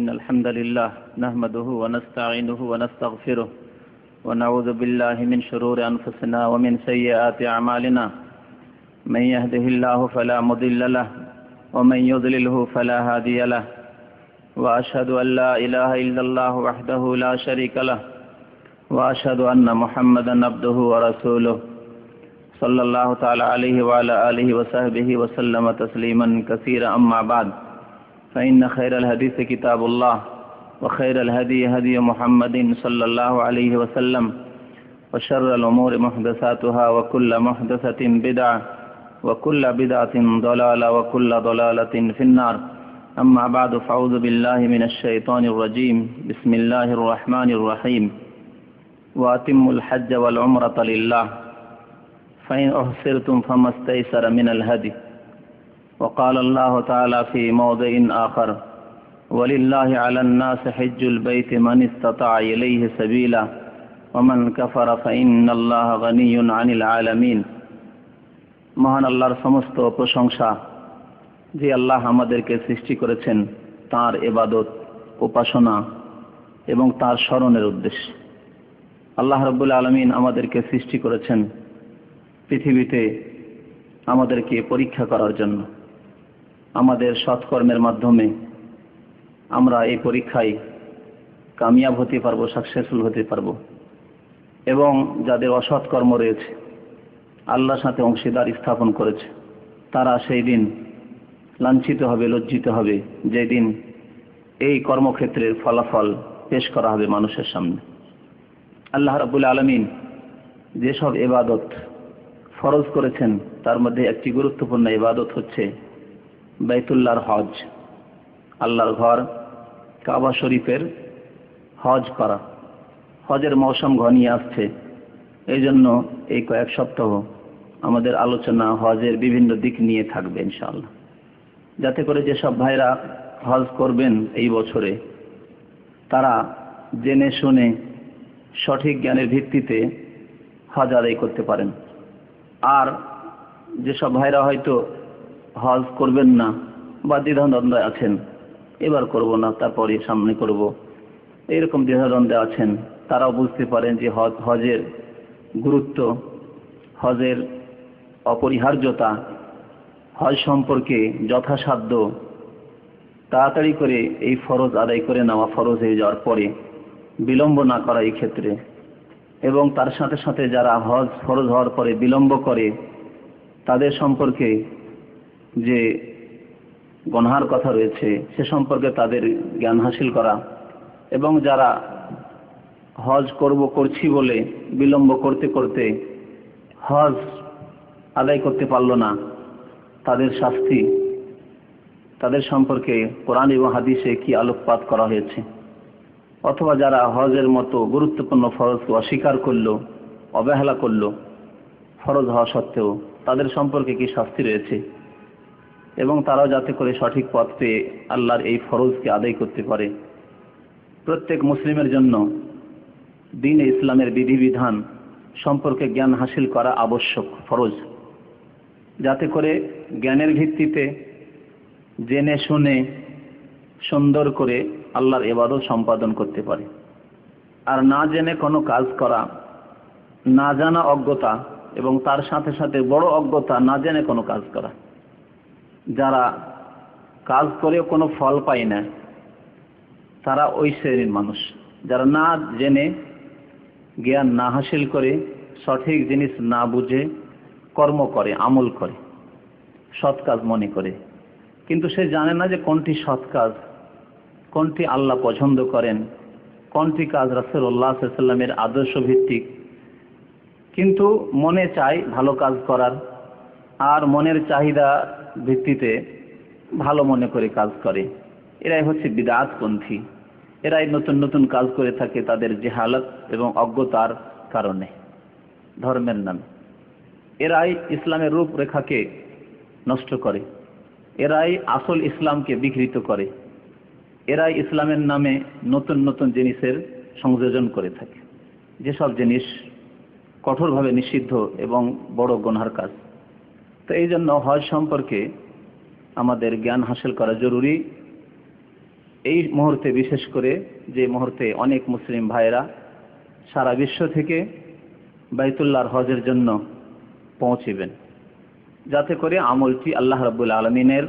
إن الحمد لله نحمده ونستعينه ونستغفره ونعوذ بالله من شرور أنفسنا ومن سيئات أعمالنا من يهده الله فلا مضل له ومن يضلله فلا هادي له وأشهد أن لا إله إلا الله وحده لا شريك له وأشهد أن محمد عبده ورسوله صلى الله تعالى عليه وعلى آله وصحبه وسلم تسليما كثيرا أما بعد فإن خير الحديث كتاب الله وخير الهدي هدي محمد صلى الله عليه وسلم وشر الأمور محدثاتها وكل محدثة بدعة وكل بدعة ضلالة وكل ضلالة في النار أما بعد فأعوذ بالله من الشيطان الرجيم بسم الله الرحمن الرحيم وأتم الحج والعمرة لله فإن أحصرتم فما استيسر من الهدي وقال الله تعالى في موضع آخر ولله على الناس حج البيت من استطاع إليه سبيلا ومن كفر فإن الله غني عن العالمين মহান আল্লাহর সমস্ত প্রশংসা যে আল্লাহ আমাদেরকে সৃষ্টি করেছেন তার এবাদত উপাসনা এবং তার স্মরণের উদ্দেশ্যে আল্লাহ রব্বুল আলমিন আমাদেরকে সৃষ্টি করেছেন পৃথিবীতে আমাদেরকে পরীক্ষা করার জন্য আমাদের সৎকর্মের মাধ্যমে আমরা এই পরীক্ষায় কামিয়াব হতে পারবো সাকসেসফুল হতে পারবো এবং যাদের অসৎ কর্ম রয়েছে আল্লাহর সাথে অংশীদার স্থাপন করেছে তারা সেই দিন লাঞ্ছিত হবে লজ্জিত হবে যেদিন এই কর্মক্ষেত্রের ফলাফল পেশ করা হবে মানুষের সামনে আল্লাহ রাবুল আলমিন যেসব এবাদত ফরজ করেছেন তার মধ্যে একটি গুরুত্বপূর্ণ ইবাদত হচ্ছে বাইতুল্লাহর হজ আল্লাহর ঘর কাবা শরীফের হজ করা হজের মৌসুম ঘনিয়ে আসছে এই জন্য এই কয়েক সপ্তাহ আমাদের আলোচনা হজের বিভিন্ন দিক নিয়ে থাকবে ইনশাআল্লাহ যাতে করে যেসব ভাইরা হজ করবেন এই বছরে তারা জেনে শুনে সঠিক জ্ঞানের ভিত্তিতে হজ আদায় করতে পারেন আর যেসব ভাইরা হয়তো হজ করবেন না বা দ্বিধাদ্বন্দ্বে আছেন এবার করব না তারপরে সামনে করব এরকম দ্বিধাদ্বন্দ্বে আছেন তারাও বুঝতে পারেন যে হজ হজের গুরুত্ব হজের অপরিহার্যতা হজ সম্পর্কে যথাসাধ্য তাড়াতাড়ি করে এই ফরজ আদায় করে নেওয়া ফরজ হয়ে যাওয়ার পরে বিলম্ব না করা এই ক্ষেত্রে এবং তার সাথে সাথে যারা হজ ফরজ হওয়ার পরে বিলম্ব করে তাদের সম্পর্কে যে গনহার কথা রয়েছে সে সম্পর্কে তাদের জ্ঞান হাসিল করা এবং যারা হজ করব করছি বলে বিলম্ব করতে করতে হজ আদায় করতে পারল না তাদের শাস্তি তাদের সম্পর্কে কোরআন এবং হাদিসে কি আলোকপাত করা হয়েছে অথবা যারা হজের মতো গুরুত্বপূর্ণ ফরজকে অস্বীকার করল অবহেলা করল ফরজ হওয়া সত্ত্বেও তাদের সম্পর্কে কি শাস্তি রয়েছে এবং তারাও যাতে করে সঠিক পথ পেয়ে আল্লাহর এই ফরজকে আদায় করতে পারে প্রত্যেক মুসলিমের জন্য দিন ইসলামের বিধিবিধান সম্পর্কে জ্ঞান হাসিল করা আবশ্যক ফরজ যাতে করে জ্ঞানের ভিত্তিতে জেনে শুনে সুন্দর করে আল্লাহর এবাদত সম্পাদন করতে পারে আর না জেনে কোনো কাজ করা না জানা অজ্ঞতা এবং তার সাথে সাথে বড় অজ্ঞতা না জেনে কোনো কাজ করা যারা কাজ করে কোনো ফল পায় না তারা ওই শ্রেণীর মানুষ যারা না জেনে জ্ঞান না হাসিল করে সঠিক জিনিস না বুঝে কর্ম করে আমল করে সৎ কাজ মনে করে কিন্তু সে জানে না যে কোনটি সৎ কাজ কোনটি আল্লাহ পছন্দ করেন কোনটি কাজ রাসুল্লাহ সাল্লামের আদর্শ ভিত্তিক কিন্তু মনে চায় ভালো কাজ করার আর মনের চাহিদা ভিত্তিতে ভালো মনে করে কাজ করে এরাই হচ্ছে বিদাতপন্থী এরাই নতুন নতুন কাজ করে থাকে তাদের জেহালত এবং অজ্ঞতার কারণে ধর্মের নামে এরাই ইসলামের রূপরেখাকে নষ্ট করে এরাই আসল ইসলামকে বিঘৃত করে এরাই ইসলামের নামে নতুন নতুন জিনিসের সংযোজন করে থাকে যেসব জিনিস কঠোরভাবে নিষিদ্ধ এবং বড় গণার কাজ তো এই জন্য হজ সম্পর্কে আমাদের জ্ঞান হাসিল করা জরুরি এই মুহূর্তে বিশেষ করে যে মুহূর্তে অনেক মুসলিম ভাইরা সারা বিশ্ব থেকে বাইতুল্লাহর হজের জন্য পৌঁছিবেন যাতে করে আমলটি আল্লাহ রব্বুল আলমিনের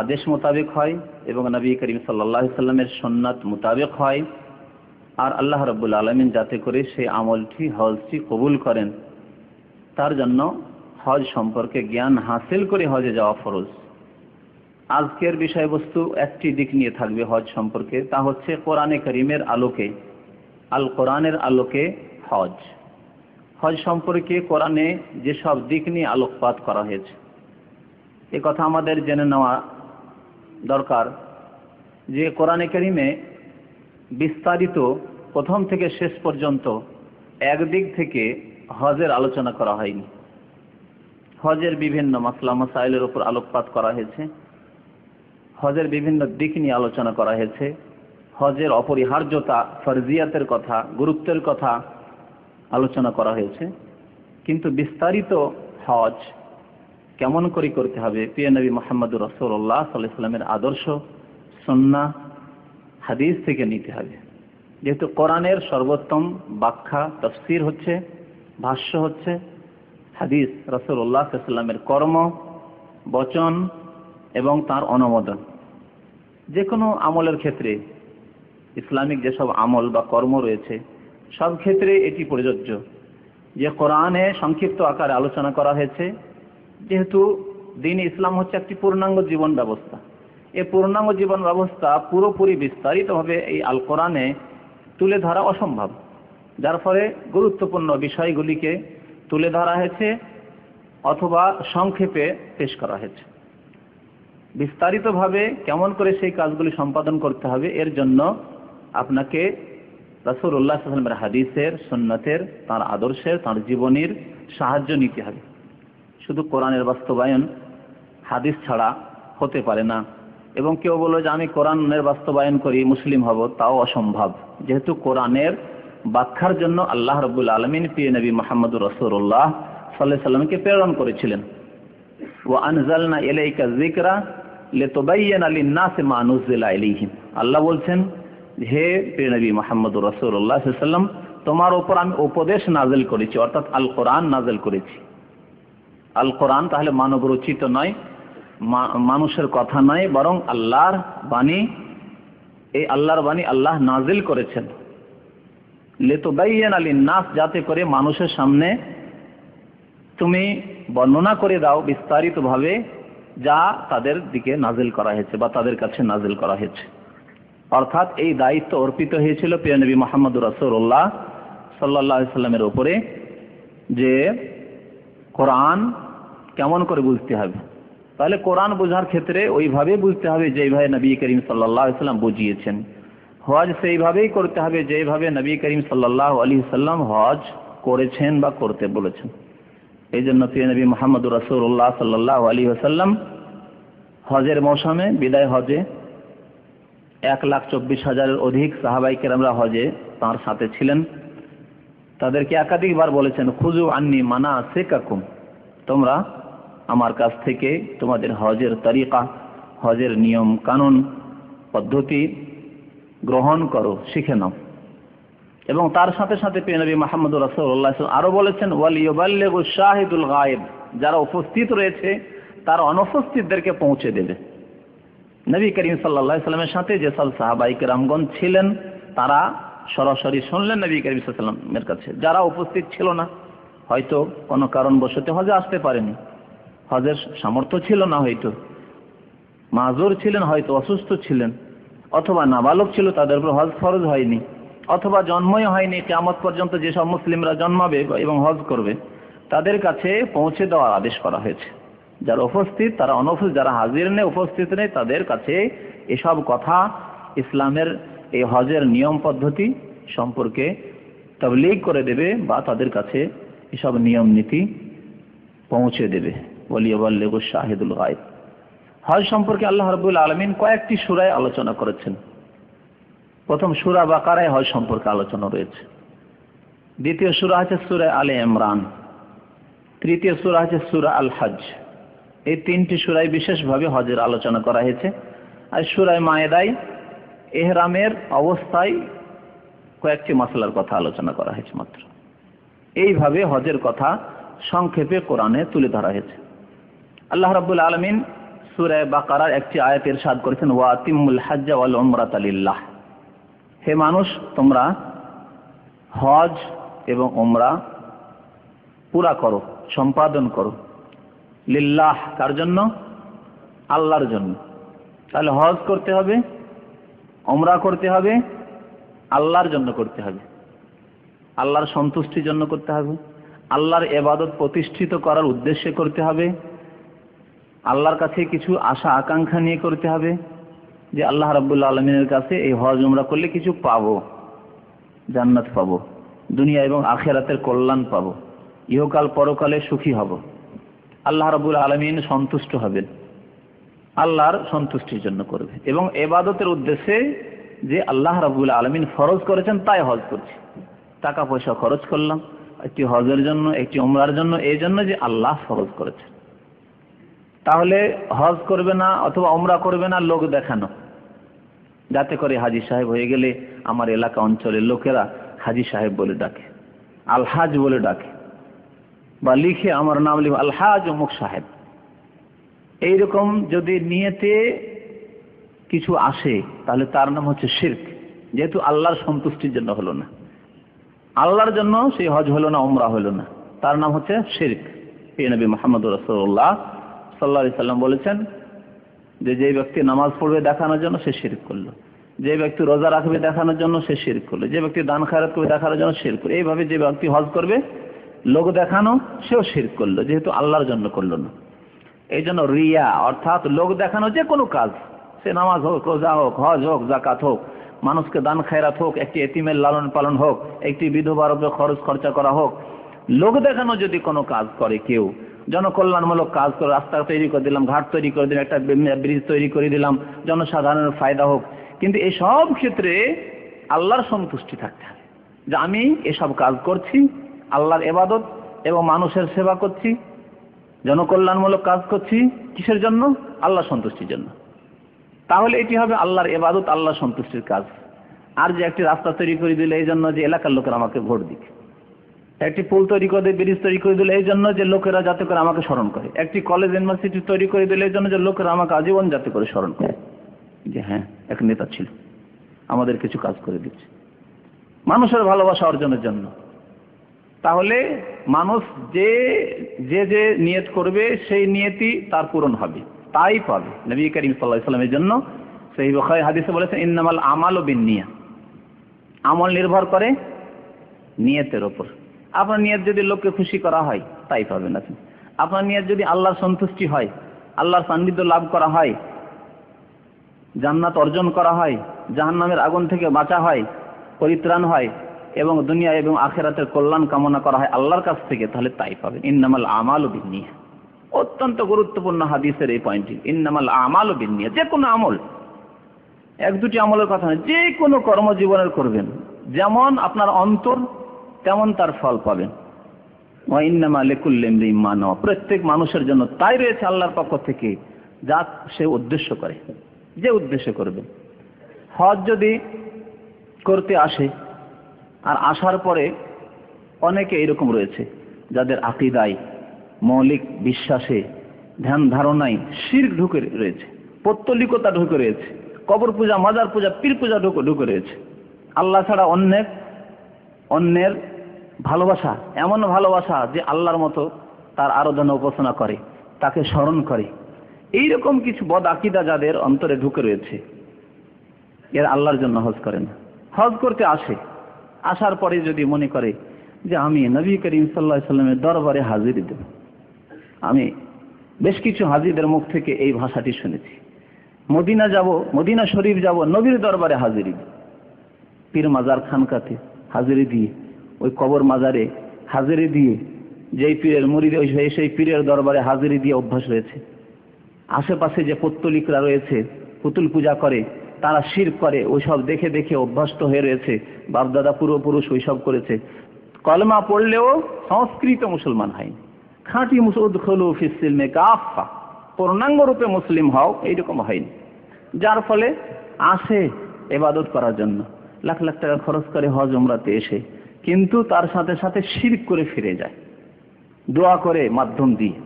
আদেশ মোতাবেক হয় এবং নবী করিম সাল্লাহ সাল্লামের সন্ন্যাত মোতাবেক হয় আর আল্লাহ রব্বুল আলমিন যাতে করে সেই আমলটি হজটি কবুল করেন তার জন্য হজ সম্পর্কে জ্ঞান হাসিল করে হজে যাওয়া ফরজ আজকের বিষয়বস্তু একটি দিক নিয়ে থাকবে হজ সম্পর্কে তা হচ্ছে কোরআনে করিমের আলোকে আল কোরআনের আলোকে হজ হজ সম্পর্কে কোরআনে যেসব দিক নিয়ে আলোকপাত করা হয়েছে এ কথা আমাদের জেনে নেওয়া দরকার যে কোরআনে করিমে বিস্তারিত প্রথম থেকে শেষ পর্যন্ত একদিক থেকে হজের আলোচনা করা হয়নি হজের বিভিন্ন মাসলা মাসাইলের উপর আলোকপাত করা হয়েছে হজের বিভিন্ন দিক নিয়ে আলোচনা করা হয়েছে হজের অপরিহার্যতা ফরজিয়াতের কথা গুরুত্বের কথা আলোচনা করা হয়েছে কিন্তু বিস্তারিত হজ কেমন করে করতে হবে পিএনবি নবী মোহাম্মদ রসুল্লাহ সাল্লামের আদর্শ সন্না হাদিস থেকে নিতে হবে যেহেতু কোরআনের সর্বোত্তম ব্যাখ্যা তফসির হচ্ছে ভাষ্য হচ্ছে হাদিস রসুল্লাহ সাল্লামের কর্ম বচন এবং তার অনুমোদন যে কোনো আমলের ক্ষেত্রে ইসলামিক যেসব আমল বা কর্ম রয়েছে সব ক্ষেত্রে এটি প্রযোজ্য যে কোরআনে সংক্ষিপ্ত আকারে আলোচনা করা হয়েছে যেহেতু দিন ইসলাম হচ্ছে একটি পূর্ণাঙ্গ জীবন ব্যবস্থা এই পূর্ণাঙ্গ জীবন ব্যবস্থা পুরোপুরি বিস্তারিতভাবে এই আল কোরআনে তুলে ধরা অসম্ভব যার ফলে গুরুত্বপূর্ণ বিষয়গুলিকে তুলে ধরা হয়েছে অথবা সংক্ষেপে পেশ করা হয়েছে বিস্তারিতভাবে কেমন করে সেই কাজগুলি সম্পাদন করতে হবে এর জন্য আপনাকে রাসুল্লাহ সাল্লামের হাদিসের সন্ন্যতের তার আদর্শের তার জীবনীর সাহায্য নিতে হবে শুধু কোরআনের বাস্তবায়ন হাদিস ছাড়া হতে পারে না এবং কেউ বললো যে আমি কোরআনের বাস্তবায়ন করি মুসলিম হব তাও অসম্ভব যেহেতু কোরআনের ব্যাখ্যার জন্য আল্লাহ রবুল আলমিন পি নবী মোহাম্মদুর রসুল্লাহ সাল্লাহ সাল্লামকে প্রেরণ করেছিলেন ও আনজালনা এলাইকা জিকরা লেতোবাইয়ান আলী নাসে মানুজিল্লা এলিহিম আল্লাহ বলছেন হে প্রিয় নবী মোহাম্মদুর রসুল্লাহ সাল্লাম তোমার ওপর আমি উপদেশ নাজেল করেছি অর্থাৎ আল কোরআন নাজেল করেছি আল কোরআন তাহলে মানব রচিত নয় মানুষের কথা নয় বরং আল্লাহর বাণী এই আল্লাহর বাণী আল্লাহ নাজিল করেছেন লেতোবাইয়ান আলী নাস যাতে করে মানুষের সামনে তুমি বর্ণনা করে দাও বিস্তারিতভাবে যা তাদের দিকে নাজিল করা হয়েছে বা তাদের কাছে নাজিল করা হয়েছে অর্থাৎ এই দায়িত্ব অর্পিত হয়েছিল পিয়ানবী মোহাম্মদ রাসৌল্লাহ সাল্লাহ সাল্লামের ওপরে যে কোরআন কেমন করে বুঝতে হবে তাহলে কোরআন বোঝার ক্ষেত্রে ওইভাবে বুঝতে হবে যেভাবে নবী করিম সাল্লাহ সাল্লাম বুঝিয়েছেন হজ সেইভাবেই করতে হবে যেভাবে নবী করিম সাল্লাহ আলী সাল্লাম হজ করেছেন বা করতে বলেছেন এই জন্য প্রিয় নবী মোহাম্মদ রসুল্লাহ সাল্লাহ আলী সাল্লাম হজের মৌসুমে বিদায় হজে এক লাখ চব্বিশ হাজারের অধিক সাহাবাই কেরামরা হজে তার সাথে ছিলেন তাদেরকে একাধিকবার বলেছেন খুজু আন্নি মানা সে কাকুম তোমরা আমার কাছ থেকে তোমাদের হজের তরিকা হজের নিয়ম কানুন পদ্ধতি গ্রহণ করো শিখে নাও এবং তার সাথে সাথে পেনবী মাহমুদ রাসুল্লাহ আরও বলেছেন ওয়ালিউবাল্লেগু শাহিদুল গায়েব যারা উপস্থিত রয়েছে তারা অনুপস্থিতদেরকে পৌঁছে দেবে নবী করিম সাল্লা সাল্লামের সাথে যেসব সাহাবাইক রামগণ ছিলেন তারা সরাসরি শুনলেন নবী করিম সাল্লামের কাছে যারা উপস্থিত ছিল না হয়তো কোনো কারণবশত হজে আসতে পারেনি হজের সামর্থ্য ছিল না হয়তো মাজুর ছিলেন হয়তো অসুস্থ ছিলেন অথবা নাবালক ছিল তাদের উপর হজ ফরজ হয়নি অথবা জন্মই হয়নি কেমত পর্যন্ত যেসব মুসলিমরা জন্মাবে এবং হজ করবে তাদের কাছে পৌঁছে দেওয়ার আদেশ করা হয়েছে যারা উপস্থিত তারা অনুপস্থিত যারা হাজির নেই উপস্থিত নেই তাদের কাছে এসব কথা ইসলামের এই হজের নিয়ম পদ্ধতি সম্পর্কে তবলিগ করে দেবে বা তাদের কাছে এসব নিয়ম নীতি পৌঁছে দেবে বলিয়া বল্লেগ শাহিদুল গায়ে হজ সম্পর্কে আল্লাহ রবুল আলমিন কয়েকটি সুরায় আলোচনা করেছেন প্রথম সুরা বা কারায় হজ সম্পর্কে আলোচনা রয়েছে দ্বিতীয় সুরা আছে সুরা আলে ইমরান তৃতীয় সুরা আছে সুরা আল হজ এই তিনটি সুরায় বিশেষভাবে হজের আলোচনা করা হয়েছে আর সুরায় মায়েদাই এহরামের অবস্থায় কয়েকটি মশলার কথা আলোচনা করা হয়েছে মাত্র এইভাবে হজের কথা সংক্ষেপে কোরআনে তুলে ধরা হয়েছে আল্লাহ রাবুল আলমিন সুরায় বাকার একটি আয়াত এরশাদ করেছেন ওয়াতিমুল হাজ্জা ওয়াল উমরাত আলিল্লাহ হে মানুষ তোমরা হজ এবং ওমরা পুরা করো সম্পাদন করো লিল্লাহ কার জন্য আল্লাহর জন্য তাহলে হজ করতে হবে ওমরা করতে হবে আল্লাহর জন্য করতে হবে আল্লাহর সন্তুষ্টির জন্য করতে হবে আল্লাহর এবাদত প্রতিষ্ঠিত করার উদ্দেশ্যে করতে হবে আল্লাহর কাছে কিছু আশা আকাঙ্ক্ষা নিয়ে করতে হবে যে আল্লাহ রাবুল্লা আলমিনের কাছে এই হজ উমরা করলে কিছু পাবো জান্নাত পাবো দুনিয়া এবং আখেরাতের কল্যাণ পাবো ইহকাল পরকালে সুখী হব আল্লাহ রাবুল আলমিন সন্তুষ্ট হবেন আল্লাহর সন্তুষ্টির জন্য করবে এবং এবাদতের উদ্দেশ্যে যে আল্লাহ রাবুল আলমিন ফরজ করেছেন তাই হজ করছি টাকা পয়সা খরচ করলাম একটি হজের জন্য একটি ওমরার জন্য এই জন্য যে আল্লাহ ফরজ করেছেন তাহলে হজ করবে না অথবা অমরা করবে না লোক দেখানো যাতে করে হাজি সাহেব হয়ে গেলে আমার এলাকা অঞ্চলের লোকেরা হাজি সাহেব বলে ডাকে আলহাজ বলে ডাকে বা লিখে আমার নাম লিখে আলহাজ অমুক সাহেব এইরকম যদি নিয়েতে কিছু আসে তাহলে তার নাম হচ্ছে শির্ক যেহেতু আল্লাহর সন্তুষ্টির জন্য হলো না আল্লাহর জন্য সেই হজ হলো না অমরা হলো না তার নাম হচ্ছে শির্ক এ নবী মোহাম্মদ রসল্লাহ সাল্লা সাল্লাম বলেছেন যে যেই ব্যক্তি নামাজ পড়বে দেখানোর জন্য সে শির করলো যে ব্যক্তি রোজা রাখবে দেখানোর জন্য সে শির করলো যে ব্যক্তি দান খায়াত করবে দেখানোর জন্য শির করলো এইভাবে যে ব্যক্তি হজ করবে লোক দেখানো সেও শির করলো যেহেতু আল্লাহর জন্য করলো না এই জন্য রিয়া অর্থাৎ লোক দেখানো যে কোনো কাজ সে নামাজ হোক রোজা হোক হজ হোক জাকাত হোক মানুষকে দান খায়রাত হোক একটি এতিমের লালন পালন হোক একটি বিধবার উপরে খরচ খরচা করা হোক লোক দেখানো যদি কোনো কাজ করে কেউ জনকল্যাণমূলক কাজ করে রাস্তা তৈরি করে দিলাম ঘাট তৈরি করে দিলাম একটা ব্রিজ তৈরি করে দিলাম জনসাধারণের ফায়দা হোক কিন্তু এই সব ক্ষেত্রে আল্লাহর সন্তুষ্টি থাকতে হবে যে আমি এসব কাজ করছি আল্লাহর এবাদত এবং মানুষের সেবা করছি জনকল্যাণমূলক কাজ করছি কিসের জন্য আল্লাহ সন্তুষ্টির জন্য তাহলে এটি হবে আল্লাহর এবাদত আল্লাহ সন্তুষ্টির কাজ আর যে একটি রাস্তা তৈরি করে দিলে এই জন্য যে এলাকার লোকের আমাকে ভোট দিক একটি পুল তৈরি করে দিল ব্রিজ তৈরি করে দিল এই জন্য যে লোকেরা যাতে করে আমাকে স্মরণ করে একটি কলেজ ইউনিভার্সিটি তৈরি করে দিল এই জন্য যে লোকেরা আমাকে আজীবন যাতে করে স্মরণ করে যে হ্যাঁ এক নেতা ছিল আমাদের কিছু কাজ করে দিচ্ছে মানুষের ভালোবাসা অর্জনের জন্য তাহলে মানুষ যে যে যে নিয়ত করবে সেই নিয়তি তার পূরণ হবে তাই পাবে নবী করিম সাল্লাহ ইসলামের জন্য সেই বখারি হাদিসে বলেছেন ইন্নামাল আমাল ও বিনিয়া আমল নির্ভর করে নিয়তের ওপর আপনার নিয়ত যদি লোককে খুশি করা হয় তাই পাবেন আপনি আপনার নিয়ত যদি আল্লাহর সন্তুষ্টি হয় আল্লাহর সান্নিধ্য লাভ করা হয় জান্নাত অর্জন করা হয় জাহান্নামের আগুন থেকে বাঁচা হয় পরিত্রাণ হয় এবং দুনিয়া এবং আখেরাতের কল্যাণ কামনা করা হয় আল্লাহর কাছ থেকে তাহলে তাই পাবেন ইন্নামাল আমাল বিনিয়া অত্যন্ত গুরুত্বপূর্ণ হাদিসের এই পয়েন্টটি ইন্নামাল আমাল বিনিয়া যে কোনো আমল এক দুটি আমলের কথা নয় যে কোনো কর্মজীবনের করবেন যেমন আপনার অন্তর তেমন তার ফল পাবেন প্রত্যেক মানুষের জন্য তাই রয়েছে আল্লাহর পক্ষ থেকে যা সে উদ্দেশ্য করে যে উদ্দেশ্য করবে হজ যদি করতে আসে আর আসার পরে অনেকে এরকম রয়েছে যাদের আকিদায় মৌলিক বিশ্বাসে ধ্যান ধারণায় শির ঢুকে রয়েছে পত্তলিকতা ঢুকে রয়েছে কবর পূজা মাজার পূজা পীর পূজা ঢুকে ঢুকে রয়েছে আল্লাহ ছাড়া অন্যের অন্যের ভালোবাসা এমন ভালোবাসা যে আল্লাহর মতো তার আরাধনা উপাসনা করে তাকে স্মরণ করে এই রকম কিছু বদ আকিদা যাদের অন্তরে ঢুকে রয়েছে এর আল্লাহর জন্য হজ করে না হজ করতে আসে আসার পরে যদি মনে করে যে আমি নবী করিম সাল্লা সাল্লামের দরবারে হাজির দেব আমি বেশ কিছু হাজিদের মুখ থেকে এই ভাষাটি শুনেছি মদিনা যাব মদিনা শরীফ যাব নবীর দরবারে হাজিরি পীর মাজার খানকাতে হাজিরি দিয়ে ওই কবর মাজারে হাজিরি দিয়ে যেই পীরের মুড়িদ ওই সেই পীরের দরবারে হাজিরি দিয়ে অভ্যাস রয়েছে আশেপাশে যে পত্তলিকরা রয়েছে পুতুল পূজা করে তারা শির করে ওইসব দেখে দেখে অভ্যস্ত হয়ে রয়েছে বাপদাদা পূর্বপুরুষ ওইসব করেছে কলমা পড়লেও সংস্কৃত মুসলমান হয়নি খাঁটি মুসুদ্খলু ফিসিলমে কাফা পূর্ণাঙ্গ রূপে মুসলিম হও এইরকম হয়নি যার ফলে আসে এবাদত করার জন্য লাখ লাখ টাকা খরচ করে হজ উমরাতে এসে কিন্তু তার সাথে সাথে শির করে ফিরে যায় দোয়া করে মাধ্যম দিয়ে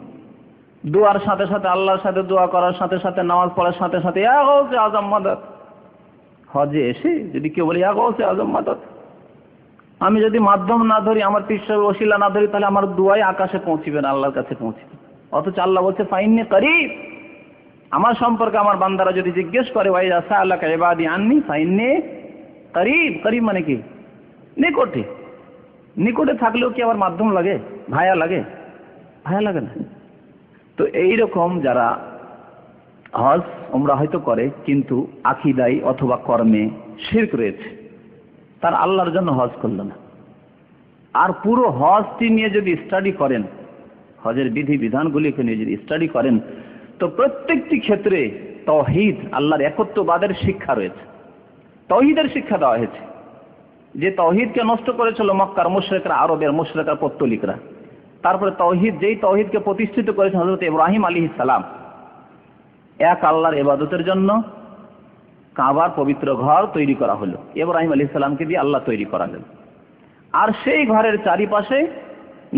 দোয়ার সাথে সাথে আল্লাহর সাথে দোয়া করার সাথে সাথে নামাজ পড়ার সাথে সাথে আজম মাদত হজে এসে যদি কেউ বলে আগসে আজম মাদত আমি যদি মাধ্যম না ধরি আমার পৃষ্ঠ ওসিলা না ধরি তাহলে আমার দোয়াই আকাশে পৌঁছিবেন আল্লাহর কাছে পৌঁছিবে অথচ আল্লাহ বলছে ফাইনে করিব আমার সম্পর্কে আমার বান্দারা যদি জিজ্ঞেস করে ভাই আসা আল্লাহ এবাদি আননি ফাইনে করিব করিব মানে কি নিকটে নিকটে থাকলেও কি আবার মাধ্যম লাগে ভায়া লাগে ভায়া লাগে না তো এই রকম যারা হজ ওমরা হয়তো করে কিন্তু আকিদাই অথবা কর্মে শির্ক রয়েছে তার আল্লাহর জন্য হজ করল না আর পুরো হজটি নিয়ে যদি স্টাডি করেন হজের বিধি বিধানগুলিকে নিয়ে যদি স্টাডি করেন তো প্রত্যেকটি ক্ষেত্রে তহিদ আল্লাহর একত্ববাদের শিক্ষা রয়েছে তহিদের শিক্ষা দেওয়া হয়েছে যে তহিদকে নষ্ট করেছিল মক্কার মুশ্রেকরা আরবের মুশ্রেকরা পত্তলিকরা তারপরে তহিদ যেই তহিদকে প্রতিষ্ঠিত করেছেন হজরত ইব্রাহিম আলী ইসালাম এক আল্লাহর এবাদতের জন্য কাবার পবিত্র ঘর তৈরি করা হলো ইব্রাহিম আলী ইসলামকে দিয়ে আল্লাহ তৈরি করা হল আর সেই ঘরের চারিপাশে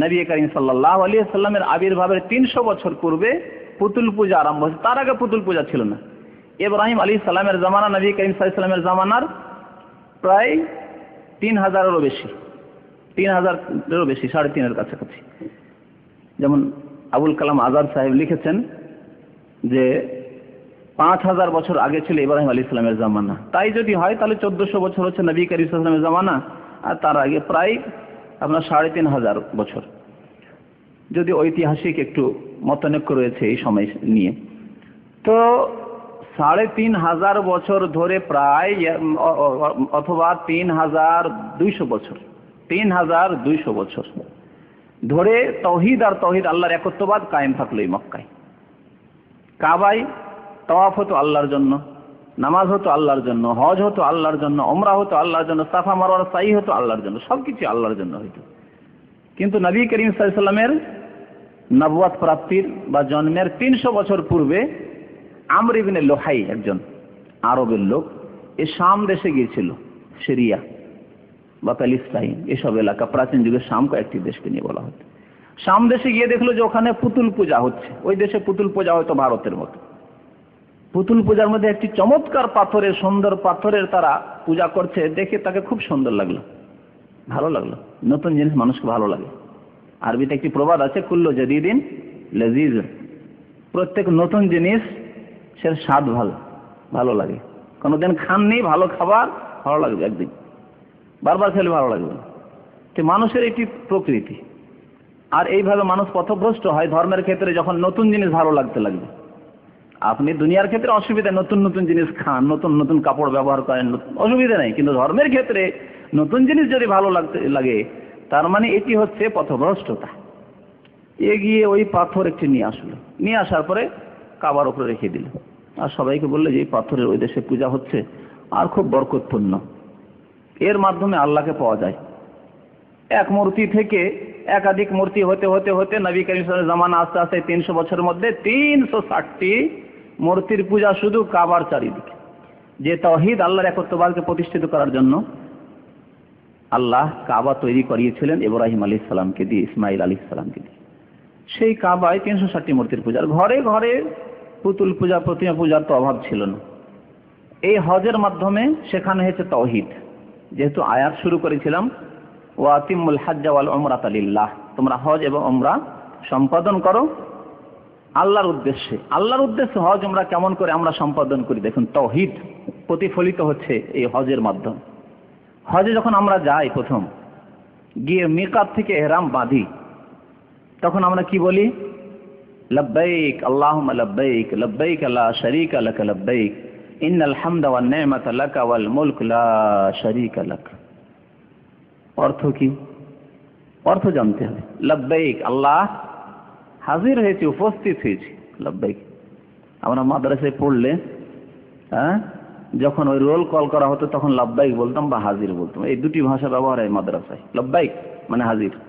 নবী করিম সাল্লাহ আলী সাল্লামের আবির্ভাবের তিনশো বছর পূর্বে পুতুল পূজা আরম্ভ হয়েছে তার আগে পুতুল পূজা ছিল না ইব্রাহিম আলী সাল্লামের জামানা নবী করিম সাল্লামের জামানার প্রায় তিন হাজারেরও বেশি তিন হাজারেরও বেশি সাড়ে তিনের কাছাকাছি যেমন আবুল কালাম আজাদ সাহেব লিখেছেন যে পাঁচ হাজার বছর আগে ছিল ইব্রাহিম আলী ইসলামের জামানা তাই যদি হয় তাহলে চোদ্দশো বছর হচ্ছে নবী কারি ইসলামের জামানা আর তার আগে প্রায় আপনার সাড়ে তিন হাজার বছর যদি ঐতিহাসিক একটু মতানৈক্য রয়েছে এই সময় নিয়ে তো সাড়ে তিন হাজার বছর ধরে প্রায় অথবা তিন হাজার দুইশো বছর তিন হাজার দুইশো বছর ধরে তহিদ আর তহিদ আল্লাহর একত্রবাদ কায়েম থাকলো এই মক্কায় কাবাই তওয়াফ হতো আল্লাহর জন্য নামাজ হতো আল্লাহর জন্য হজ হতো আল্লাহর জন্য অমরা হতো আল্লাহর জন্য সাফা মারোয়ার সাই হতো আল্লাহর জন্য সবকিছু আল্লাহর জন্য হইত কিন্তু নবী করিম সাল্লামের নবুয়াত প্রাপ্তির বা জন্মের তিনশো বছর পূর্বে আমর ইবিনে লোহাই একজন আরবের লোক এ শাম দেশে গিয়েছিল সিরিয়া বা প্যালিস্তাইন এসব এলাকা প্রাচীন যুগের শাম কয়েকটি দেশকে নিয়ে বলা হতো শাম দেশে গিয়ে দেখলো যে ওখানে পুতুল পূজা হচ্ছে ওই দেশে পুতুল পূজা হয়তো ভারতের মতো পুতুল পূজার মধ্যে একটি চমৎকার পাথরের সুন্দর পাথরের তারা পূজা করছে দেখে তাকে খুব সুন্দর লাগলো ভালো লাগলো নতুন জিনিস মানুষকে ভালো লাগে আরবিতে একটি প্রবাদ আছে কুল্লো দিন লজিজ প্রত্যেক নতুন জিনিস সের স্বাদ ভালো ভালো লাগে কোনোদিন খাননি ভালো খাবার ভালো লাগবে একদিন বারবার খেলে ভালো লাগবে তো মানুষের এটি প্রকৃতি আর এইভাবে মানুষ পথভ্রষ্ট হয় ধর্মের ক্ষেত্রে যখন নতুন জিনিস ভালো লাগতে লাগবে আপনি দুনিয়ার ক্ষেত্রে অসুবিধা নতুন নতুন জিনিস খান নতুন নতুন কাপড় ব্যবহার করেন অসুবিধা নেই কিন্তু ধর্মের ক্ষেত্রে নতুন জিনিস যদি ভালো লাগতে লাগে তার মানে এটি হচ্ছে পথভ্রষ্টতা এগিয়ে ওই পাথর একটি নিয়ে আসলো নিয়ে আসার পরে কাবার উপরে রেখে দিল আর সবাইকে বললে যে পাথরের ওই দেশে পূজা হচ্ছে আর খুব বরকতপূর্ণ এর মাধ্যমে আল্লাহকে পাওয়া যায় এক মূর্তি থেকে একাধিক মূর্তি হতে হতে হতে নবী করিমের জামানা আস্তে আস্তে তিনশো বছরের মধ্যে তিনশো ষাটটি মূর্তির পূজা শুধু কাবার চারিদিকে যে তহিদ আল্লাহর একত্রবাদকে প্রতিষ্ঠিত করার জন্য আল্লাহ কাবা তৈরি করিয়েছিলেন ইব্রাহিম আলী সালামকে দিয়ে ইসমাইল আলী সালামকে দিয়ে সেই কাবায় তিনশো ষাটটি মূর্তির পূজা ঘরে ঘরে পুতুল পূজা প্রতিমা পূজার তো অভাব ছিল না এই হজের মাধ্যমে শেখানো হয়েছে তহিদ যেহেতু আয়াত শুরু করেছিলাম ওয়াতিমুল হাজ্জাওয়াল ওমরাত আলিল্লাহ তোমরা হজ এবং অমরা সম্পাদন করো আল্লাহর উদ্দেশ্যে আল্লাহর উদ্দেশ্যে হজ আমরা কেমন করে আমরা সম্পাদন করি দেখুন তহিদ প্রতিফলিত হচ্ছে এই হজের মাধ্যম হজে যখন আমরা যাই প্রথম গিয়ে মেকআপ থেকে এরাম বাঁধি তখন আমরা কি বলি لبیک لبیک لبیک لبیک اللہم لا لا شریک شریک لک لک لک ان الحمد والنعمت والملک تو کی اور تو جانتے ہیں لبیک اللہ حاضر ہوئی لب اپنا مدرسے پڑھ لول کرا ہوتے تک بہا رہا ہے مادراسائی ہے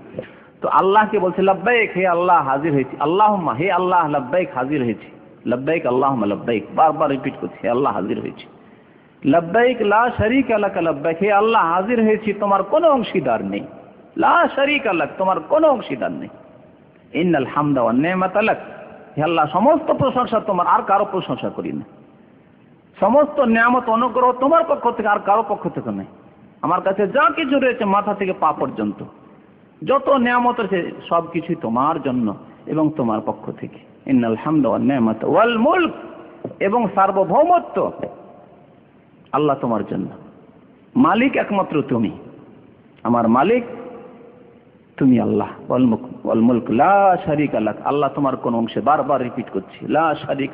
তো আল্লাহকে বলছে লব্বাইক হে আল্লাহ হাজির হয়েছি আল্লাহ হে আল্লাহ লব্বাইক হাজির হয়েছি লব্বাইক আল্লাহ লব্বাইক বারবার রিপিট করছি হে আল্লাহ হাজির হয়েছি লব্বাইক লা শরীক আলাক লব্বাইক হে আল্লাহ হাজির হয়েছি তোমার কোনো অংশীদার নেই লা শরীক আলাক তোমার কোনো অংশীদার নেই ইন্নাল হামদা নেমাত নিমাত আলাক হে আল্লাহ সমস্ত প্রশংসা তোমার আর কারো প্রশংসা করি না সমস্ত নিয়ামত অনুগ্রহ তোমার পক্ষ থেকে আর কারো পক্ষ থেকে নেই আমার কাছে যা কিছু রয়েছে মাথা থেকে পা পর্যন্ত যত নিয়ামত আছে সব কিছুই তোমার জন্য এবং তোমার পক্ষ থেকে ইন্নাল হামদ ওয়াল নিয়ামত ওয়াল এবং সার্বভৌমত্ব আল্লাহ তোমার জন্য মালিক একমাত্র তুমি আমার মালিক তুমি আল্লাহ ওয়াল মুলক ওয়াল লা আল্লাহ তোমার কোন অংশে বারবার রিপিট করছি লা শারিক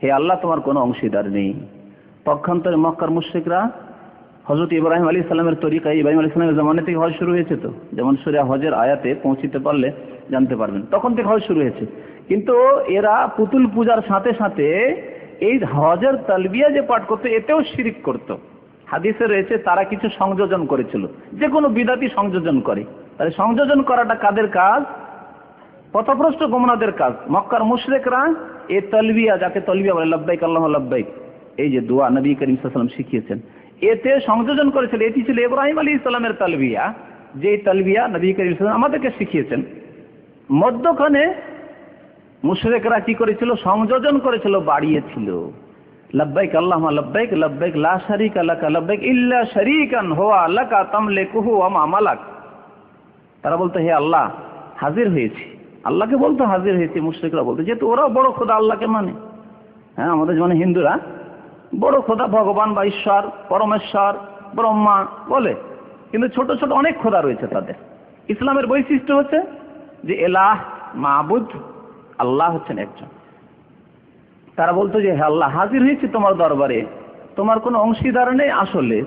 হে আল্লাহ তোমার কোনো অংশীদার নেই পক্ষান্তরে মক্কার মুশ্রিকরা হজরত ইব্রাহিম আলী ইসলামের তরিকায় ইব্রাহিম আলী ইসলামের জমানে থেকে হজ শুরু হয়েছে তো যেমন সুরে হজের আয়াতে পৌঁছিতে পারলে জানতে পারবেন তখন থেকে হজ শুরু হয়েছে কিন্তু এরা পুতুল পূজার সাথে সাথে এই হজের তালবিয়া যে পাঠ করতো এতেও শিরিক করত। হাদিসে রয়েছে তারা কিছু সংযোজন করেছিল যে কোনো বিদাতি সংযোজন করে তাহলে সংযোজন করাটা কাদের কাজ পথভ্রষ্ট গোমনাদের কাজ মক্কার মুশরেকরা এ তলবিয়া যাকে তলবিয়া বলে লব্বাইক আল্লাহ লব্বাইক এই যে দোয়া নবী করিম সাল্লাম শিখিয়েছেন এতে সংযোজন করেছিল এটি ছিল ইব্রাহিম আলী ইসলামের তালবিয়া যে তালবিয়া নবী করিম ইসলাম আমাদেরকে শিখিয়েছেন মধ্যখানে মুশরেকরা কি করেছিল সংযোজন করেছিল বাড়িয়েছিল লব্বাইক আল্লাহ লব্বাইক লব্বাইক লা শারিক আলাকা লব্বাইক ইল্লা শারিকান হুয়া লাকা তামলিকুহু ওয়া মা মালাক তারা বলতো হে আল্লাহ হাজির হয়েছি আল্লাহকে বলতো হাজির হয়েছে মুশরিকরা বলতো যেহেতু ওরা বড় খোদা আল্লাহকে মানে হ্যাঁ আমাদের মানে হিন্দুরা বড় খোদা ভগবান বা ঈশ্বর পরমেশ্বর ব্রহ্মা বলে কিন্তু ছোট ছোট অনেক খোদা রয়েছে তাদের ইসলামের বৈশিষ্ট্য হচ্ছে যে এলাহ মাহবুদ আল্লাহ হচ্ছেন একজন তারা বলতো যে হ্যাঁ আল্লাহ হাজির হয়েছে তোমার দরবারে তোমার কোনো অংশীদার নেই আসলে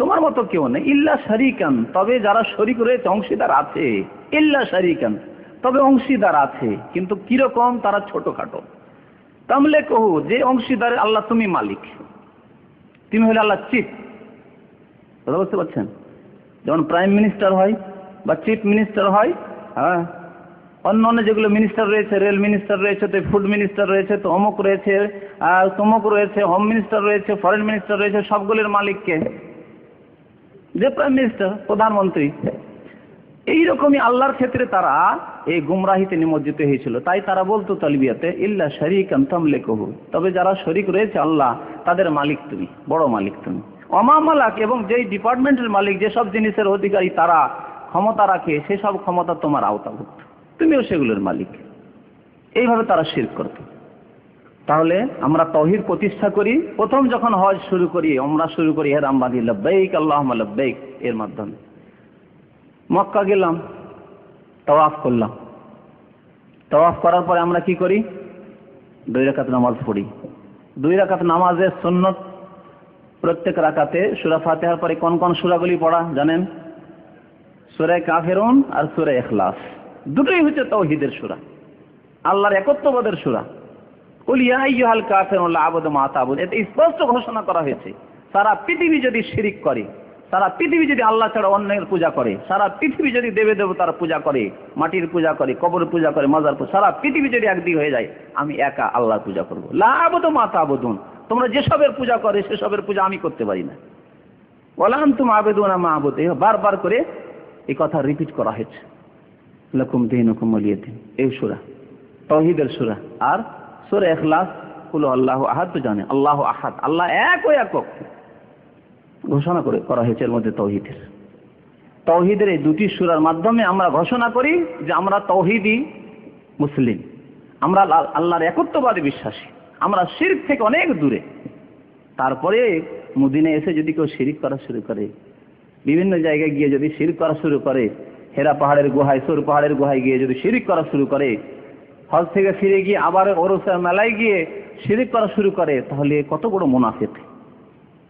তোমার মতো কেউ নেই ইল্লা শরিকান তবে যারা শরিক রয়েছে অংশীদার আছে ইল্লা শরিকান তবে অংশীদার আছে কিন্তু কিরকম তারা ছোটখাটো তামলে কহু যে অংশীদারের আল্লাহ তুমি মালিক তুমি হলে আল্লাহ চিফ কথা বুঝতে পারছেন যেমন প্রাইম মিনিস্টার হয় বা চিফ মিনিস্টার হয় হ্যাঁ অন্য অন্য যেগুলো মিনিস্টার রয়েছে রেল মিনিস্টার রয়েছে তো ফুড মিনিস্টার রয়েছে তো অমুক রয়েছে আর তমুক রয়েছে হোম মিনিস্টার রয়েছে ফরেন মিনিস্টার রয়েছে সবগুলির মালিককে যে প্রাইম মিনিস্টার প্রধানমন্ত্রী এইরকমই আল্লাহর ক্ষেত্রে তারা এই গুমরাহিতে নিমজ্জিত হয়েছিল তাই তারা বলতো তলবিয়াতে ইল্লা শরিক আন্তামলে কহু তবে যারা শরিক রয়েছে আল্লাহ তাদের মালিক তুমি বড় মালিক তুমি অমা মালাক এবং যেই ডিপার্টমেন্টের মালিক যেসব জিনিসের অধিকারী তারা ক্ষমতা রাখে সেসব ক্ষমতা তোমার আওতাভুক্ত তুমিও সেগুলোর মালিক এইভাবে তারা শির করত তাহলে আমরা তহির প্রতিষ্ঠা করি প্রথম যখন হজ শুরু করি আমরা শুরু করি হেরাম বাঁধি লব্বাইক আল্লাহ লব্বাইক এর মাধ্যমে মক্কা গেলাম তওয়াফ করলাম তওয়াফ করার পরে আমরা কি করি দুই রাকাত নামাজ পড়ি দুই রাকাত নামাজের সুন্নত প্রত্যেক রাকাতে সুরা ফাতেহার পরে কোন কোন সুরাগুলি পড়া জানেন সুরে কাফেরুন আর সুরে এখলাস দুটোই হচ্ছে তৌহিদের সুরা আল্লাহর একত্রবাদের সুরা কুল ইয়া আইয়ুহাল কাফিরুন লা মা এতে স্পষ্ট ঘোষণা করা হয়েছে সারা পৃথিবী যদি শিরিক করে সারা পৃথিবী যদি আল্লাহ ছাড়া অন্যের পূজা করে সারা পৃথিবী যদি দেবে দেবতার পূজা করে মাটির পূজা করে কবর পূজা করে মাজার পূজা সারা পৃথিবী যদি একদিকে হয়ে যায় আমি একা আল্লাহর পূজা করবো লাবদ মাতা আবদুন তোমরা যেসবের পূজা করে সেসবের পূজা আমি করতে পারি না বলাম তুমি আবেদন আমা আবদ বারবার করে এই কথা রিপিট করা হয়েছে লকুম দিন দিন এই সুরা তহিদের সুরা আর সুর এখলাস হলো আল্লাহ আহাদ তো জানে আল্লাহ আহাদ আল্লাহ এক ও একক ঘোষণা করে করা হয়েছে এর মধ্যে তৌহিদের তৌহিদের এই দুটি সুরার মাধ্যমে আমরা ঘোষণা করি যে আমরা তৌহিদি মুসলিম আমরা আল্লাহর একত্ববাদে বিশ্বাসী আমরা শির থেকে অনেক দূরে তারপরে মুদিনে এসে যদি কেউ শিরিক করা শুরু করে বিভিন্ন জায়গায় গিয়ে যদি শিরিক করা শুরু করে হেরা পাহাড়ের গুহায় সোর পাহাড়ের গুহায় গিয়ে যদি শিরিক করা শুরু করে হজ থেকে ফিরে গিয়ে আবার ওরসের মেলায় গিয়ে শিরিক করা শুরু করে তাহলে কত বড় মুনাফিক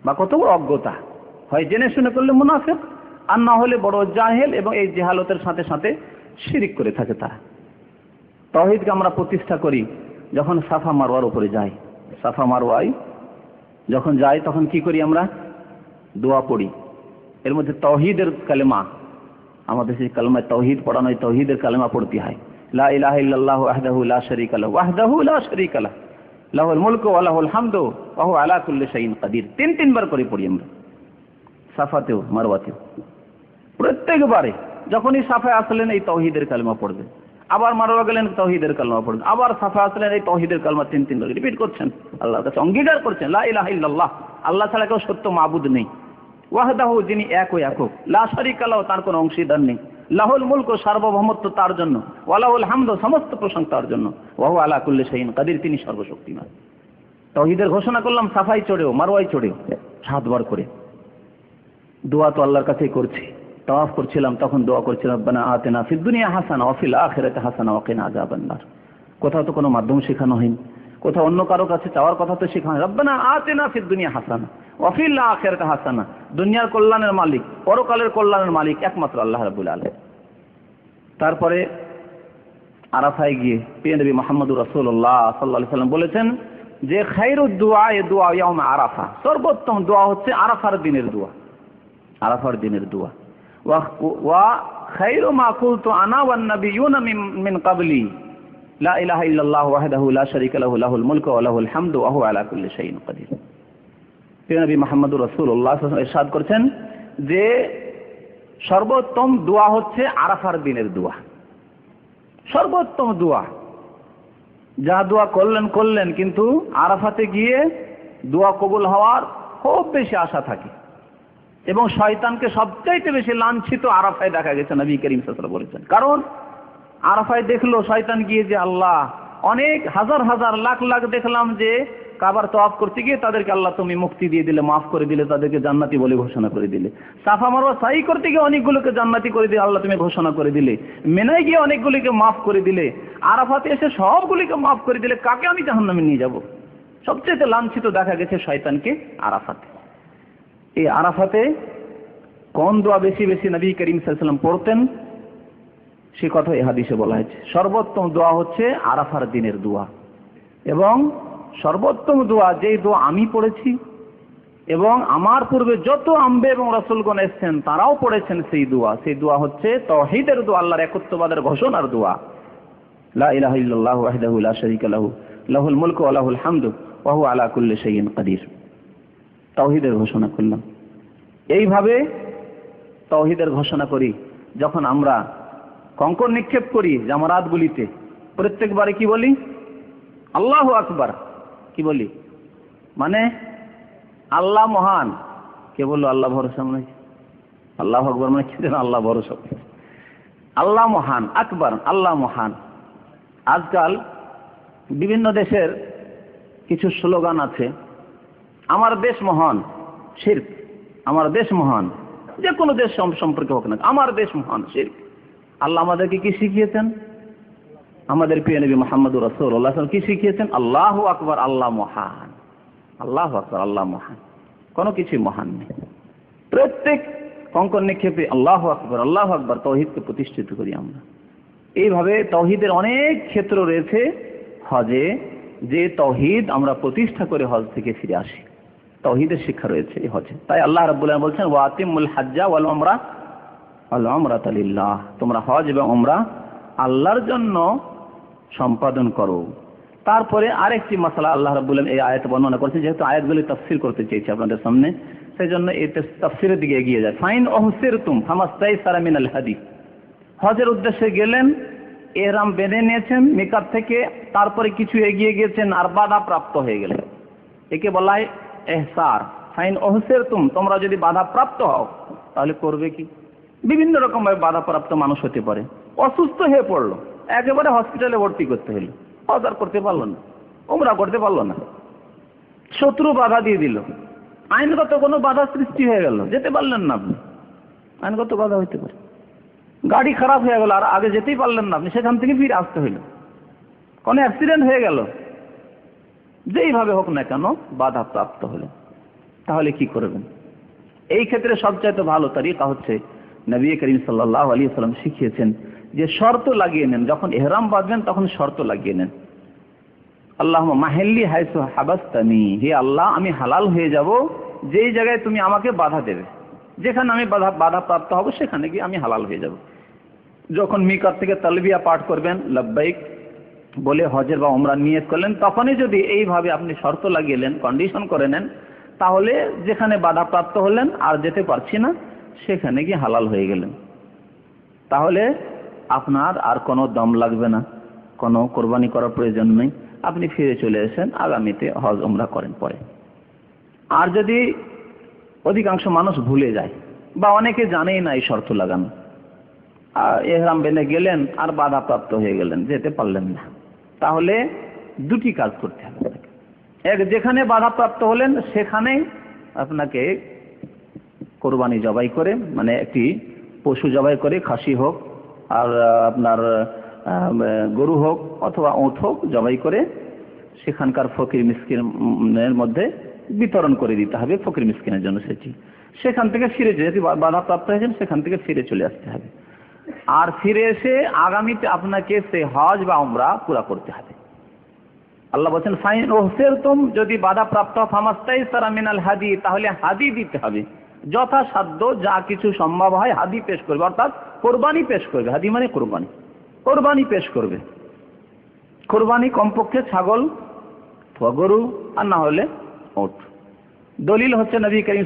বা কত বড় অজ্ঞতা হয় জেনে শুনে করলে মুনাফেক আর না হলে বড় জাহেল এবং এই জেহালতের সাথে সাথে শিরিক করে থাকে তারা তহিদকে আমরা প্রতিষ্ঠা করি যখন সাফা মারোয়ার উপরে যাই সাফা মারোয়াই যখন যাই তখন কি করি আমরা দোয়া পড়ি এর মধ্যে তহিদের কালেমা আমাদের সেই কালেমায় তহিদ পড়ানো তহিদের কালেমা পড়তে হয় লাহ ইলাহা ইল্লাল্লাহু ওয়াহদাহু লা শারীকা লাহু ওয়াহদাহু লাহুল মুলক আল্লাহুল হামদ ওহু আলা কুল্লি শাইন কাদির তিন তিনবার করে পড়ি আমরা সাফাতেও মারওয়াতেও প্রত্যেকবারে যখনই সাফায় আসলেন এই তহিদের কালমা পড়বেন আবার মারওয়া গেলেন তহিদের কালমা পড়বে আবার সাফা আসলেন এই তহিদের কালমা তিন তিনবার রিপিট করছেন আল্লাহর কাছে অঙ্গীকার করছেন লা ইলাহা ইল্লাল্লাহ আল্লাহ ছাড়া কেউ সত্য মাবুদ নেই ওয়াহদাহু যিনি এক ও একক লা শারিকা লাহু তার কোনো অংশীদার নেই লাহুল মুলক সার্বভৌমত্ব তার জন্য ওয়ালাহুল হামদ সমস্ত প্রসঙ্গ তার জন্য ওয়াহু আলা কুল্লি শাহিন কাদির তিনি সর্বশক্তিমান তহিদের ঘোষণা করলাম সাফাই চড়েও মারোয়াই চড়েও সাতবার করে দোয়া তো আল্লাহর কাছেই করছি তাফ করছিলাম তখন দোয়া করছিলাম বানা আতে না দুনিয়া হাসান অফিল ফিল আখিরাতি হাসানা ওয়া না আযাবান নার কোথাও তো কোনো মাধ্যম শেখানো হয়নি কোথাও অন্য কারো কাছে চাওয়ার কথা তো শেখানো রব্বানা আতে না ফিদ্দুনিয়া হাসানা ওয়াফিল আখেরাতে হাসানা দুনিয়ার কল্যাণের মালিক পরকালের কল্যাণের মালিক একমাত্র আল্লাহ রাব্বুল আলামিন তারপরে আরাফায় গিয়ে প্রিয় নবী মোহাম্মদুর রাসূলুল্লাহ সাল্লাল্লাহু আলাইহি সাল্লাম বলেছেন যে খায়রুদ দুআ এ দুআ ইয়াউম আরাফা সর্বোত্তম দোয়া হচ্ছে আরাফার দিনের দোয়া আরাফার দিনের দোয়া ওয়া খায়রু মা কুলতু আনা ওয়ান নাবিয়ুন মিন ক্বাবলি লা ইলাহা ইল্লাল্লাহু ওয়াহদাহু লা শারীকা লাহু লাহুল মুলকু ওয়া লাহুল হামদু ওয়া হুয়া আলা কুল্লি শাইইন কাদির তিনাবি মাহমুদুর রসুল্লাহ এরশাদ করছেন যে সর্বোত্তম দোয়া হচ্ছে আরাফার দিনের দোয়া সর্বোত্তম দোয়া যা দোয়া করলেন করলেন কিন্তু আরাফাতে গিয়ে দোয়া কবুল হওয়ার খুব বেশি আশা থাকে এবং শয়তানকে সবচাইতে বেশি লাঞ্ছিত আরাফায় দেখা গেছে নবী করিম সাসরা বলেছেন কারণ আরাফায় দেখলো শয়তান গিয়ে যে আল্লাহ অনেক হাজার হাজার লাখ লাখ দেখলাম যে কাবার তফ করতে গিয়ে তাদেরকে আল্লাহ তুমি মুক্তি দিয়ে দিলে মাফ করে দিলে তাদেরকে জান্নাতি বলে ঘোষণা করে দিলে সাফা মারবা সাই করতে গিয়ে অনেকগুলোকে জান্নাতি করে দিয়ে আল্লাহ তুমি ঘোষণা করে দিলে মেনাই গিয়ে অনেকগুলিকে মাফ করে দিলে আরাফাতে এসে সবগুলিকে মাফ করে দিলে কাকে আমি জাহান্নামে নিয়ে যাব সবচেয়ে লাঞ্ছিত দেখা গেছে শয়তানকে আরাফাতে এই আরাফাতে কোন দোয়া বেশি বেশি নবী করিম সাল্লাম পড়তেন সে কথা এহাদিসে বলা হয়েছে সর্বোত্তম দোয়া হচ্ছে আরাফার দিনের দোয়া এবং সর্বোত্তম দোয়া যেই দোয়া আমি পড়েছি এবং আমার পূর্বে যত আম্বে এবং রসুলগণ এসছেন তারাও পড়েছেন সেই দোয়া সেই দোয়া হচ্ছে তহিদের দোয়া আল্লাহর একত্রবাদের ঘোষণার দোয়া লাহু লাহুল ঘোষণা করলাম এইভাবে তহিদের ঘোষণা করি যখন আমরা কঙ্কর নিক্ষেপ করি জামারাতগুলিতে প্রত্যেকবারে কি বলি আল্লাহু আকবার কি বলি মানে আল্লাহ মহান কে বললো আল্লাহ ভরসা মানে আল্লাহ আকবর মানে কি আল্লাহ ভরসা আল্লাহ মহান আকবর আল্লাহ মহান আজকাল বিভিন্ন দেশের কিছু স্লোগান আছে আমার দেশ মহান শির্ক আমার দেশ মহান যে কোনো দেশ সম্পর্কে হোক না আমার দেশ মহান শির্ক আল্লাহ আমাদেরকে কি শিখিয়েছেন আমাদের প্রিয় নবী মোহাম্মদ রসৌল্লাহ কি শিখিয়েছেন আল্লাহ আকবর আল্লাহ মহান আল্লাহ আকবর আল্লাহ মহান কোনো কিছুই মহান নেই প্রত্যেক কঙ্কন নিক্ষেপে আল্লাহ আকবর আল্লাহ আকবর তৌহিদকে প্রতিষ্ঠিত করি আমরা এইভাবে তৌহিদের অনেক ক্ষেত্র রয়েছে হজে যে তৌহিদ আমরা প্রতিষ্ঠা করে হজ থেকে ফিরে আসি তৌহিদের শিক্ষা রয়েছে এই হজে তাই আল্লাহ রাবুল্লাহ বলছেন ওয়াতিমুল হাজ্জা ওয়াল আমরা আল্লাহ আমরা তালিল্লাহ তোমরা হজ এবং আমরা আল্লাহর জন্য সম্পাদন করো তারপরে আরেকটি মশলা আল্লাহ রাবুল্লাম এই আয়াত বর্ণনা করছে যেহেতু আয়াতগুলি তফসিল করতে চেয়েছি আপনাদের সামনে সেই জন্য এই তফসিলের দিকে এগিয়ে যায় ফাইন অহসির তুম হামাস্তাই সারামিন আল হাদি হজের উদ্দেশ্যে গেলেন এরাম বেঁধে নিয়েছেন মেকআপ থেকে তারপরে কিছু এগিয়ে গিয়েছেন আর বাধা প্রাপ্ত হয়ে গেলেন একে বলা হয় এহসার ফাইন অহসের তুম তোমরা যদি বাধা প্রাপ্ত হও তাহলে করবে কি বিভিন্ন রকমভাবে বাধাপ্রাপ্ত মানুষ হতে পারে অসুস্থ হয়ে পড়লো একেবারে হসপিটালে ভর্তি করতে হলো অজার করতে পারলো না ওমরা করতে পারলো না শত্রু বাধা দিয়ে দিল আইনগত কোনো বাধা সৃষ্টি হয়ে গেল যেতে পারলেন না আপনি আইনগত বাধা হইতে পারে গাড়ি খারাপ হয়ে গেল আর আগে যেতেই পারলেন না আপনি সেখান থেকে ফিরে আসতে হইল কোনো অ্যাক্সিডেন্ট হয়ে গেল যেইভাবে হোক না কেন বাধা প্রাপ্ত হলেন তাহলে কি করবেন এই ক্ষেত্রে সবচাইতে ভালো তারিখা হচ্ছে নবী করিম সাল্লাহ আলী সাল্লাম শিখিয়েছেন যে শর্ত লাগিয়ে নেন যখন এহরাম বাঁধবেন তখন শর্ত লাগিয়ে নেন আল্লাহ মাহেল্লি হাইসু হাবাস্তানি হে আল্লাহ আমি হালাল হয়ে যাব যেই জায়গায় তুমি আমাকে বাধা দেবে যেখানে আমি বাধা বাধা প্রাপ্ত হব সেখানে গিয়ে আমি হালাল হয়ে যাব যখন মিকার থেকে তালবিয়া পাঠ করবেন লব্বাইক বলে হজের বা ওমরা নিয়ত করলেন তখনই যদি এইভাবে আপনি শর্ত লাগিয়ে নেন কন্ডিশন করে নেন তাহলে যেখানে বাধাপ্রাপ্ত হলেন আর যেতে পারছি না সেখানে গিয়ে হালাল হয়ে গেলেন তাহলে আপনার আর কোনো দম লাগবে না কোনো কোরবানি করার প্রয়োজন নেই আপনি ফিরে চলে এসেন আগামীতে হজ ওমরা করেন পরে আর যদি অধিকাংশ মানুষ ভুলে যায় বা অনেকে জানেই না এই শর্ত লাগানো এহরাম বেঁধে গেলেন আর বাধাপ্রাপ্ত হয়ে গেলেন যেতে পারলেন না তাহলে দুটি কাজ করতে হবে এক যেখানে বাধাপ্রাপ্ত হলেন সেখানে আপনাকে কোরবানি জবাই করে মানে একটি পশু জবাই করে খাসি হোক আর আপনার গরু হোক অথবা উঁট হোক জবাই করে সেখানকার ফকির মিসকিনের মধ্যে বিতরণ করে দিতে হবে ফকির মিসকিনের জন্য সেটি সেখান থেকে ফিরে যদি বাধাপ্রাপ্ত হয়েছেন সেখান থেকে ফিরে চলে আসতে হবে আর ফিরে এসে আগামীতে আপনাকে সে হজ বা আমরা পুরা করতে হবে আল্লাহ বলছেন ফাইন ওহসের তুম যদি বাধাপ্রাপ্ত ফামাস্তাই সারা মিনাল হাদি তাহলে হাদি দিতে হবে যথাসাধ্য যা কিছু সম্ভব হয় হাদি পেশ করবে অর্থাৎ কোরবানি পেশ করবে হাদি মানে কোরবানি কোরবানি পেশ করবে কোরবানি কমপক্ষে ছাগল গরু আর না হলে ওট দলিল হচ্ছে নবী করিম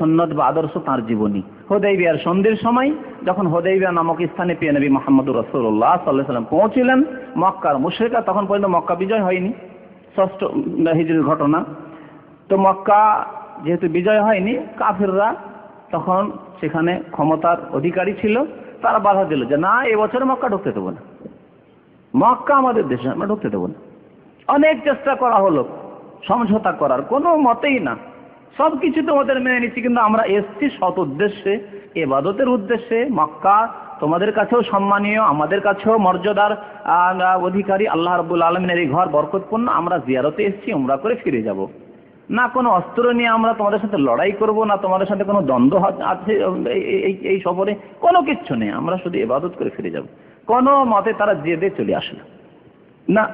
সন্ন্যত বা আদর্শ তাঁর জীবনী হোদেবিয়ার সন্ধির সময় যখন হোদেবিয়া নামক স্থানে পেয়ে নবী মোহাম্মদুর রসুল্লাহ সাল্লাহ সাল্লাম পৌঁছিলেন মক্কার মুশ্রিকা তখন পর্যন্ত মক্কা বিজয় হয়নি ষষ্ঠ হিজুর ঘটনা তো মক্কা যেহেতু বিজয় হয়নি কাফিররা তখন সেখানে ক্ষমতার অধিকারী ছিল তারা বাধা দিল যে না এবছর মক্কা ঢুকতে দেবো না মক্কা আমাদের দেশে আমরা ঢুকতে দেবো না অনেক চেষ্টা করা হলো সমঝোতা করার কোনো মতেই না সব কিছু তোমাদের মেনে নিচ্ছি কিন্তু আমরা এসছি সৎ উদ্দেশ্যে এবাদতের উদ্দেশ্যে মক্কা তোমাদের কাছেও সম্মানীয় আমাদের কাছেও মর্যাদার অধিকারী আল্লাহ রবুল আলমিনের এই ঘর বরকতপূর্ণ আমরা জিয়ারতে এসছি আমরা করে ফিরে যাব না কোনো অস্ত্র নিয়ে আমরা তোমাদের সাথে লড়াই করব না তোমাদের সাথে কোনো দ্বন্দ্ব আছে এই এই সফরে কোনো কিচ্ছু নেই আমরা শুধু ইবাদত করে ফিরে যাব কোনো মতে তারা জেদে চলে আসে না না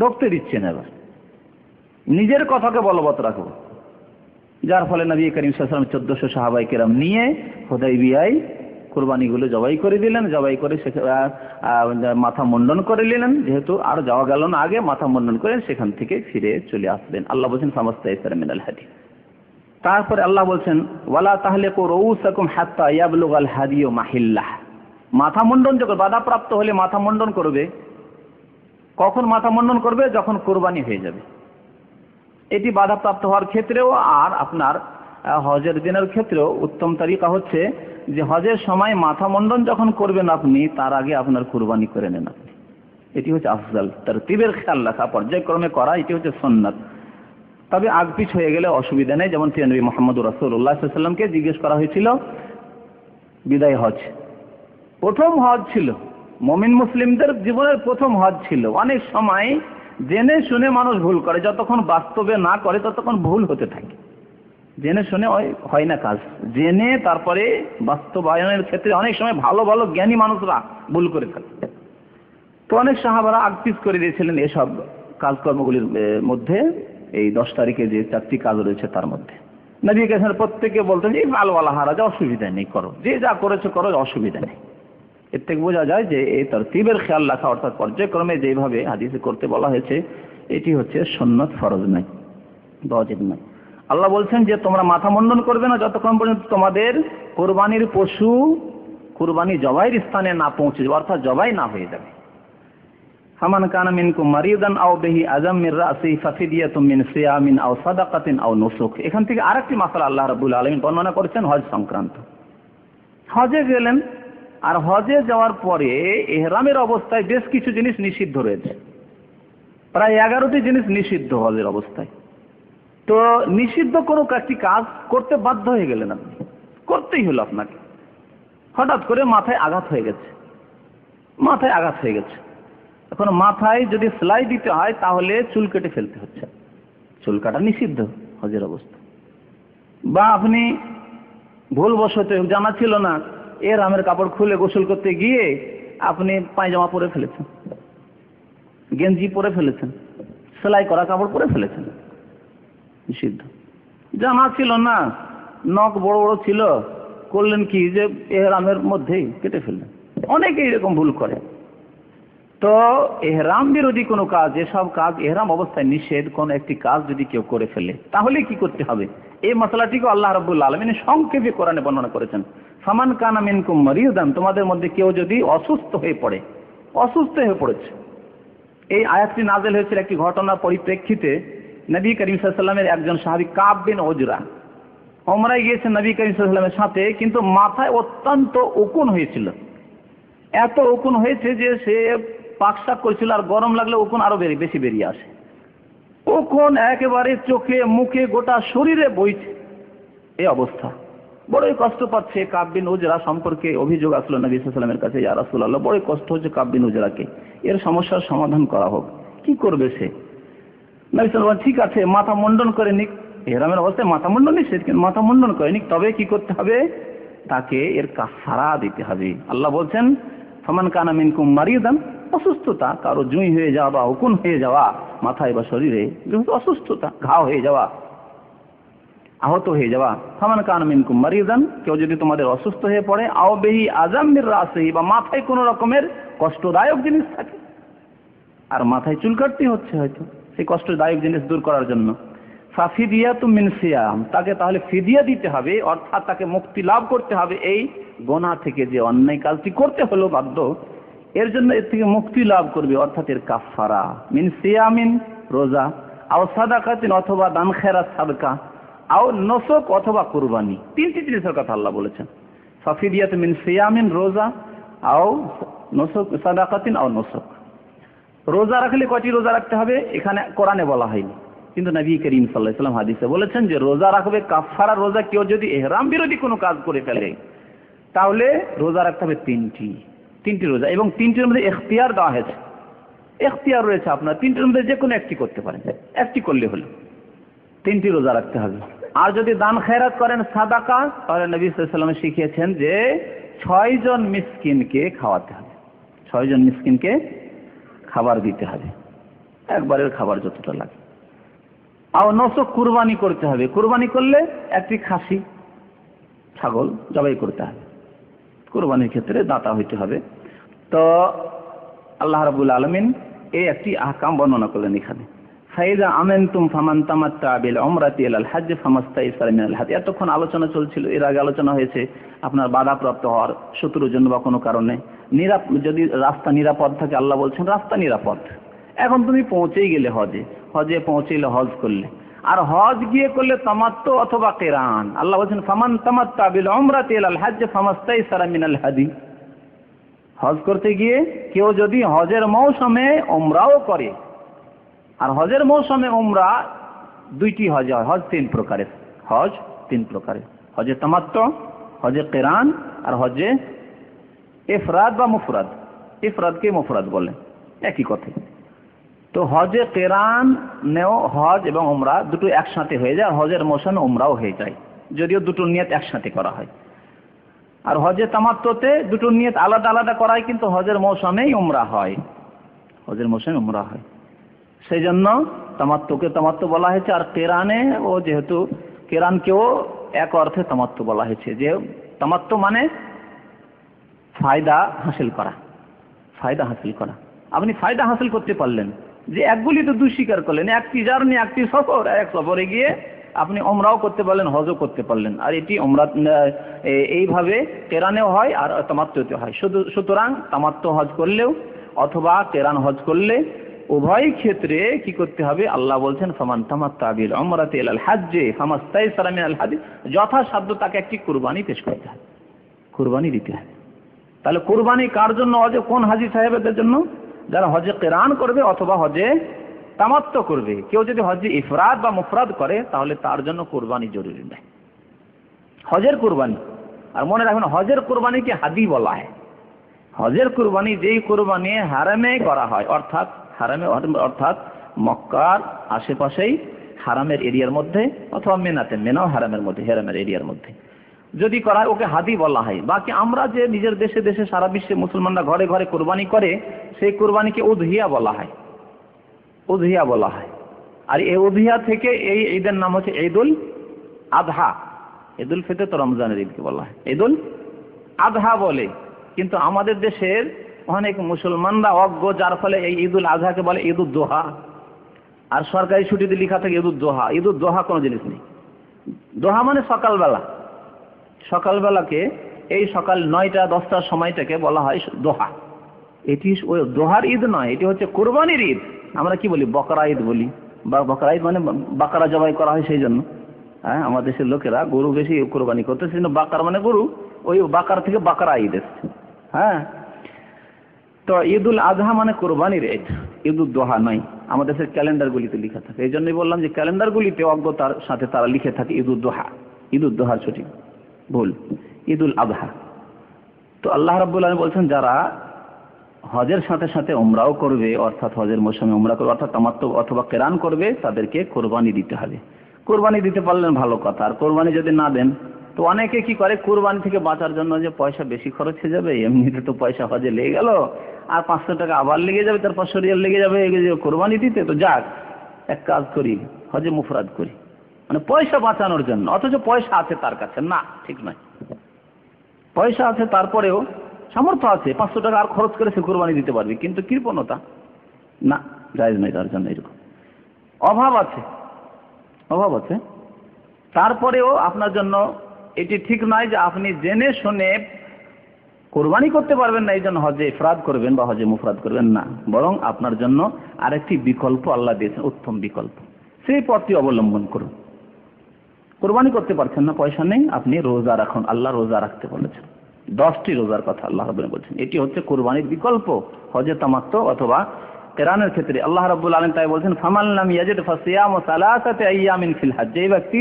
ঢুকতে দিচ্ছে না এবার নিজের কথাকে বলবৎ রাখবো যার ফলে নবী করিম সাল্লাম চোদ্দশো সাহাবাই কেরাম নিয়ে হোদাই বিয়াই কোরবানিগুলো জবাই করে দিলেন জবাই করে মাথা মুন্ডন করে নিলেন যেহেতু আর যাওয়া গেল না আগে মাথা মুন্ডন করে সেখান থেকে ফিরে চলে আসবেন আল্লাহ বলছেন সমস্ত হাদি তারপরে আল্লাহ বলছেন ওয়ালা তাহলে মাহিল্লাহ মাথা মুন্ডন যখন বাধাপ্রাপ্ত হলে মাথা মুন্ডন করবে কখন মাথা মুন্ডন করবে যখন কোরবানি হয়ে যাবে এটি বাধাপ্রাপ্ত হওয়ার ক্ষেত্রেও আর আপনার হজের দিনের ক্ষেত্রেও উত্তম তালিকা হচ্ছে যে হজের সময় মাথা মন্ডন যখন করবেন আপনি তার আগে আপনার কুরবানি করে নেন আপনি এটি হচ্ছে আফজাল তার তীবের খেয়াল রাখা পর্যায়ক্রমে করা এটি হচ্ছে সন্ন্যত তবে আগ পিছ হয়ে গেলে অসুবিধা নেই যেমন তিরানবী মোহাম্মদ রাসুল্লাহামকে জিজ্ঞেস করা হয়েছিল বিদায় হজ প্রথম হজ ছিল মমিন মুসলিমদের জীবনের প্রথম হজ ছিল অনেক সময় জেনে শুনে মানুষ ভুল করে যতক্ষণ বাস্তবে না করে ততক্ষণ ভুল হতে থাকে জেনে শুনে হয় না কাজ জেনে তারপরে বাস্তবায়নের ক্ষেত্রে অনেক সময় ভালো ভালো জ্ঞানী মানুষরা ভুল করে থাকে তো অনেক সাহাবারা আগপিস করে দিয়েছিলেন এসব কাজকর্মগুলির মধ্যে এই দশ তারিখে যে চারটি কাজ রয়েছে তার মধ্যে নবী কাছেন প্রত্যেকে বলতেন এই আলওয়ালা হারা যা অসুবিধা নেই করো যে যা করেছে করো অসুবিধা নেই এর থেকে বোঝা যায় যে এই তার তীবের খেয়াল রাখা অর্থাৎ পর্যায়ক্রমে যেভাবে হাদিসে করতে বলা হয়েছে এটি হচ্ছে সন্ন্যত ফরজ নয় বজিব নয় আল্লাহ বলছেন যে তোমরা মাথা মন্ডন করবে না যতক্ষণ পর্যন্ত তোমাদের কোরবানির পশু কোরবানি জবাইয়ের স্থানে না পৌঁছে যাবে অর্থাৎ জবাই না হয়ে যাবে হামান কানা মিনকুম মারিদান আও বিহি আজম মির রাসি ফাফিদিয়াতুম মিন সিয়ামিন আও সাদাকাতিন আও নুসুক এখান থেকে আরেকটি মাসালা আল্লাহ রাব্বুল আলামিন বর্ণনা করেছেন হজ সংক্রান্ত হজে গেলেন আর হজে যাওয়ার পরে এহরামের অবস্থায় বেশ কিছু জিনিস নিষিদ্ধ রয়েছে প্রায় এগারোটি জিনিস নিষিদ্ধ হজের অবস্থায় তো নিষিদ্ধ কোনো কাজটি কাজ করতে বাধ্য হয়ে গেলেন আপনি করতেই হলো আপনাকে হঠাৎ করে মাথায় আঘাত হয়ে গেছে মাথায় আঘাত হয়ে গেছে এখন মাথায় যদি সেলাই দিতে হয় তাহলে চুল কেটে ফেলতে হচ্ছে চুল কাটা নিষিদ্ধ হজের অবস্থা বা আপনি ভুলবশত জানা ছিল না এর আমের কাপড় খুলে গোসল করতে গিয়ে আপনি পায়জামা পরে ফেলেছেন গেঞ্জি পরে ফেলেছেন সেলাই করা কাপড় পরে ফেলেছেন নিষিদ্ধ জানা ছিল না নখ বড় বড় ছিল করলেন কি যে এহরামের মধ্যেই কেটে ফেললেন অনেকে এরকম ভুল করে তো এহরাম বিরোধী কোনো কাজ এসব কাজ এহরাম অবস্থায় নিষেধ কোন একটি কাজ যদি কেউ করে ফেলে তাহলে কি করতে হবে এই মশলাটিকে আল্লাহ রবুল্লা আলমিনী সংক্ষেপে কোরআনে বর্ণনা করেছেন সামান কানা মিনকুম মারিয়দান তোমাদের মধ্যে কেউ যদি অসুস্থ হয়ে পড়ে অসুস্থ হয়ে পড়েছে এই আয়াতটি নাজেল হয়েছিল একটি ঘটনার পরিপ্রেক্ষিতে নবী করিম সাল্লামের একজন সাহাবি কাব বিন ওজরা ওমরায় গিয়েছে নবী করিম সাল্লামের সাথে কিন্তু মাথায় অত্যন্ত উকুন হয়েছিল এত উকুন হয়েছে যে সে পাকশাক করেছিল আর গরম লাগলে উকুন আরো বেরিয়ে বেশি বেরিয়ে আসে উকুন একেবারে চোখে মুখে গোটা শরীরে বইছে এই অবস্থা বড়ই কষ্ট পাচ্ছে কাব্যিন ওজরা সম্পর্কে অভিযোগ আসলো নবী সাল্লামের কাছে ইয়া রাসুল্লাহ বড়ই কষ্ট হচ্ছে কাব্যিন ওজরাকে এর সমস্যার সমাধান করা হোক কি করবে সে নবিসাল ঠিক আছে মাথা মন্ডন করে নিক এরামের অবস্থায় মাথা মন্ডন নিষেধ কিন্তু মাথা মন্ডন করে নিক তবে কি করতে হবে তাকে এর কাজ সারা দিতে হবে আল্লাহ বলছেন সমান কানা মিনকুম মারিয়ে দেন অসুস্থতা কারো জুঁই হয়ে যাওয়া বা হুকুন হয়ে যাওয়া মাথায় বা শরীরে অসুস্থতা ঘা হয়ে যাওয়া আহত হয়ে যাওয়া সামান কান মিনকুম দেন কেউ যদি তোমাদের অসুস্থ হয়ে পড়ে আও বেহি আজামের রাসেহি বা মাথায় কোনো রকমের কষ্টদায়ক জিনিস থাকে আর মাথায় চুল কাটতে হচ্ছে হয়তো সেই কষ্টদায়ক জিনিস দূর করার জন্য ফাফিদিয়া তু মিনসিয়াম তাকে তাহলে ফিদিয়া দিতে হবে অর্থাৎ তাকে মুক্তি লাভ করতে হবে এই গোনা থেকে যে অন্যায় কাজটি করতে হলো বাধ্য এর জন্য এর থেকে মুক্তি লাভ করবে অর্থাৎ এর কাফারা মিন সিয়ামিন রোজা আও কাতিন অথবা দান খেরা সাদকা আও নসক অথবা কুরবানি তিনটি জিনিসের কথা আল্লাহ বলেছেন ফাফিদিয়াত মিন সিয়ামিন রোজা আও নসক সাদাকাতিন আও নসক রোজা রাখলে কয়টি রোজা রাখতে হবে এখানে কোরআনে বলা হয়নি কিন্তু নবী করিম সাল্লাহ ইসলাম হাদিসে বলেছেন যে রোজা রাখবে কাফারা রোজা কেউ যদি এহরাম বিরোধী কোনো কাজ করে ফেলে তাহলে রোজা রাখতে হবে তিনটি তিনটি রোজা এবং তিনটির মধ্যে এখতিয়ার দেওয়া হয়েছে এখতিয়ার রয়েছে আপনার তিনটির মধ্যে যে কোনো একটি করতে পারেন একটি করলে হলো তিনটি রোজা রাখতে হবে আর যদি দান খেরাত করেন সাদাকা তাহলে নবী সাল্লাম শিখিয়েছেন যে ছয়জন মিসকিনকে খাওয়াতে হবে ছয়জন মিসকিনকে খাবার দিতে হবে একবারের খাবার যতটা লাগে আর নসক কুরবানি করতে হবে কুরবানি করলে একটি খাসি ছাগল জবাই করতে হবে কুরবানির ক্ষেত্রে দাতা হইতে হবে তো আল্লাহ রাবুল আলমিন এই একটি আহকাম বর্ণনা করলেন এখানে ফাইজা আমেনতুম ফামান তামাত্তা বিল উমরাতি ইলাল হজ্জ ফামাস্তাইসার মিনাল হাদি এতক্ষণ আলোচনা চলছিল এর আগে আলোচনা হয়েছে আপনার বাধাপ্রাপ্ত হওয়ার শত্রুর জন্য বা কোনো কারণে নিরাপ যদি রাস্তা নিরাপদ থাকে আল্লাহ বলছেন রাস্তা নিরাপদ এখন তুমি পৌঁছেই গেলে হজে হজে পৌঁছেইলে হজ করলে আর হজ গিয়ে করলে তামাত্ত অথবা কেরান আল্লাহ বলছেন ফামান তামাত্তা বিল উমরাতি ইলাল হজ্জ ফামাস্তাইসার মিনাল হাদি হজ করতে গিয়ে কেউ যদি হজের মৌসুমে ওমরাও করে আর হজের মৌসুমে উমরা দুইটি হজ হয় হজ তিন প্রকারের হজ তিন প্রকারের হজে তামাত্ম হজে কেরান আর হজে এফরাদ বা মুফরাদ এফরাদকে মুফরাদ বলে একই কথা তো হজে কেরান নেও হজ এবং উমরা দুটো একসাথে হয়ে যায় হজের মৌসুমে উমরাও হয়ে যায় যদিও দুটো নিয়ত একসাথে করা হয় আর হজে তামাত্মতে দুটো নিয়ত আলাদা আলাদা করায় কিন্তু হজের মৌসুমেই উমরা হয় হজের মৌসুমে উমরা হয় সেই জন্য তামাত্মকে তামাত্ম বলা হয়েছে আর কেরানে ও যেহেতু কেরানকেও এক অর্থে তামাত্ম বলা হয়েছে যে তামাত্ম মানে ফায়দা হাসিল করা ফায়দা হাসিল করা আপনি ফায়দা হাসিল করতে পারলেন যে একগুলি তো দুই স্বীকার করলেন একটি জার্নি একটি সফর এক সফরে গিয়ে আপনি অমরাও করতে পারলেন হজও করতে পারলেন আর এটি ওমরা এইভাবে কেরানেও হয় আর তামাত্মতে হয় সুতরাং তামাত্ম হজ করলেও অথবা কেরান হজ করলে উভয় ক্ষেত্রে কি করতে হবে আল্লাহ বলছেন সমান তামাত্তাবিল অমরাতে আল হাজ্জে ফামাস্তাই আল হাদি যথাসাধ্য তাকে একটি কুরবানি পেশ করতে হবে কুরবানি দিতে হবে তাহলে কুরবানি কার জন্য হজে কোন হাজি সাহেবদের জন্য যারা হজে কেরান করবে অথবা হজে তামাত্ম করবে কেউ যদি হজে ইফরাদ বা মুফরাদ করে তাহলে তার জন্য কোরবানি জরুরি নেই হজের কুরবানি আর মনে রাখবেন হজের কোরবানিকে হাদি বলা হয় হজের কুরবানি যেই কোরবানি হারামে করা হয় অর্থাৎ হারামে অর্থাৎ মক্কার আশেপাশেই হারামের এরিয়ার মধ্যে অথবা মেনাতে মেনাও হারামের মধ্যে হেরামের এরিয়ার মধ্যে যদি করা হয় ওকে হাদি বলা হয় বাকি আমরা যে নিজের দেশে দেশে সারা বিশ্বে মুসলমানরা ঘরে ঘরে কোরবানি করে সেই কোরবানিকে উদহিয়া বলা হয় উদহিয়া বলা হয় আর এই উদহিয়া থেকে এই ঈদের নাম হচ্ছে ঈদুল আধা ঈদুল ফিতর তো রমজানের ঈদকে বলা হয় ঈদুল আধা বলে কিন্তু আমাদের দেশের অনেক মুসলমানরা অজ্ঞ যার ফলে এই ঈদুল আজহাকে বলে ঈদুল দোহা আর সরকারি ছুটিতে লেখা থাকে ঈদুল দোহা ঈদুল দোহা কোনো জিনিস নেই দোহা মানে সকালবেলা সকালবেলাকে এই সকাল নয়টা দশটার সময়টাকে বলা হয় দোহা এটি ওই দোহার ঈদ নয় এটি হচ্ছে কোরবানির ঈদ আমরা কি বলি বকরা ঈদ বলি বা বকরা ঈদ মানে বাকরা জবাই করা হয় সেই জন্য হ্যাঁ আমাদের দেশের লোকেরা গরু বেশি কোরবানি করতে সেই জন্য বাকার মানে গরু ওই বাকার থেকে বাকরা ঈদ এসছে হ্যাঁ তো ঈদুল আজহা মানে কোরবানির ঈদ ঈদুল দোহা নয় আমাদের দেশের ক্যালেন্ডারগুলিতে লেখা থাকে এই জন্যই বললাম যে ক্যালেন্ডারগুলিতে অজ্ঞতার সাথে তারা লিখে থাকে ঈদুল দোহা ঈদুল দোহার ছুটি ভুল ঈদুল আজহা তো আল্লাহ রাব্বুল আলামিন বলছেন যারা হজের সাথে সাথে ওমরাও করবে অর্থাৎ হজের মৌসুমে ওমরা করবে অর্থাৎ তামাত্ম অথবা কেরান করবে তাদেরকে কোরবানি দিতে হবে কোরবানি দিতে পারলেন ভালো কথা আর কোরবানি যদি না দেন তো অনেকে কি করে কোরবানি থেকে বাঁচার জন্য যে পয়সা বেশি খরচ হয়ে যাবে এমনিতে তো পয়সা হজে লেগে গেল আর পাঁচশো টাকা আবার লেগে যাবে তার পাঁচশো রিয়াল লেগে যাবে কোরবানি দিতে তো যাক এক কাজ করি হজে মুফরাদ করি মানে পয়সা বাঁচানোর জন্য অথচ পয়সা আছে তার কাছে না ঠিক নয় পয়সা আছে তারপরেও সামর্থ্য আছে পাঁচশো টাকা আর খরচ করে সে কোরবানি দিতে পারবে কিন্তু কৃপণতা না যায় নয় তার জন্য এরকম অভাব আছে অভাব আছে তারপরেও আপনার জন্য এটি ঠিক নয় যে আপনি জেনে শুনে কোরবানি করতে পারবেন না এই জন্য হজে ইফরাদ করবেন বা হজে মুফরাদ করবেন না বরং আপনার জন্য আরেকটি বিকল্প আল্লাহ দিয়েছেন উত্তম বিকল্প সেই পথটি অবলম্বন করুন কোরবানি করতে পারছেন না পয়সা নেই আপনি রোজা রাখুন আল্লাহ রোজা রাখতে বলেছেন দশটি রোজার কথা আল্লাহ রবিন বলছেন এটি হচ্ছে কোরবানির বিকল্প হজে তামাত্ম অথবা কেরানের ক্ষেত্রে আল্লাহ রাবুল আলম তাই বলছেন ফামাল্লাম ইয়াজেদ ফাসিয়াম ও সালাসাতে ইয়ামিন ফিল হাজ যে ব্যক্তি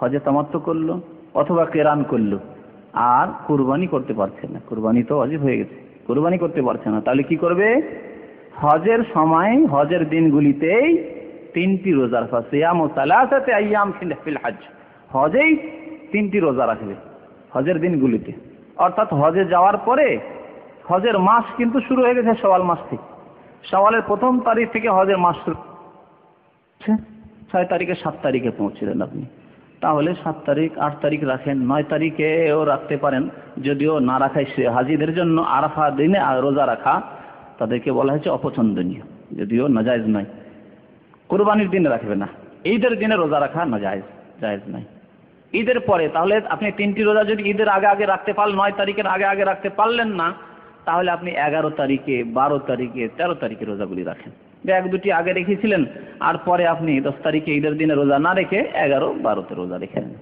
হজে তামাত্ম করলো অথবা কেরান করল আর কুরবানি করতে পারছে না কুরবানি তো অজিব হয়ে গেছে কুরবানি করতে পারছে না তাহলে কি করবে হজের সময় হজের দিনগুলিতেই তিনটি রোজা রাখা সিয়াম ও সালাসাতে আইয়াম ফিল হজ হজেই তিনটি রোজা রাখবে হজের দিনগুলিতে অর্থাৎ হজে যাওয়ার পরে হজের মাস কিন্তু শুরু হয়ে গেছে সওয়াল মাস থেকে সওয়ালের প্রথম তারিখ থেকে হজের মাস শুরু ছয় তারিখে সাত তারিখে পৌঁছিলেন আপনি তাহলে সাত তারিখ আট তারিখ রাখেন নয় তারিখেও রাখতে পারেন যদিও না রাখাই সে হাজিদের জন্য আরাফা দিনে রোজা রাখা তাদেরকে বলা হয়েছে অপছন্দনীয় যদিও নাজায়জ নয় কোরবানির দিনে রাখবে না ঈদের দিনে রোজা রাখা নাজায়জ জায়জ নয় ঈদের পরে তাহলে আপনি তিনটি রোজা যদি ঈদের আগে আগে রাখতে পারল নয় তারিখের আগে আগে রাখতে পারলেন না তাহলে আপনি এগারো তারিখে বারো তারিখে তেরো তারিখে রোজাগুলি রাখেন ব্যাগ দুটি আগে রেখেছিলেন আর পরে আপনি দশ তারিখে ঈদের দিনে রোজা না রেখে এগারো বারোতে রোজা রেখেলেন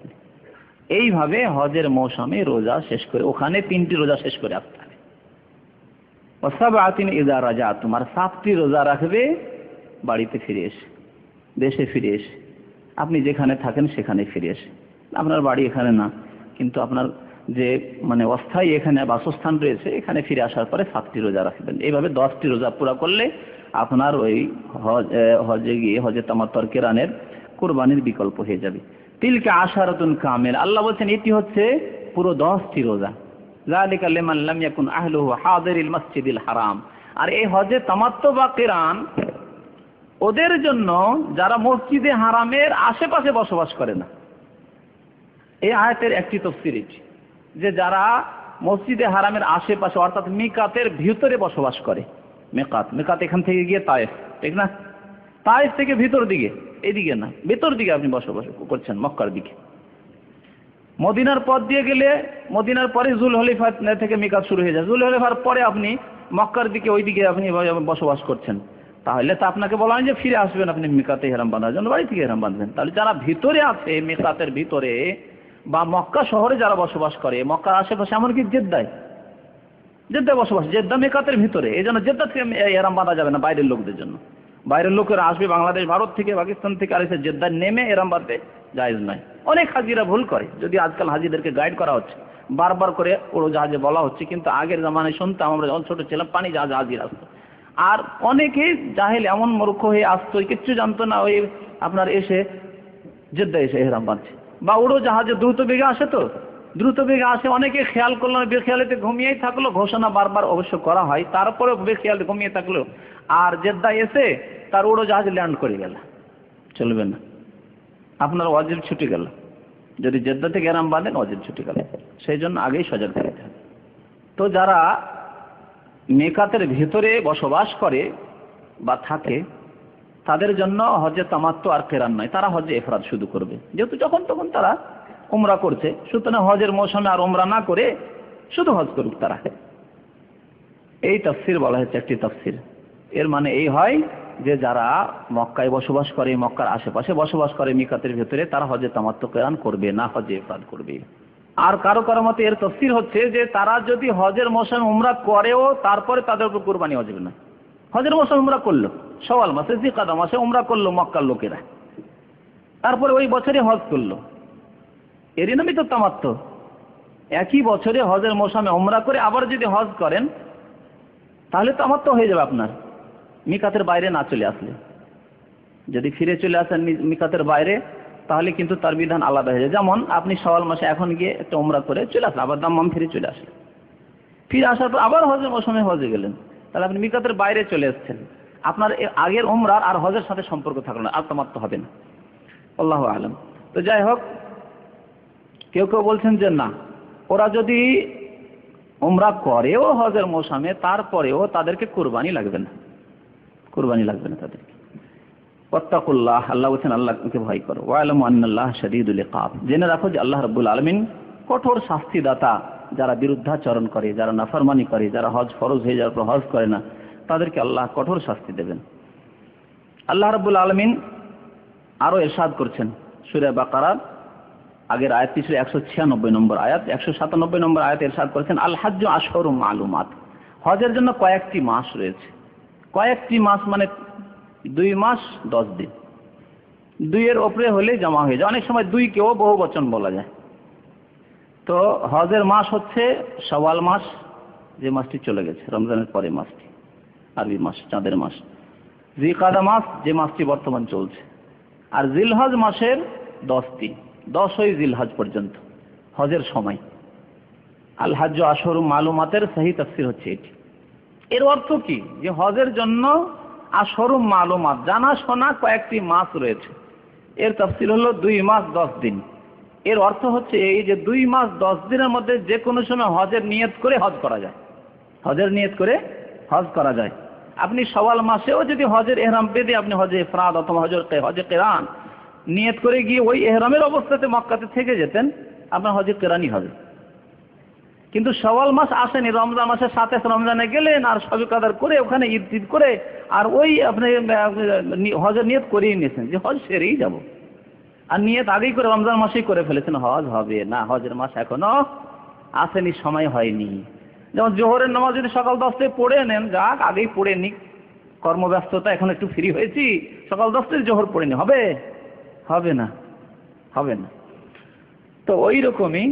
এইভাবে হজের মৌসুমে রোজা শেষ করে ওখানে তিনটি রোজা শেষ করে আসতে হবে অসাব আতিন ইদা রাজা তোমার সাতটি রোজা রাখবে বাড়িতে ফিরে এসে দেশে ফিরে এসে আপনি যেখানে থাকেন সেখানে ফিরে এসে আপনার বাড়ি এখানে না কিন্তু আপনার যে মানে অস্থায়ী এখানে বাসস্থান রয়েছে এখানে ফিরে আসার পরে সাতটি রোজা রাখবেন এইভাবে দশটি রোজা পুরা করলে আপনার ওই হজ হজে গিয়ে হজে তামাত্তর কেরানের কোরবানির বিকল্প হয়ে যাবে তিলকে আশারতুন কামের আল্লাহ বলছেন এটি হচ্ছে পুরো দশটি রোজা জালিকা লিমান লাম ইয়াকুন আহলুহু হাদিরিল মসজিদিল হারাম আর এই হজে তামাত্তু বা কেরান ওদের জন্য যারা মসজিদে হারামের আশেপাশে বসবাস করে না এই আয়াতের একটি তফসির এটি যে যারা মসজিদে হারামের আশেপাশে অর্থাৎ মেকাতের ভিতরে বসবাস করে মেকাত মেকাত এখান থেকে গিয়ে তায়েফ ঠিক না তায়েফ থেকে ভিতর দিকে এদিকে না ভেতর দিকে আপনি বসবাস করছেন মক্কার দিকে মদিনার পথ দিয়ে গেলে মদিনার পরে জুল হলিফা থেকে মেকাত শুরু হয়ে যায় জুল হলিফার পরে আপনি মক্কার দিকে ওই দিকে আপনি বসবাস করছেন তাহলে তো আপনাকে বলা হয় যে ফিরে আসবেন আপনি মেকাতে হেরাম বাঁধার জন্য বাড়ি থেকে হেরাম বাঁধবেন তাহলে যারা ভিতরে আছে মেকাতের ভিতরে বা মক্কা শহরে যারা বসবাস করে মক্কা আশেপাশে এমনকি জেদ্দায় জেদ্দায় বসবাস জেদ্দা মেকাতের ভিতরে এই জন্য জেদ্দা থেকে এরাম বাঁধা যাবে না বাইরের লোকদের জন্য বাইরের লোকেরা আসবে বাংলাদেশ ভারত থেকে পাকিস্তান থেকে আর এসে জেদ্দায় নেমে এরাম বাঁধতে জায়জ নয় অনেক হাজিরা ভুল করে যদি আজকাল হাজিদেরকে গাইড করা হচ্ছে বারবার করে উড়োজাহাজে বলা হচ্ছে কিন্তু আগের জামানায় শুনতাম আমরা যখন ছোটো ছিলাম পানি জাহাজ হাজির আসতো আর অনেকে জাহেল এমন মূর্খ হয়ে আসতো কিচ্ছু জানতো না ওই আপনার এসে জেদ্দা এসে এরাম বাঁধছে বা উড়োজাহাজে দ্রুত বেগে আসে তো দ্রুত বেগে আসে অনেকে খেয়াল করলো না বেখেয়ালিতে ঘুমিয়েই থাকলো ঘোষণা বারবার অবশ্য করা হয় তারপরে বেখেয়ালিতে ঘুমিয়ে থাকলো আর জেদ্দা এসে তার উড়োজাহাজ ল্যান্ড করে গেল চলবে না আপনার অজিব ছুটি গেল যদি জেদ্দা থেকে এরাম বাঁধেন অজিব ছুটি গেল সেই জন্য আগেই সজাগ থাকতে হবে তো যারা মেকাতের ভেতরে বসবাস করে বা থাকে তাদের জন্য হজে তামাত্ম আর কেরান নয় তারা হজে এফরাদ শুধু করবে যেহেতু যখন তখন তারা উমরা করছে সুতরাং হজের মৌসুমে আর উমরা না করে শুধু হজ করুক তারা এই তাফসির বলা হয়েছে একটি তাফসির এর মানে এই হয় যে যারা মক্কায় বসবাস করে মক্কার আশেপাশে বসবাস করে মিকাতের ভেতরে তারা হজে তামাত্ম কেরান করবে না হজে এফরাদ করবে আর কারো কারো মতে এর তফসির হচ্ছে যে তারা যদি হজের মৌসুমে উমরা করেও তারপরে তাদের উপর কোরবানি হজবে না হজের মাসে উমরা করলো সওয়াল মাসে জিকাদা মাসে উমরা করলো মক্কার লোকেরা তারপরে ওই বছরে হজ করলো এরই নামই তো তামাত্ম একই বছরে হজের মৌসুমে ওমরা করে আবার যদি হজ করেন তাহলে তামাত্ম হয়ে যাবে আপনার মিকাতের বাইরে না চলে আসলে যদি ফিরে চলে আসেন মিকাতের বাইরে তাহলে কিন্তু তার বিধান আলাদা হয়ে যায় যেমন আপনি সওয়াল মাসে এখন গিয়ে একটা ওমরা করে চলে আসলেন আবার দাম ফিরে চলে আসলেন ফিরে আসার পর আবার হজের মৌসুমে হজে গেলেন তাহলে আপনি মিকাতের বাইরে চলে এসছেন আপনার আগের ওমরার আর হজের সাথে সম্পর্ক থাকলো না তো হবে না আল্লাহ আলম তো যাই হোক কেউ কেউ বলছেন যে না ওরা যদি ওমরা করেও হজের মৌসামে তারপরেও তাদেরকে কোরবানি লাগবে না কুরবানি লাগবে না তাদেরকে পত্তাকুল্লাহ আল্লাহ বলছেন আল্লাহকে ভয় করো ওয়ালাম শরীদুল কাব জেনে রাখো যে আল্লাহ রবুল আলমিন কঠোর শাস্তিদাতা যারা বিরুদ্ধাচরণ করে যারা নাফরমানি করে যারা হজ ফরজ হয়ে যাওয়ার পর হজ করে না তাদেরকে আল্লাহ কঠোর শাস্তি দেবেন আল্লাহ রাবুল আলমিন আরও এরশাদ করছেন সুরে বাকারার আগের আয়াতটি ছিল একশো ছিয়ানব্বই নম্বর আয়াত একশো সাতানব্বই নম্বর আয়াত এরশাদ করেছেন আলহাজ্য আসর মালুমাত হজের জন্য কয়েকটি মাস রয়েছে কয়েকটি মাস মানে দুই মাস দশ দিন দুইয়ের ওপরে হলে জমা হয়ে যায় অনেক সময় দুইকেও বহু বচন বলা যায় তো হজের মাস হচ্ছে সওয়াল মাস যে মাসটি চলে গেছে রমজানের পরে মাসটি আরবি মাস চাঁদের মাস জি কাদা মাস যে মাসটি বর্তমান চলছে আর জিলহজ মাসের দশ দিন দশই জিলহজ পর্যন্ত হজের সময় আল আসর মালুমাতের সাহি তফসির হচ্ছে এটি এর অর্থ কি যে হজের জন্য আসরু মালুমাত জানা শোনা কয়েকটি মাস রয়েছে এর তফসিল হলো দুই মাস দশ দিন এর অর্থ হচ্ছে এই যে দুই মাস দশ দিনের মধ্যে যে কোনো সময় হজের নিয়ত করে হজ করা যায় হজের নিয়ত করে হজ করা যায় আপনি সওয়াল মাসেও যদি হজের এহরাম বেঁধে আপনি হজে ফ্রাদ অথবা হজর হজে কেরান নিয়ত করে গিয়ে ওই এহরামের অবস্থাতে মক্কাতে থেকে যেতেন আপনার হজে কেরানি হবে কিন্তু সওয়াল মাস আসেনি রমজান মাসের সাথে রমজানে গেলেন আর সবে কাদার করে ওখানে ঈদ করে আর ওই আপনি হজের নিয়ত করিয়ে নিয়েছেন যে হজ সেরেই যাবো আর নিয়ত আগেই করে রমজান মাসেই করে ফেলেছেন হজ হবে না হজের মাস এখনো আসেনি সময় হয়নি যেমন জোহরের নামাজ যদি সকাল দশটায় পড়ে নেন যাক আগেই পড়ে নিক কর্মব্যস্ততা এখন একটু ফ্রি হয়েছি সকাল দশটায় জোহর পড়ে নি হবে হবে না হবে না তো ওই রকমই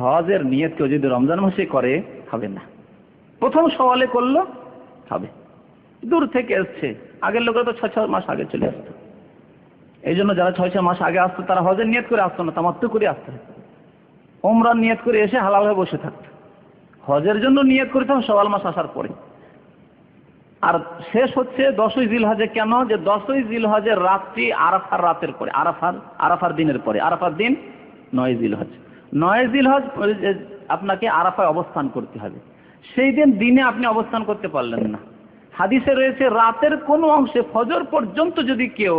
হজের নিয়ত কেউ যদি রমজান মাসে করে হবে না প্রথম সওয়ালে করলো হবে দূর থেকে এসছে আগের লোকেরা তো ছ ছ মাস আগে চলে আসতো এই জন্য যারা ছয় ছয় মাস আগে আসতো তারা হজের নিয়ত করে আসতো না তামাত্ম করে আসতো ওমরান নিয়ত করে এসে হালাল হয়ে বসে থাকতো হজের জন্য নিয়ত করতাম সওয়াল মাস আসার পরে আর শেষ হচ্ছে দশই জিল হজে কেন যে দশই জিল হজের রাত্রি আরাফার রাতের পরে আরাফার আরাফার দিনের পরে আরাফার দিন নয় জিল হজ নয় জিল হজ আপনাকে আরাফায় অবস্থান করতে হবে সেই দিন দিনে আপনি অবস্থান করতে পারলেন না হাদিসে রয়েছে রাতের কোনো অংশে ফজর পর্যন্ত যদি কেউ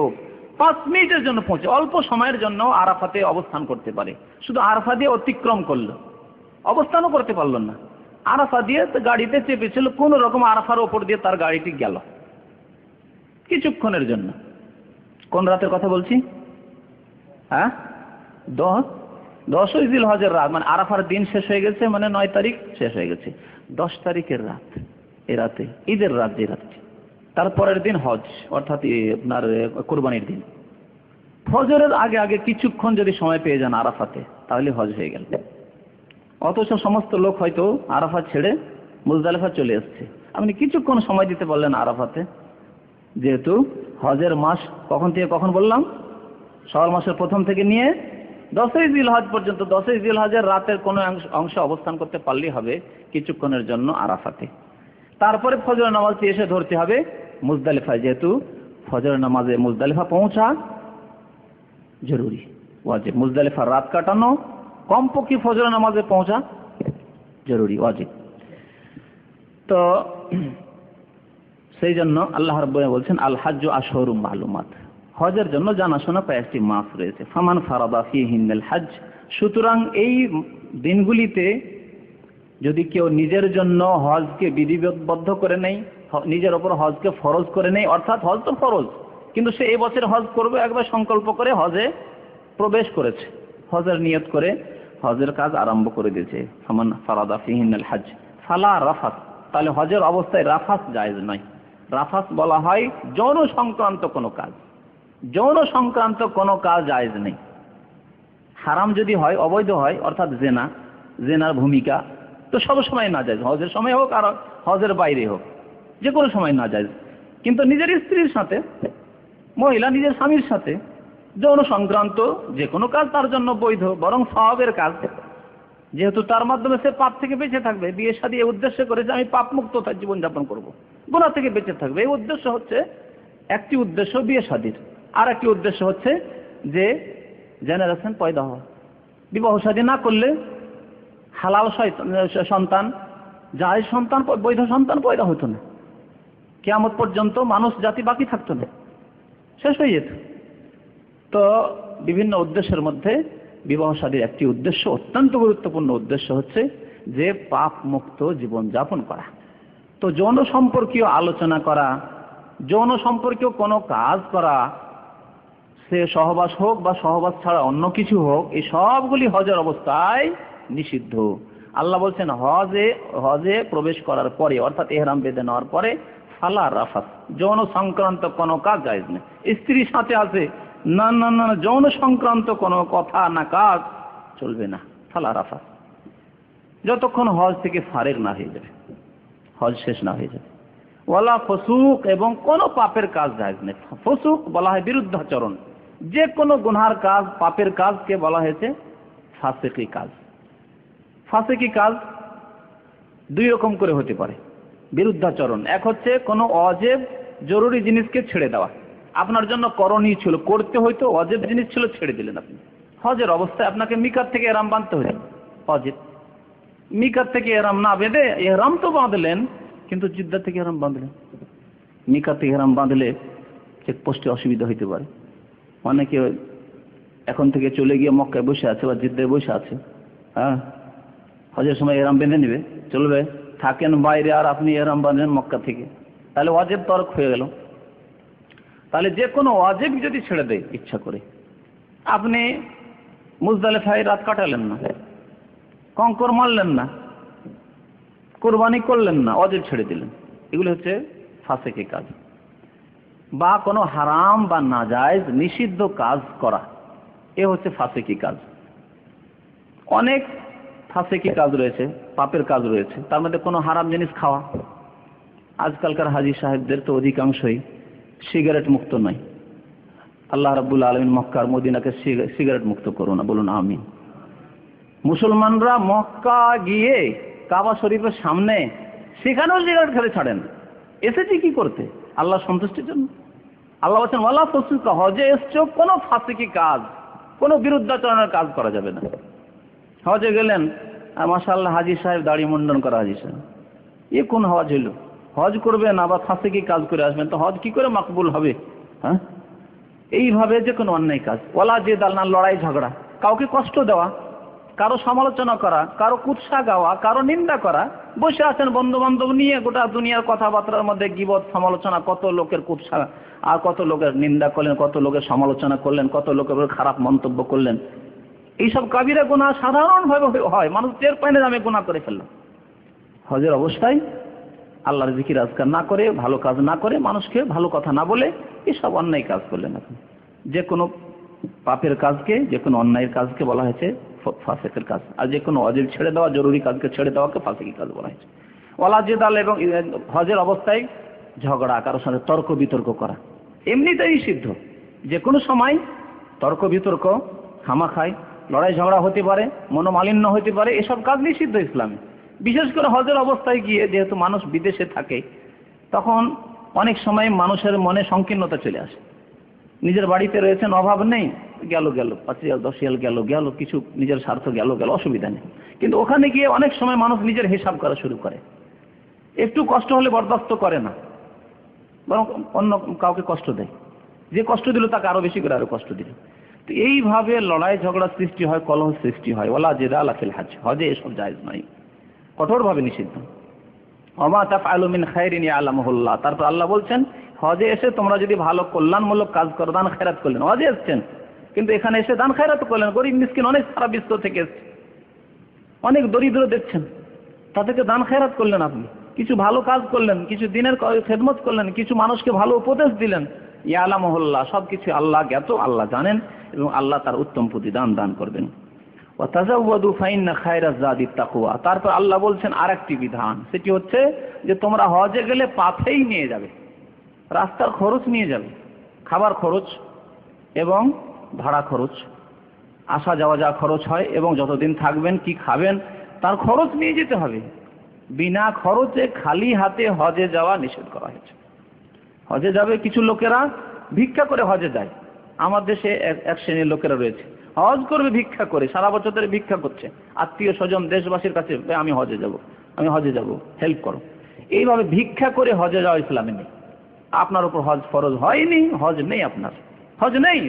পাঁচ মিনিটের জন্য পৌঁছে অল্প সময়ের জন্য আরাফাতে অবস্থান করতে পারে শুধু আরাফা দিয়ে অতিক্রম করলো অবস্থানও করতে পারল না আরাফা দিয়ে গাড়িতে চেপেছিল কোন রকম আরাফার ওপর দিয়ে তার গাড়িটি গেল কিছুক্ষণের জন্য কোন রাতের কথা বলছি হ্যাঁ দশ দশই দিল হজের রাত মানে আরাফার দিন শেষ হয়ে গেছে মানে নয় তারিখ শেষ হয়ে গেছে দশ তারিখের রাত এ রাতে ঈদের রাত যে রাত্রি তারপরের দিন হজ অর্থাৎ আপনার কোরবানির দিন ফজরের আগে আগে কিছুক্ষণ যদি সময় পেয়ে যান আরাফাতে তাহলে হজ হয়ে গেল অথচ সমস্ত লোক হয়তো আরাফা ছেড়ে মুজদালেফা চলে এসছে আপনি কিছুক্ষণ সময় দিতে পারলেন আরাফাতে যেহেতু হজের মাস কখন থেকে কখন বললাম সওয়াল মাসের প্রথম থেকে নিয়ে দশই জিল হজ পর্যন্ত দশই জিল হজের রাতের কোনো অংশে অবস্থান করতে পারলেই হবে কিছুক্ষণের জন্য আরাফাতে তারপরে ফজর নামাজটি এসে ধরতে হবে মুজদালিফা যেহেতু ফজরের নামাজে মুজদালিফা পৌঁছা জরুরি ওয়াজিব মুজদালিফা রাত কাটানো কমপক্ষে ফজরের নামাজে পৌঁছা জরুরি ওয়াজিব তো সেই জন্য আল্লাহ রব্বুল্লাহ বলছেন আল হাজ আশহরুম মালুমাত হজের জন্য জানাশোনা কয়েকটি মাস রয়েছে ফামান ফারাদা ফি হিন্দেল হাজ সুতরাং এই দিনগুলিতে যদি কেউ নিজের জন্য হজকে বিধিবদ্ধ করে নেই নিজের ওপর হজকে ফরজ করে নেই অর্থাৎ হজ তো ফরজ কিন্তু সে এই বছর হজ করবে একবার সংকল্প করে হজে প্রবেশ করেছে হজের নিয়ত করে হজের কাজ আরম্ভ করে দিয়েছে সমান ফারাদা ফিহিনাল হাজ ফালা রাফাত তাহলে হজের অবস্থায় রাফাস জায়েজ নয় রাফাস বলা হয় যৌন সংক্রান্ত কোনো কাজ যৌন সংক্রান্ত কোনো কাজ জায়জ নেই হারাম যদি হয় অবৈধ হয় অর্থাৎ জেনা জেনার ভূমিকা তো সব সময় না যায় হজের সময় হোক আর হজের বাইরে হোক যে কোনো সময় না যায় কিন্তু নিজের স্ত্রীর সাথে মহিলা নিজের স্বামীর সাথে যৌন সংক্রান্ত যে কোনো কাজ তার জন্য বৈধ বরং স্বভাবের কাজ যেহেতু তার মাধ্যমে সে পাপ থেকে বেঁচে থাকবে বিয়ে এই উদ্দেশ্য করে যে আমি পাপ মুক্ত তার জীবনযাপন করবো গোনা থেকে বেঁচে থাকবে এই উদ্দেশ্য হচ্ছে একটি উদ্দেশ্য বিয়ে সাদীর আর একটি উদ্দেশ্য হচ্ছে যে জেনারেশন পয়দা হওয়া বিবাহ সাদী না করলে হালাল সন্তান যাই সন্তান বৈধ সন্তান পয়দা হতো না কেয়ামত পর্যন্ত মানুষ জাতি বাকি থাকতো না শেষ হয়ে যেত তো বিভিন্ন উদ্দেশ্যের মধ্যে বিবাহ সাদীর একটি উদ্দেশ্য অত্যন্ত গুরুত্বপূর্ণ উদ্দেশ্য হচ্ছে যে পাপ মুক্ত জীবন যাপন করা তো যৌন সম্পর্কীয় আলোচনা করা যৌন সম্পর্কীয় কোনো কাজ করা সে সহবাস হোক বা সহবাস ছাড়া অন্য কিছু হোক এই সবগুলি হজর অবস্থায় নিষিদ্ধ আল্লাহ বলছেন হজে হজে প্রবেশ করার পরে অর্থাৎ এহরাম বেঁধে নেওয়ার পরে ফালা রাফাত যৌন সংক্রান্ত কোনো কাজ যায় না স্ত্রীর সাথে আছে না না না যৌন সংক্রান্ত কোনো কথা না কাজ চলবে না ফালা রাফাত যতক্ষণ হজ থেকে ফারেক না হয়ে যাবে হজ শেষ না হয়ে যাবে ওলা ফসুক এবং কোনো পাপের কাজ যায় না ফসুক বলা হয় বিরুদ্ধাচরণ যে কোনো গুনহার কাজ পাপের কাজকে বলা হয়েছে ফাসেকি কাজ ফাঁসেকি কাজ দুই রকম করে হতে পারে বিরুদ্ধাচরণ এক হচ্ছে কোনো অজেব জরুরি জিনিসকে ছেড়ে দেওয়া আপনার জন্য করণীয় ছিল করতে হয়তো অজেব জিনিস ছিল ছেড়ে দিলেন আপনি হজের অবস্থায় আপনাকে মিকার থেকে এরাম বাঁধতে হয়েছে হজের মিকার থেকে এরাম না বেঁধে এরাম তো বাঁধলেন কিন্তু জিদ্দা থেকে এরাম বাঁধলেন মিকার থেকে এরাম বাঁধলে চেকপোস্টে অসুবিধা হইতে পারে অনেকে এখন থেকে চলে গিয়ে মক্কায় বসে আছে বা জিদ্দায় বসে আছে হ্যাঁ হজের সময় এরাম বেঁধে নেবে চলবে থাকেন বাইরে আর আপনি এরাম বাঁধেন মক্কা থেকে তাহলে অজেব তরক হয়ে গেল তাহলে যে কোনো অজেব যদি ছেড়ে দেয় ইচ্ছা করে আপনি ফাই রাত কাটালেন না কঙ্কর মারলেন না কোরবানি করলেন না অজেব ছেড়ে দিলেন এগুলো হচ্ছে ফাঁসেকে কাজ বা কোনো হারাম বা নাজায়জ নিষিদ্ধ কাজ করা এ হচ্ছে ফাঁসেকি কাজ অনেক ফাঁসেকি কাজ রয়েছে পাপের কাজ রয়েছে তার মধ্যে কোনো হারাম জিনিস খাওয়া আজকালকার হাজি সাহেবদের তো অধিকাংশই সিগারেট মুক্ত নয় আল্লাহ রাবুল আলমিন মক্কার মদিনাকে সিগারেট মুক্ত না বলুন আমিন মুসলমানরা মক্কা গিয়ে কাবা শরীফের সামনে সেখানেও সিগারেট খেলে ছাড়েন এসেছি কি করতে আল্লাহ সন্তুষ্টির জন্য আল্লাহ বলছেন আল্লাহ ফসুকা হজে এসছো কোনো ফাঁসিকি কাজ কোনো বিরুদ্ধাচরণের কাজ করা যাবে না হজে গেলেন আর মাসাল্লাহ হাজি সাহেব দাড়ি মুন্ডন করা হাজি সাহেব এ কোন হজ হইল হজ করবেন আবার ফাঁসে কি কাজ করে আসবেন তো হজ কি করে মাকবুল হবে হ্যাঁ এইভাবে যে কোনো অন্যায় কাজ ওলা যে দালনার লড়াই ঝগড়া কাউকে কষ্ট দেওয়া কারো সমালোচনা করা কারো কুৎসা গাওয়া কারো নিন্দা করা বসে আছেন বন্ধু বান্ধব নিয়ে গোটা দুনিয়ার কথাবার্তার মধ্যে গিবত সমালোচনা কত লোকের কুৎসা আর কত লোকের নিন্দা করলেন কত লোকের সমালোচনা করলেন কত লোকের খারাপ মন্তব্য করলেন এইসব কাবিরা গোনা সাধারণভাবে হয় মানুষ টের পায় না আমি গোনা করে ফেললাম হজের অবস্থায় আল্লাহর জিকির আজকার না করে ভালো কাজ না করে মানুষকে ভালো কথা না বলে এসব অন্যায় কাজ করলেন এখন যে কোনো পাপের কাজকে যে কোনো অন্যায়ের কাজকে বলা হয়েছে ফাঁসেকের কাজ আর যে কোনো অজীব ছেড়ে দেওয়া জরুরি কাজকে ছেড়ে দেওয়াকে ফাঁসেকি কাজ বলা হয়েছে অলাজেদাল এবং হজের অবস্থায় ঝগড়া কারোর সাথে তর্ক বিতর্ক করা এমনিতেই সিদ্ধ যে কোনো সময় তর্ক বিতর্ক খামাখায় লড়াই ঝগড়া হতে পারে মনোমালিন্য হতে পারে এসব কাজ নিষিদ্ধ ইসলামে বিশেষ করে হজের অবস্থায় গিয়ে যেহেতু মানুষ বিদেশে থাকে তখন অনেক সময় মানুষের মনে সংকীর্ণতা চলে আসে নিজের বাড়িতে রয়েছেন অভাব নেই গেল গেল পাঁচিয়াল দশিয়াল গেল গেল কিছু নিজের স্বার্থ গেল গেল অসুবিধা নেই কিন্তু ওখানে গিয়ে অনেক সময় মানুষ নিজের হিসাব করা শুরু করে একটু কষ্ট হলে বরদাস্ত করে না বরং অন্য কাউকে কষ্ট দেয় যে কষ্ট দিল তাকে আরো বেশি করে আরো কষ্ট দিল এইভাবে লড়াই ঝগড়া সৃষ্টি হয় কলহ সৃষ্টি হয় ওলা জেদাল আছে হাজ হজে এসব জায়গ নাই কঠোরভাবে নিষিদ্ধ অমা তাফ আলমিন খাইরিন আলামহুল্লাহ তারপর আল্লাহ বলছেন হজে এসে তোমরা যদি ভালো কল্যাণমূলক কাজ করো দান খেরাত করলেন হজে এসছেন কিন্তু এখানে এসে দান খেরাত করলেন গরিব মিসকিন অনেক সারা বিশ্ব থেকে এসছে অনেক দরিদ্র দেখছেন তাদেরকে দান খেরাত করলেন আপনি কিছু ভালো কাজ করলেন কিছু দিনের খেদমত করলেন কিছু মানুষকে ভালো উপদেশ দিলেন ইয়ালামহল্লা সব কিছু আল্লাহ জ্ঞাত আল্লাহ জানেন এবং আল্লাহ তার উত্তম প্রতিদান দান করবেন তাকুয়া তারপর আল্লাহ বলছেন আর একটি বিধান সেটি হচ্ছে যে তোমরা হজে গেলে পাথেই নিয়ে যাবে রাস্তার খরচ নিয়ে যাবে খাবার খরচ এবং ভাড়া খরচ আসা যাওয়া যা খরচ হয় এবং যতদিন থাকবেন কি খাবেন তার খরচ নিয়ে যেতে হবে বিনা খরচে খালি হাতে হজে যাওয়া নিষেধ করা হয়েছে হজে যাবে কিছু লোকেরা ভিক্ষা করে হজে যায় আমার দেশে এক শ্রেণীর লোকেরা রয়েছে হজ করবে ভিক্ষা করে সারা বছর ধরে ভিক্ষা করছে আত্মীয় স্বজন দেশবাসীর কাছে আমি হজে যাব আমি হজে যাব হেল্প করো এইভাবে ভিক্ষা করে হজে যাওয়া ইসলামে নেই আপনার উপর হজ ফরজ হয়নি হজ নেই আপনার হজ নেই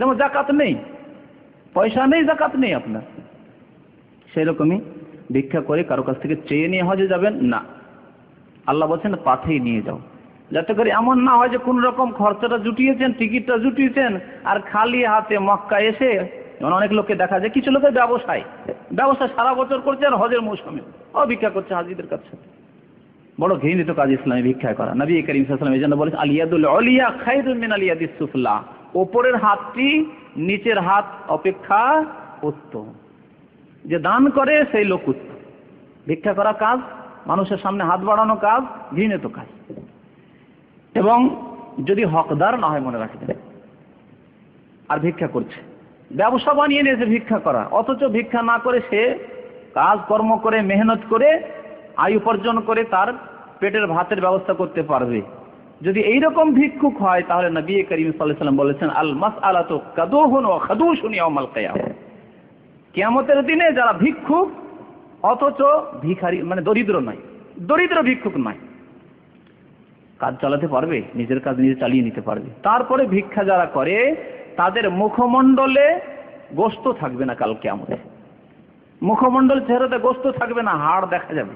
যেমন জাকাত নেই পয়সা নেই জাকাত নেই আপনার সেরকমই ভিক্ষা করে কারো কাছ থেকে চেয়ে নিয়ে হজে যাবেন না আল্লাহ বলছেন পাথেই নিয়ে যাও যাতে করে এমন না হয় যে কোন রকম খরচাটা জুটিয়েছেন টিকিটটা জুটিয়েছেন আর খালি হাতে মক্কা এসে যেমন অনেক লোককে দেখা যায় কিছু লোকের ব্যবসায় ব্যবসা সারা বছর করছে আর হজের মৌসুমে ও ভিক্ষা করছে হাজিদের কাছে বড় ঘৃণিত কাজ ইসলামে ভিক্ষা করা নবী করিম ইসলাম এই জন্য বলেছে আলিয়াদুল অলিয়া খাইদুল মিন আলিয়াদিস সুফলা ওপরের হাতটি নিচের হাত অপেক্ষা উত্তম যে দান করে সেই লোক উত্তম ভিক্ষা করা কাজ মানুষের সামনে হাত বাড়ানো কাজ ঘৃণিত কাজ এবং যদি হকদার না হয় মনে রাখবেন আর ভিক্ষা করছে ব্যবসা বানিয়ে নিয়েছে ভিক্ষা করা অথচ ভিক্ষা না করে সে কাজ কর্ম করে মেহনত করে আয় উপার্জন করে তার পেটের ভাতের ব্যবস্থা করতে পারবে যদি এইরকম ভিক্ষুক হয় তাহলে নবী করিম সাল্লাম বলেছেন আল মাস আলা তো কাদুহন ও খাদুসুন অমাল কেয়ামতের দিনে যারা ভিক্ষুক অথচ ভিখারি মানে দরিদ্র নয় দরিদ্র ভিক্ষুক নয় কাজ চালাতে পারবে নিজের কাজ নিজে চালিয়ে নিতে পারবে তারপরে ভিক্ষা যারা করে তাদের মুখমণ্ডলে গোস্ত থাকবে না কালকে আমাদের মুখমণ্ডল চেহারাতে গোস্ত থাকবে না হাড় দেখা যাবে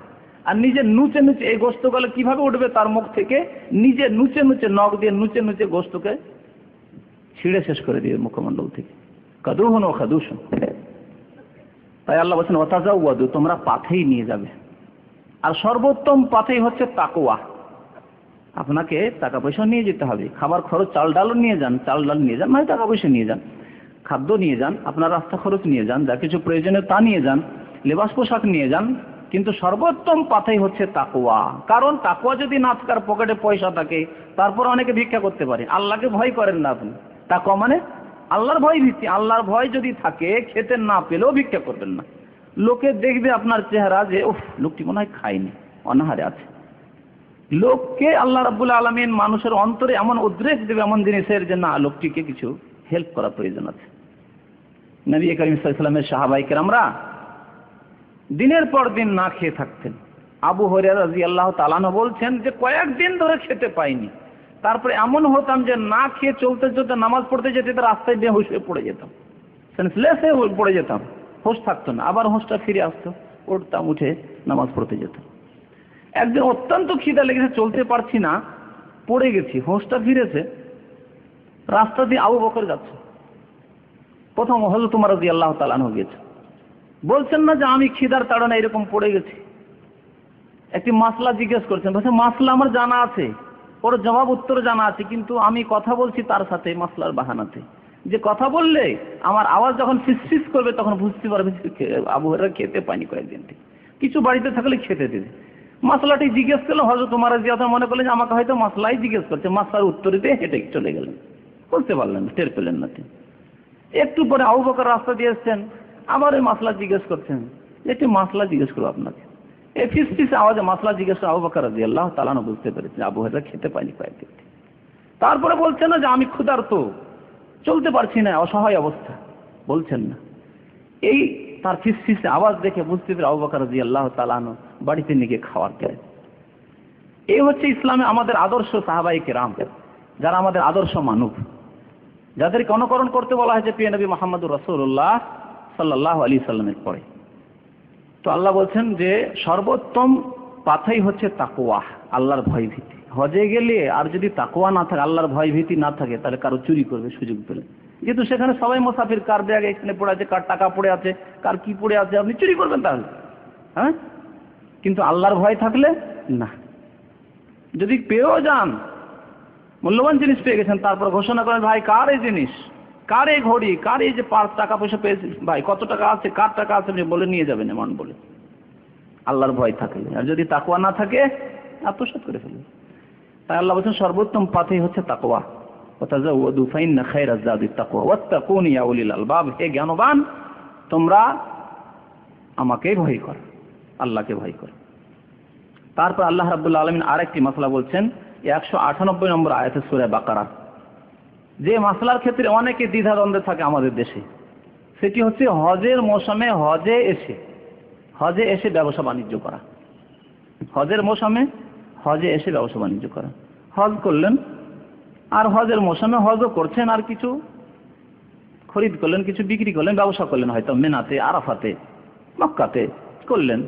আর নিজে নুচে নুচে এই গোস্তগুলো কিভাবে উঠবে তার মুখ থেকে নিজে নুচে নুচে নখ দিয়ে নুচে নুচে গোস্তকে ছিঁড়ে শেষ করে দিয়ে মুখমণ্ডল থেকে কাদুহন ও শুন তাই আল্লাহ বলছেন ওয়াদু তোমরা পাথেই নিয়ে যাবে আর সর্বোত্তম পাথেই হচ্ছে তাকোয়া আপনাকে টাকা পয়সা নিয়ে যেতে হবে খাবার খরচ চাল ডালও নিয়ে যান চাল ডাল নিয়ে যান মানে টাকা পয়সা নিয়ে যান খাদ্য নিয়ে যান আপনার রাস্তা খরচ নিয়ে যান যা কিছু প্রয়োজনে তা নিয়ে যান লেবাস পোশাক নিয়ে যান কিন্তু সর্বোত্তম পাথাই হচ্ছে তাকুয়া কারণ তাকুয়া যদি না থাকার পকেটে পয়সা থাকে তারপর অনেকে ভিক্ষা করতে পারে আল্লাহকে ভয় করেন না আপনি তাকুয়া মানে আল্লাহর ভয় ভিত্তি আল্লাহর ভয় যদি থাকে খেতে না পেলেও ভিক্ষা করবেন না লোকে দেখবে আপনার চেহারা যে ও লোকটি মনে হয় খায়নি অনাহারে আছে লোককে আল্লাহ রাবুল আলমিন মানুষের অন্তরে এমন উদ্রেক দেবে এমন জিনিসের যে না লোকটিকে কিছু হেল্প করা প্রয়োজন আছে নবী করিমের সাহাবাইকের আমরা দিনের পর দিন না খেয়ে থাকতেন আবু হরিয়া রাজি আল্লাহ তালানো বলছেন যে কয়েকদিন ধরে খেতে পাইনি তারপরে এমন হতাম যে না খেয়ে চলতে চলতে নামাজ পড়তে যেতে রাস্তায় হুঁশ হয়ে পড়ে যেতাম সেন্সলেস হয়ে পড়ে যেতাম হোশ থাকতো না আবার হোশটা ফিরে আসতো উঠতাম উঠে নামাজ পড়তে যেতাম একদিন অত্যন্ত খিদা লেগেছে চলতে পারছি না পড়ে গেছি হোসটা ফিরেছে রাস্তা দিয়ে আবু বকর যাচ্ছে প্রথম হজরত তোমার রাজি আল্লাহ তালানো গিয়েছে বলছেন না যে আমি খিদার তাড়না এরকম পড়ে গেছি একটি মাসলা জিজ্ঞেস করছেন বলছে মাসলা আমার জানা আছে ওর জবাব উত্তর জানা আছে কিন্তু আমি কথা বলছি তার সাথে মাসলার বাহানাতে যে কথা বললে আমার আওয়াজ যখন ফিসফিস করবে তখন বুঝতে পারবে আবহাওয়া খেতে পানি কয়েকদিন কিছু বাড়িতে থাকলে খেতে দেবে মাসলাটি জিজ্ঞেস করলো হয়তো তোমার জিয়া মনে করলেন আমাকে হয়তো মাসলাই জিজ্ঞেস করছে মাসলার উত্তরিতে হেঁটে চলে গেলেন বুঝতে পারলেন না টের পেলেন না তিনি একটু পরে আবু রাস্তা দিয়ে এসছেন আবার ওই মাসলা জিজ্ঞেস করছেন একটি মাসলা জিজ্ঞেস করবো আপনাকে এই ফিস ফিস আওয়াজে মাসলা জিজ্ঞেস করে আবু বকর রাজি আল্লাহ তালানো বুঝতে পেরেছেন আবু হাজার খেতে পায়নি কয়েকদিন তারপরে বলছেন না যে আমি ক্ষুধার্ত চলতে পারছি না অসহায় অবস্থা বলছেন না এই তার ফিস ফিস আওয়াজ দেখে বুঝতে আবু বকর রাজি আল্লাহ তালানো বাড়িতে নিয়ে খাওয়ার দেয় এই হচ্ছে ইসলামে আমাদের আদর্শ সাহাবাই রাম যারা আমাদের আদর্শ মানুষ যাদেরকে অনুকরণ করতে বলা হয়েছে পিএ নবী মোহাম্মদুর রসুল্লাহ সাল্লাহ আলী সাল্লামের পরে তো আল্লাহ বলছেন যে সর্বোত্তম পাথাই হচ্ছে তাকুয়া আল্লাহর ভয় ভীতি হজে গেলে আর যদি তাকুয়া না থাকে আল্লাহর ভয় ভীতি না থাকে তাহলে কারো চুরি করবে সুযোগ পেলে যেহেতু সেখানে সবাই মোসাফির কার ব্যাগে এখানে পড়ে আছে কার টাকা পড়ে আছে কার কি পড়ে আছে আপনি চুরি করবেন তাহলে হ্যাঁ কিন্তু আল্লাহর ভয় থাকলে না যদি পেয়েও যান মূল্যবান জিনিস পেয়ে গেছেন তারপর ঘোষণা করেন ভাই কার এই জিনিস কার এই ঘড়ি কার এই যে পাঁচ টাকা পয়সা পেয়েছে ভাই কত টাকা আছে কার টাকা আছে বলে নিয়ে যাবেন এমন বলে আল্লাহর ভয় থাকে আর যদি তাকোয়া না থাকে আত্মসাত করে ফেলবে তাই আল্লাহ বলছেন সর্বোত্তম পাথেই হচ্ছে তাকোয়া ওয়াতাজাওয়াদু ফাইন্না খায়রাজ যাদিত তাকওয়া ওয়াত্তাকুন ইয়া উলিল আলবাব হে জ্ঞানবান তোমরা আমাকে ভয় কর আল্লাহকে ভয় কর তারপর আল্লাহ রাব্বুল আলামিন আরেকটি মাসলা বলছেন একশো আটানব্বই নম্বর আয়াতে সূরা বাকারা যে মাসলার ক্ষেত্রে অনেকে দ্বিধাদ্বন্দ্বে থাকে আমাদের দেশে সেটি হচ্ছে হজের মৌসুমে হজে এসে হজে এসে ব্যবসা বাণিজ্য করা হজের মৌসুমে হজে এসে ব্যবসা বাণিজ্য করা হজ করলেন আর হজের মৌসুমে হজও করছেন আর কিছু খরিদ করলেন কিছু বিক্রি করলেন ব্যবসা করলেন হয়তো মেনাতে আরাফাতে মক্কাতে করলেন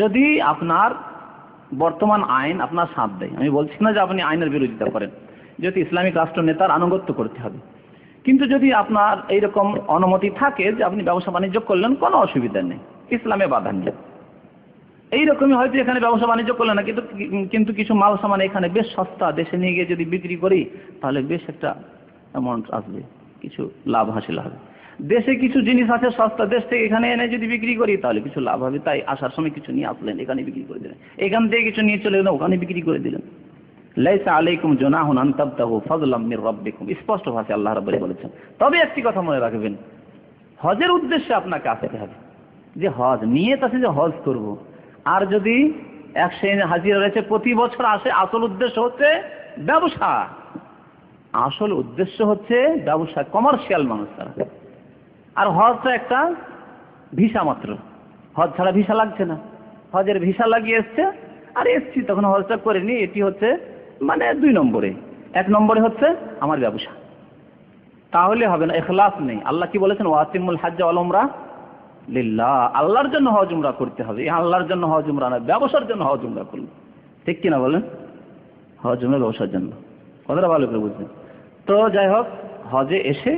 যদি আপনার বর্তমান আইন আপনার সাথ দেয় আমি বলছি না যে আপনি আইনের বিরোধিতা করেন যেহেতু ইসলামিক রাষ্ট্র নেতার আনুগত্য করতে হবে কিন্তু যদি আপনার এইরকম অনুমতি থাকে যে আপনি ব্যবসা বাণিজ্য করলেন কোনো অসুবিধা নেই ইসলামে বাধা নেই এইরকমই হয়তো এখানে ব্যবসা বাণিজ্য করলে না কিন্তু কিন্তু কিছু মাল সামান এখানে বেশ সস্তা দেশে নিয়ে গিয়ে যদি বিক্রি করি তাহলে বেশ একটা অ্যামাউন্ট আসবে কিছু লাভ হাসিল হবে দেশে কিছু জিনিস আছে সস্তা দেশ থেকে এখানে এনে যদি বিক্রি করি তাহলে কিছু লাভ হবে তাই আসার সময় কিছু নিয়ে আসলেন এখানে বিক্রি করে দিলেন এখান থেকে কিছু নিয়ে চলে গেলেন ওখানে বিক্রি করে দিলেন লাইসা আলাইকুম জোনাহুন আন্তাবতাহু ফাজলাম মির রাব্বিকুম স্পষ্ট ভাষায় আল্লাহ রাব্বুল বলেছেন তবে একটি কথা মনে রাখবেন হজের উদ্দেশ্যে আপনাকে আসতে হবে যে হজ নিয়ে তাছে যে হজ করবো আর যদি এক শ্রেণীর হাজিরা রয়েছে প্রতি বছর আসে আসল উদ্দেশ্য হচ্ছে ব্যবসা আসল উদ্দেশ্য হচ্ছে ব্যবসা কমার্শিয়াল মানুষ তারা আর হজটা একটা ভিসা মাত্র হজ ছাড়া ভিসা লাগছে না হজের ভিসা লাগিয়ে এসছে আর এসছি তখন হজটা করেনি এটি হচ্ছে মানে দুই নম্বরে এক নম্বরে হচ্ছে আমার ব্যবসা তাহলে হবে না এখলাস নেই আল্লাহ কি বলেছেন ওয়াসিমুল হাজ্জা আলমরা লিল্লাহ আল্লাহর জন্য হজ উমরা করতে হবে এই আল্লাহর জন্য হজ উমরা না ব্যবসার জন্য হজ উমরা করলো ঠিক কিনা বলেন হজ উমরা ব্যবসার জন্য কথাটা ভালো করে বুঝলেন তো যাই হোক হজে এসে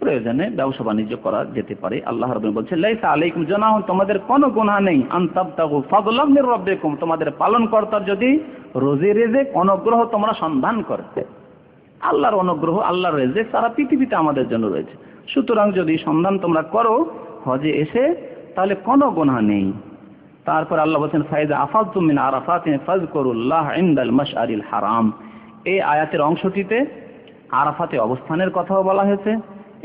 প্রয়োজনে ব্যবসা বাণিজ্য করা যেতে পারে আল্লাহ রবিন বলছে লাইসা আলাইকুম জনাহ তোমাদের কোনো গুণা নেই আন্তাবতাগু ফাদলাম মির রব্বেকুম তোমাদের পালনকর্তার যদি রোজে রেজে অনুগ্রহ তোমরা সন্ধান করতে আল্লাহর অনুগ্রহ আল্লাহর রেজে সারা পৃথিবীতে আমাদের জন্য রয়েছে সুতরাং যদি সন্ধান তোমরা করো হজে এসে তাহলে কোনো গোনা নেই তারপর আল্লাহ বলছেন ফাইজা আফাজুমিন আরাফাতিন ফাজকুরুল্লাহ ইন্দাল মাশআরিল হারাম এই আয়াতের অংশটিতে আরাফাতে অবস্থানের কথাও বলা হয়েছে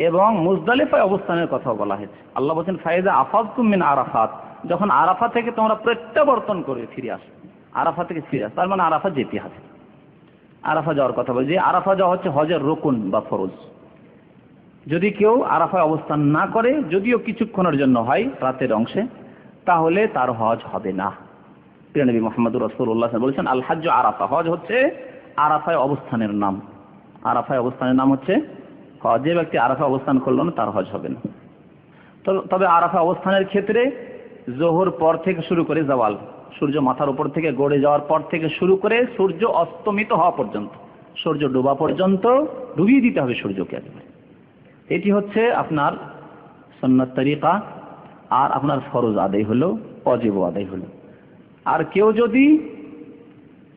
এবং মুজদালিফায় অবস্থানের কথাও বলা হয়েছে আল্লাহ বলছেন ফাইজা আফাজুমিন আরাফাত যখন আরাফা থেকে তোমরা প্রত্যাবর্তন করে ফিরে আসো আরাফা থেকে ফিরে আস তার মানে আরাফা যেতে হবে আরাফা যাওয়ার কথা বলছি আরাফা যাওয়া হচ্ছে হজের রকুন বা ফরজ যদি কেউ আরাফায় অবস্থান না করে যদিও কিছুক্ষণের জন্য হয় রাতের অংশে তাহলে তার হজ হবে না প্রিয়নবী মোহাম্মদুর রসুল্লাহ বলেছেন আল আরাফা হজ হচ্ছে আরাফায় অবস্থানের নাম আরাফায় অবস্থানের নাম হচ্ছে হজ যে ব্যক্তি আরাফা অবস্থান করল না তার হজ হবে না তবে আরাফা অবস্থানের ক্ষেত্রে জোহর পর থেকে শুরু করে জওয়াল সূর্য মাথার উপর থেকে গড়ে যাওয়ার পর থেকে শুরু করে সূর্য অস্তমিত হওয়া পর্যন্ত সূর্য ডোবা পর্যন্ত ডুবিয়ে দিতে হবে সূর্যকে একবার এটি হচ্ছে আপনার সন্ন্যত তরিকা আর আপনার ফরজ আদায় হলো অজীব আদায় হলো আর কেউ যদি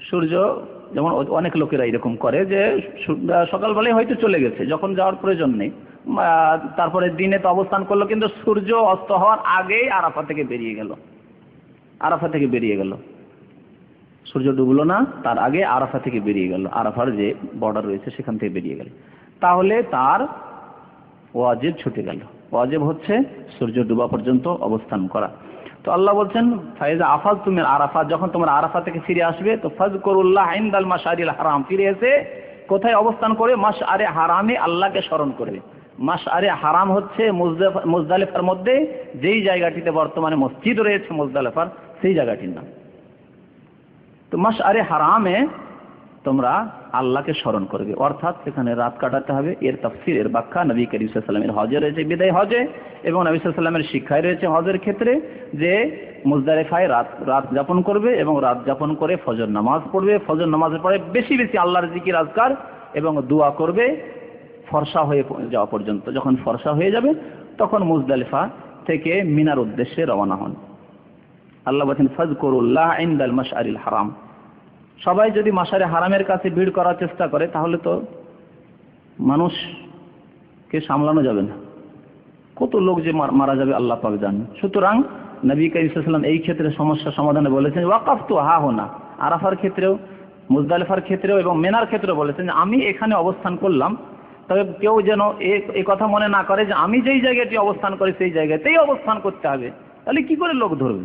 সূর্য যেমন অনেক লোকেরা এরকম করে যে সকালবেলায় হয়তো চলে গেছে যখন যাওয়ার প্রয়োজন নেই তারপরে দিনে তো অবস্থান করলো কিন্তু সূর্য অস্ত হওয়ার আগেই আরাফা থেকে বেরিয়ে গেল আরাফা থেকে বেরিয়ে গেল সূর্য ডুবলো না তার আগে আরাফা থেকে বেরিয়ে গেল আরাফার যে বর্ডার রয়েছে সেখান থেকে বেরিয়ে গেল তাহলে তার ওয়াজেব ছুটে গেল ওয়াজেব হচ্ছে সূর্য ডুবা পর্যন্ত অবস্থান করা তো আল্লাহ বলছেন ফাইজা আফাজ তুমি আরাফা যখন তোমার আরাফা থেকে ফিরে আসবে তো ফাজ করুল্লাহ আইন্দাল মাস আরিল হারাম ফিরে এসে কোথায় অবস্থান করে মাস আরে হারামে আল্লাহকে স্মরণ করবে মাস আরে হারাম হচ্ছে মুজদালেফার মধ্যে যেই জায়গাটিতে বর্তমানে মসজিদ রয়েছে মুজদালেফার সেই জায়গাটির নাম তো মাস আরে হারামে তোমরা আল্লাহকে স্মরণ করবে অর্থাৎ সেখানে রাত কাটাতে হবে এর তফসির এর ব্যাখ্যা নবী করিম হজে রয়েছে বিদায় হজে এবং নবী সাল্লামের শিক্ষায় রয়েছে হজের ক্ষেত্রে যে মুজদারেফায় রাত রাত যাপন করবে এবং রাত যাপন করে ফজর নামাজ পড়বে ফজর নামাজের পরে বেশি বেশি আল্লাহর জিকির আজকার এবং দোয়া করবে ফর্সা হয়ে যাওয়া পর্যন্ত যখন ফর্সা হয়ে যাবে তখন মুজদালিফা থেকে মিনার উদ্দেশ্যে রওনা হন আল্লাহ বলছেন ফজকুরুল্লাহ ইন্দাল মাশআরিল হারাম সবাই যদি মাসারে হারামের কাছে ভিড় করার চেষ্টা করে তাহলে তো মানুষকে সামলানো যাবে না কত লোক যে মারা যাবে আল্লাহ পাক জানেন সুতরাং নবী কাইসাল্লাম এই ক্ষেত্রে সমস্যা সমাধানে বলেছেন ওয়াকাফ তো হা হোনা আরাফার ক্ষেত্রেও মুজদালিফার ক্ষেত্রেও এবং মেনার ক্ষেত্রেও বলেছেন আমি এখানে অবস্থান করলাম তবে কেউ যেন এ কথা মনে না করে যে আমি যেই জায়গাটি অবস্থান করি সেই জায়গাতেই অবস্থান করতে হবে তাহলে কি করে লোক ধরবে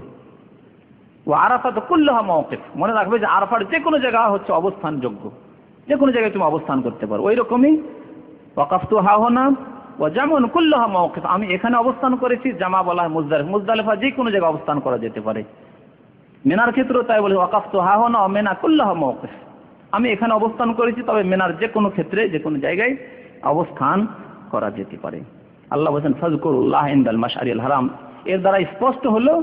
ও তো কুল্লাহা মওকিফ মনে রাখবে যে আরাফার যে কোনো জায়গা হচ্ছে অবস্থানযোগ্য যে কোনো জায়গায় তুমি অবস্থান করতে পারো ওই রকমই ওয়াকাফতু হাহনা ও যেমন কুল্লহা মওকিফ আমি এখানে অবস্থান করেছি জামা বলা হয় মুজদালিফ মুজদালিফা যে কোনো জায়গায় অবস্থান করা যেতে পারে মেনার ক্ষেত্রেও তাই বলে ওয়াকাফতু হাহনা ও মেনা কুল্লাহা মওকিফ আমি এখানে অবস্থান করেছি তবে মেনার যে কোনো ক্ষেত্রে যে কোনো জায়গায় অবস্থান করা যেতে পারে আল্লাহ বলছেন ফজকুল্লাহ ইন্দাল মাসারিয়াল হারাম এর দ্বারা স্পষ্ট হলো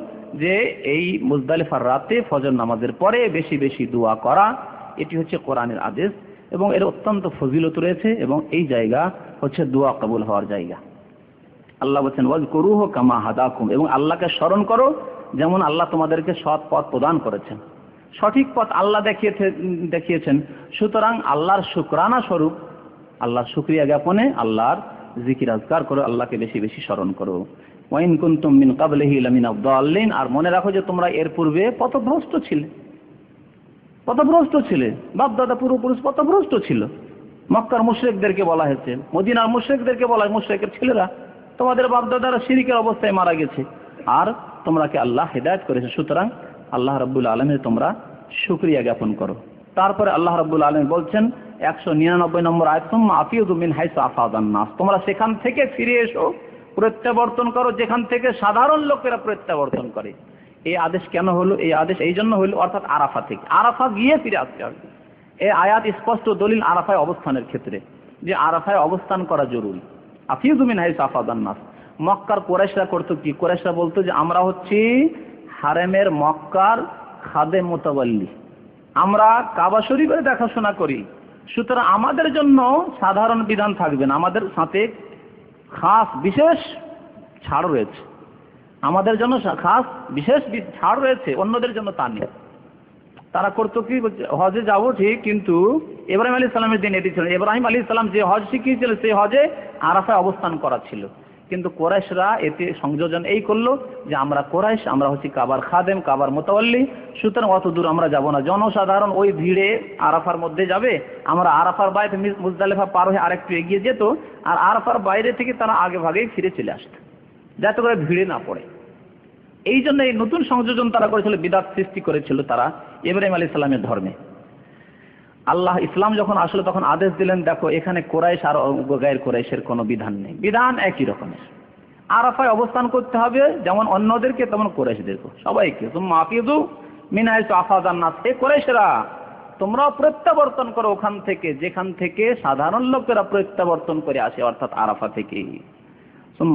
যে এই মুজদালিফার রাতে ফজর নামাজের পরে বেশি বেশি দোয়া করা এটি হচ্ছে কোরআনের আদেশ এবং এর অত্যন্ত ফজিলত রয়েছে এবং এই জায়গা হচ্ছে দোয়া কবুল হওয়ার জায়গা আল্লাহ বলছেন ওয়াজ করু হোক কামা হাদাকুম এবং আল্লাহকে স্মরণ করো যেমন আল্লাহ তোমাদেরকে সৎ পথ প্রদান করেছেন সঠিক পথ আল্লাহ দেখিয়েছে দেখিয়েছেন সুতরাং আল্লাহর শুকরানা স্বরূপ আল্লাহর শুক্রিয়া জ্ঞাপনে আল্লাহর জিকির আজকার করো আল্লাহকে বেশি বেশি স্মরণ করো ওয়াইন কুন্তুম মিন কাবলিহি লামিন আর মনে রাখো যে তোমরা এর পূর্বে পথভ্রষ্ট ছিলে পথভ্রষ্ট ছিলে বাপদাদা পূর্বপুরুষ পথভ্রষ্ট ছিল মক্কার মুশ্রেকদেরকে বলা হয়েছে মদিনার মুশ্রেকদেরকে বলা হয় মুশ্রেকের ছেলেরা তোমাদের বাপদাদারা সিরিকের অবস্থায় মারা গেছে আর তোমরাকে আল্লাহ হেদায়ত করেছে সুতরাং আল্লাহ রব্বুল আলমের তোমরা সুক্রিয়া জ্ঞাপন করো তারপরে আল্লাহ রব্বুল আলম বলছেন একশো নিরানব্বই নম্বর আয়তম আফিউদ্দিন হাইসা আফাদ তোমরা সেখান থেকে ফিরে এসো প্রত্যাবর্তন করো যেখান থেকে সাধারণ লোকেরা প্রত্যাবর্তন করে এই আদেশ কেন হলো এই আদেশ এই জন্য হইল অর্থাৎ আরাফা থেকে আরাফা গিয়ে ফিরে আসতে হবে এই আয়াত স্পষ্ট দলিল আরাফায় অবস্থানের ক্ষেত্রে যে আরাফায় অবস্থান করা জরুরি আফিউজুমিন হাই আফাদান নাস মক্কার কোরাইশরা করতো কি কোরাইশরা বলতো যে আমরা হচ্ছি হারেমের মক্কার খাদে মোতাবাল্লি আমরা কাবা শরীফের দেখাশোনা করি সুতরাং আমাদের জন্য সাধারণ বিধান থাকবে না আমাদের সাথে খাস বিশেষ ছাড় রয়েছে আমাদের জন্য খাস বিশেষ ছাড় রয়েছে অন্যদের জন্য তা নেই তারা করতো কি হজে যাবো ঠিক কিন্তু এব্রাহিম আলী ইসলামের দিন এটি ছিল এব্রাহিম আলী ইসলাম যে হজ শিখিয়েছিল সেই হজে আরাফায় অবস্থান করা ছিল কিন্তু কোরাইশরা এতে সংযোজন এই করলো যে আমরা কোরাইশ আমরা হচ্ছি কাবার খাদেম কাবার মোতাবল্লি সুতরাং অত দূর আমরা যাব না জনসাধারণ ওই ভিড়ে আরাফার মধ্যে যাবে আমরা আরাফার বাইরে মুজদালেফা পার হয়ে আরেকটু এগিয়ে যেত আর আরাফার বাইরে থেকে তারা আগে ভাগেই ফিরে চলে আসত যাতে করে ভিড়ে না পড়ে এই জন্য এই নতুন সংযোজন তারা করেছিল বিদাত সৃষ্টি করেছিল তারা ইব্রাহিম আলী ইসলামের ধর্মে আল্লাহ ইসলাম যখন আসলে তখন আদেশ দিলেন দেখো এখানে কোরাইশ আর গায়ের কোরাইশের কোনো বিধান নেই বিধান একই রকমের আরাফায় অবস্থান করতে হবে যেমন অন্যদেরকে তেমন কোরাইশদেরকে সবাইকে মাফিদু মিনাইস আফাদান্নাস এ কোরাইশেরা তোমরাও প্রত্যাবর্তন করো ওখান থেকে যেখান থেকে সাধারণ লোকেরা প্রত্যাবর্তন করে আসে অর্থাৎ আরাফা থেকে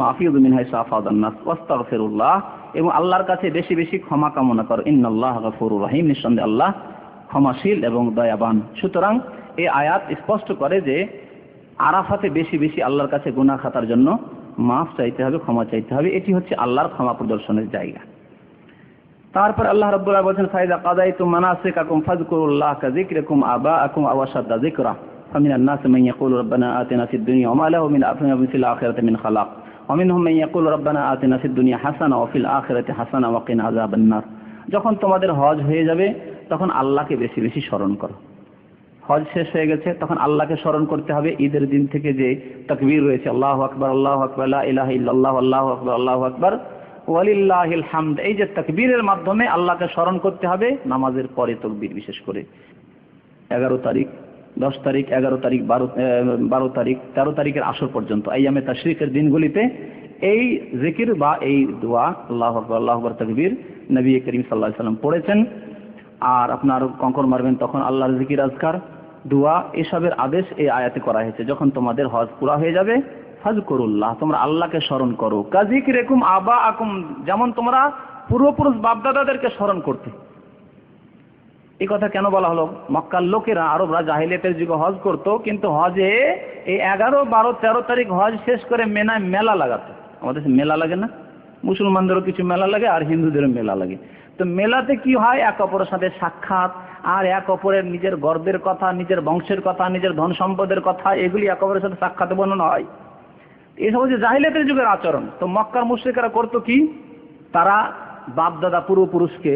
মাফিউদ মিনহাই সাফাদান্নাস ওয়াস্তাগফিরুল্লাহ এবং আল্লাহর কাছে বেশি বেশি ক্ষমা কামনা করো ইন আল্লাহ রাহিম নিঃসন্দেহ আল্লাহ ক্ষমাশীল এবং দয়াবান সুতরাং এই আয়াত স্পষ্ট করে যে আরাফাতে বেশি বেশি আল্লাহর কাছে গুণা খাতার জন্য মাফ চাইতে হবে ক্ষমা চাইতে হবে এটি হচ্ছে আল্লাহর ক্ষমা প্রদর্শনের জায়গা তারপর আল্লাহ রব্বুল্লাহ বলছেন ফাইদা কাদাই তু মানাসে কাকুম ফাজকুরুল্লাহ কাজিক রেকুম আবা আকুম আওয়াসাদ্দা জিকরা فمن الناس من يقول ربنا آتنا في الدنيا وما له من أفنى في الآخرة من خلاق ومنهم من يقول ربنا آتنا في الدنيا حسنة وفي الآخرة حسنة وقنا عذاب النار যখন তোমাদের হজ হয়ে যাবে তখন আল্লাহকে বেশি বেশি স্মরণ করো হজ শেষ হয়ে গেছে তখন আল্লাহকে স্মরণ করতে হবে ঈদের দিন থেকে যে তকবির রয়েছে আল্লাহ আকবর আল্লাহ আকবর আল্লাহ ইল্লাহ আল্লাহ আকবর আল্লাহ আকবর ওয়ালিল্লাহিল হামদ এই যে তকবীরের মাধ্যমে আল্লাহকে স্মরণ করতে হবে নামাজের পরে তকবির বিশেষ করে এগারো তারিখ দশ তারিখ এগারো তারিখ বারো বারো তারিখ তেরো তারিখের আসর পর্যন্ত এই আইয়ামে তাশরিকের দিনগুলিতে এই জিকির বা এই দোয়া আল্লাহ আকবর আল্লাহ আকবর তকবীর নবী করিম সাল্লাহ সাল্লাম পড়েছেন আর আপনার কঙ্কর মারবেন তখন আল্লাহর জিকির আজকার দোয়া এসবের আদেশ এই আয়াতে করা হয়েছে যখন তোমাদের হজ পুরা হয়ে যাবে হজ করুল্লাহ তোমরা আল্লাহকে স্মরণ করো কাজিক রেকুম আবা আকুম যেমন তোমরা পূর্বপুরুষ বাপদাদাদেরকে স্মরণ করতে এই কথা কেন বলা হলো মক্কার লোকেরা আরবরা জাহিলিয়াতের যুগে হজ করত কিন্তু হজে এই এগারো বারো তেরো তারিখ হজ শেষ করে মেনায় মেলা লাগাতো আমাদের মেলা লাগে না মুসলমানদেরও কিছু মেলা লাগে আর হিন্দুদেরও মেলা লাগে তো মেলাতে কি হয় এক অপরের সাথে সাক্ষাৎ আর এক অপরের নিজের গর্বের কথা নিজের বংশের কথা নিজের ধন সম্পদের কথা এগুলি এক অপরের সাথে সাক্ষাৎ বর্ণনা হয় এসব হচ্ছে জাহিলাতের যুগের আচরণ তো মক্কার মুশ্রিকেরা করতো কি তারা বাপ দাদা পূর্বপুরুষকে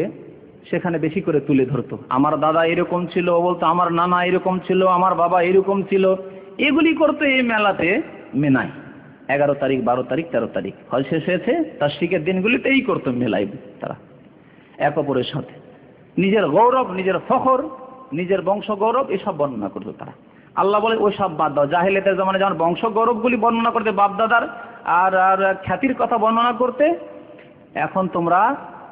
সেখানে বেশি করে তুলে ধরতো আমার দাদা এরকম ছিল বলতো আমার নানা এরকম ছিল আমার বাবা এরকম ছিল এগুলি করতো এই মেলাতে মেনায় এগারো তারিখ বারো তারিখ তেরো তারিখ হল শেষ হয়েছে তার শিখের দিনগুলিতে এই করতো মেলাই তারা এক অপরের সাথে নিজের গৌরব নিজের ফখর নিজের বংশ গৌরব এসব বর্ণনা করতো তারা আল্লাহ বলে ওই সব বাদ দাও জাহেলেতের জমানে যেমন বংশ গৌরবগুলি বর্ণনা করতে বাপদাদার আর আর খ্যাতির কথা বর্ণনা করতে এখন তোমরা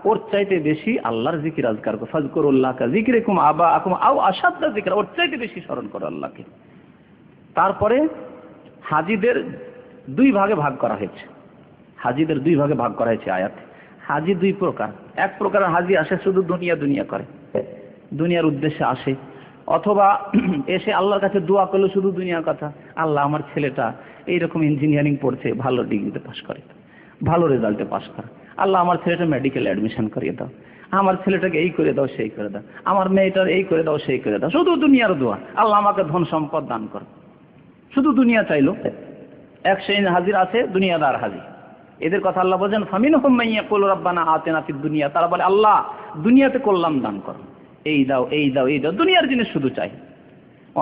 ওর চাইতে বেশি আল্লাহর জিকির আজকার ফজকর উল্লাহকা জিকির এখন আবা আকুম আও আসাদা জিকির ওর চাইতে বেশি স্মরণ করো আল্লাহকে তারপরে হাজিদের দুই ভাগে ভাগ করা হয়েছে হাজিদের দুই ভাগে ভাগ করা হয়েছে আয়াত হাজি দুই প্রকার এক প্রকার হাজি আসে শুধু দুনিয়া দুনিয়া করে দুনিয়ার উদ্দেশ্যে আসে অথবা এসে আল্লাহর কাছে দোয়া করলো শুধু দুনিয়ার কথা আল্লাহ আমার ছেলেটা এইরকম ইঞ্জিনিয়ারিং পড়ছে ভালো ডিগ্রিতে পাশ করে ভালো রেজাল্টে পাশ করে আল্লাহ আমার ছেলেটা মেডিকেল অ্যাডমিশন করিয়ে দাও আমার ছেলেটাকে এই করে দাও সেই করে দাও আমার মেয়েটার এই করে দাও সেই করে দাও শুধু দুনিয়ার দোয়া আল্লাহ আমাকে ধন সম্পদ দান কর শুধু দুনিয়া চাইলো এক শ্রেণীর হাজির আছে দুনিয়াদার হাজির এদের কথা আল্লাহ বলছেন ফামিন হোমাইয়া কোল রব্বানা আতে নাফি দুনিয়া তারা বলে আল্লাহ দুনিয়াতে কল্যাণ দান কর এই দাও এই দাও এই দাও দুনিয়ার জিনিস শুধু চাই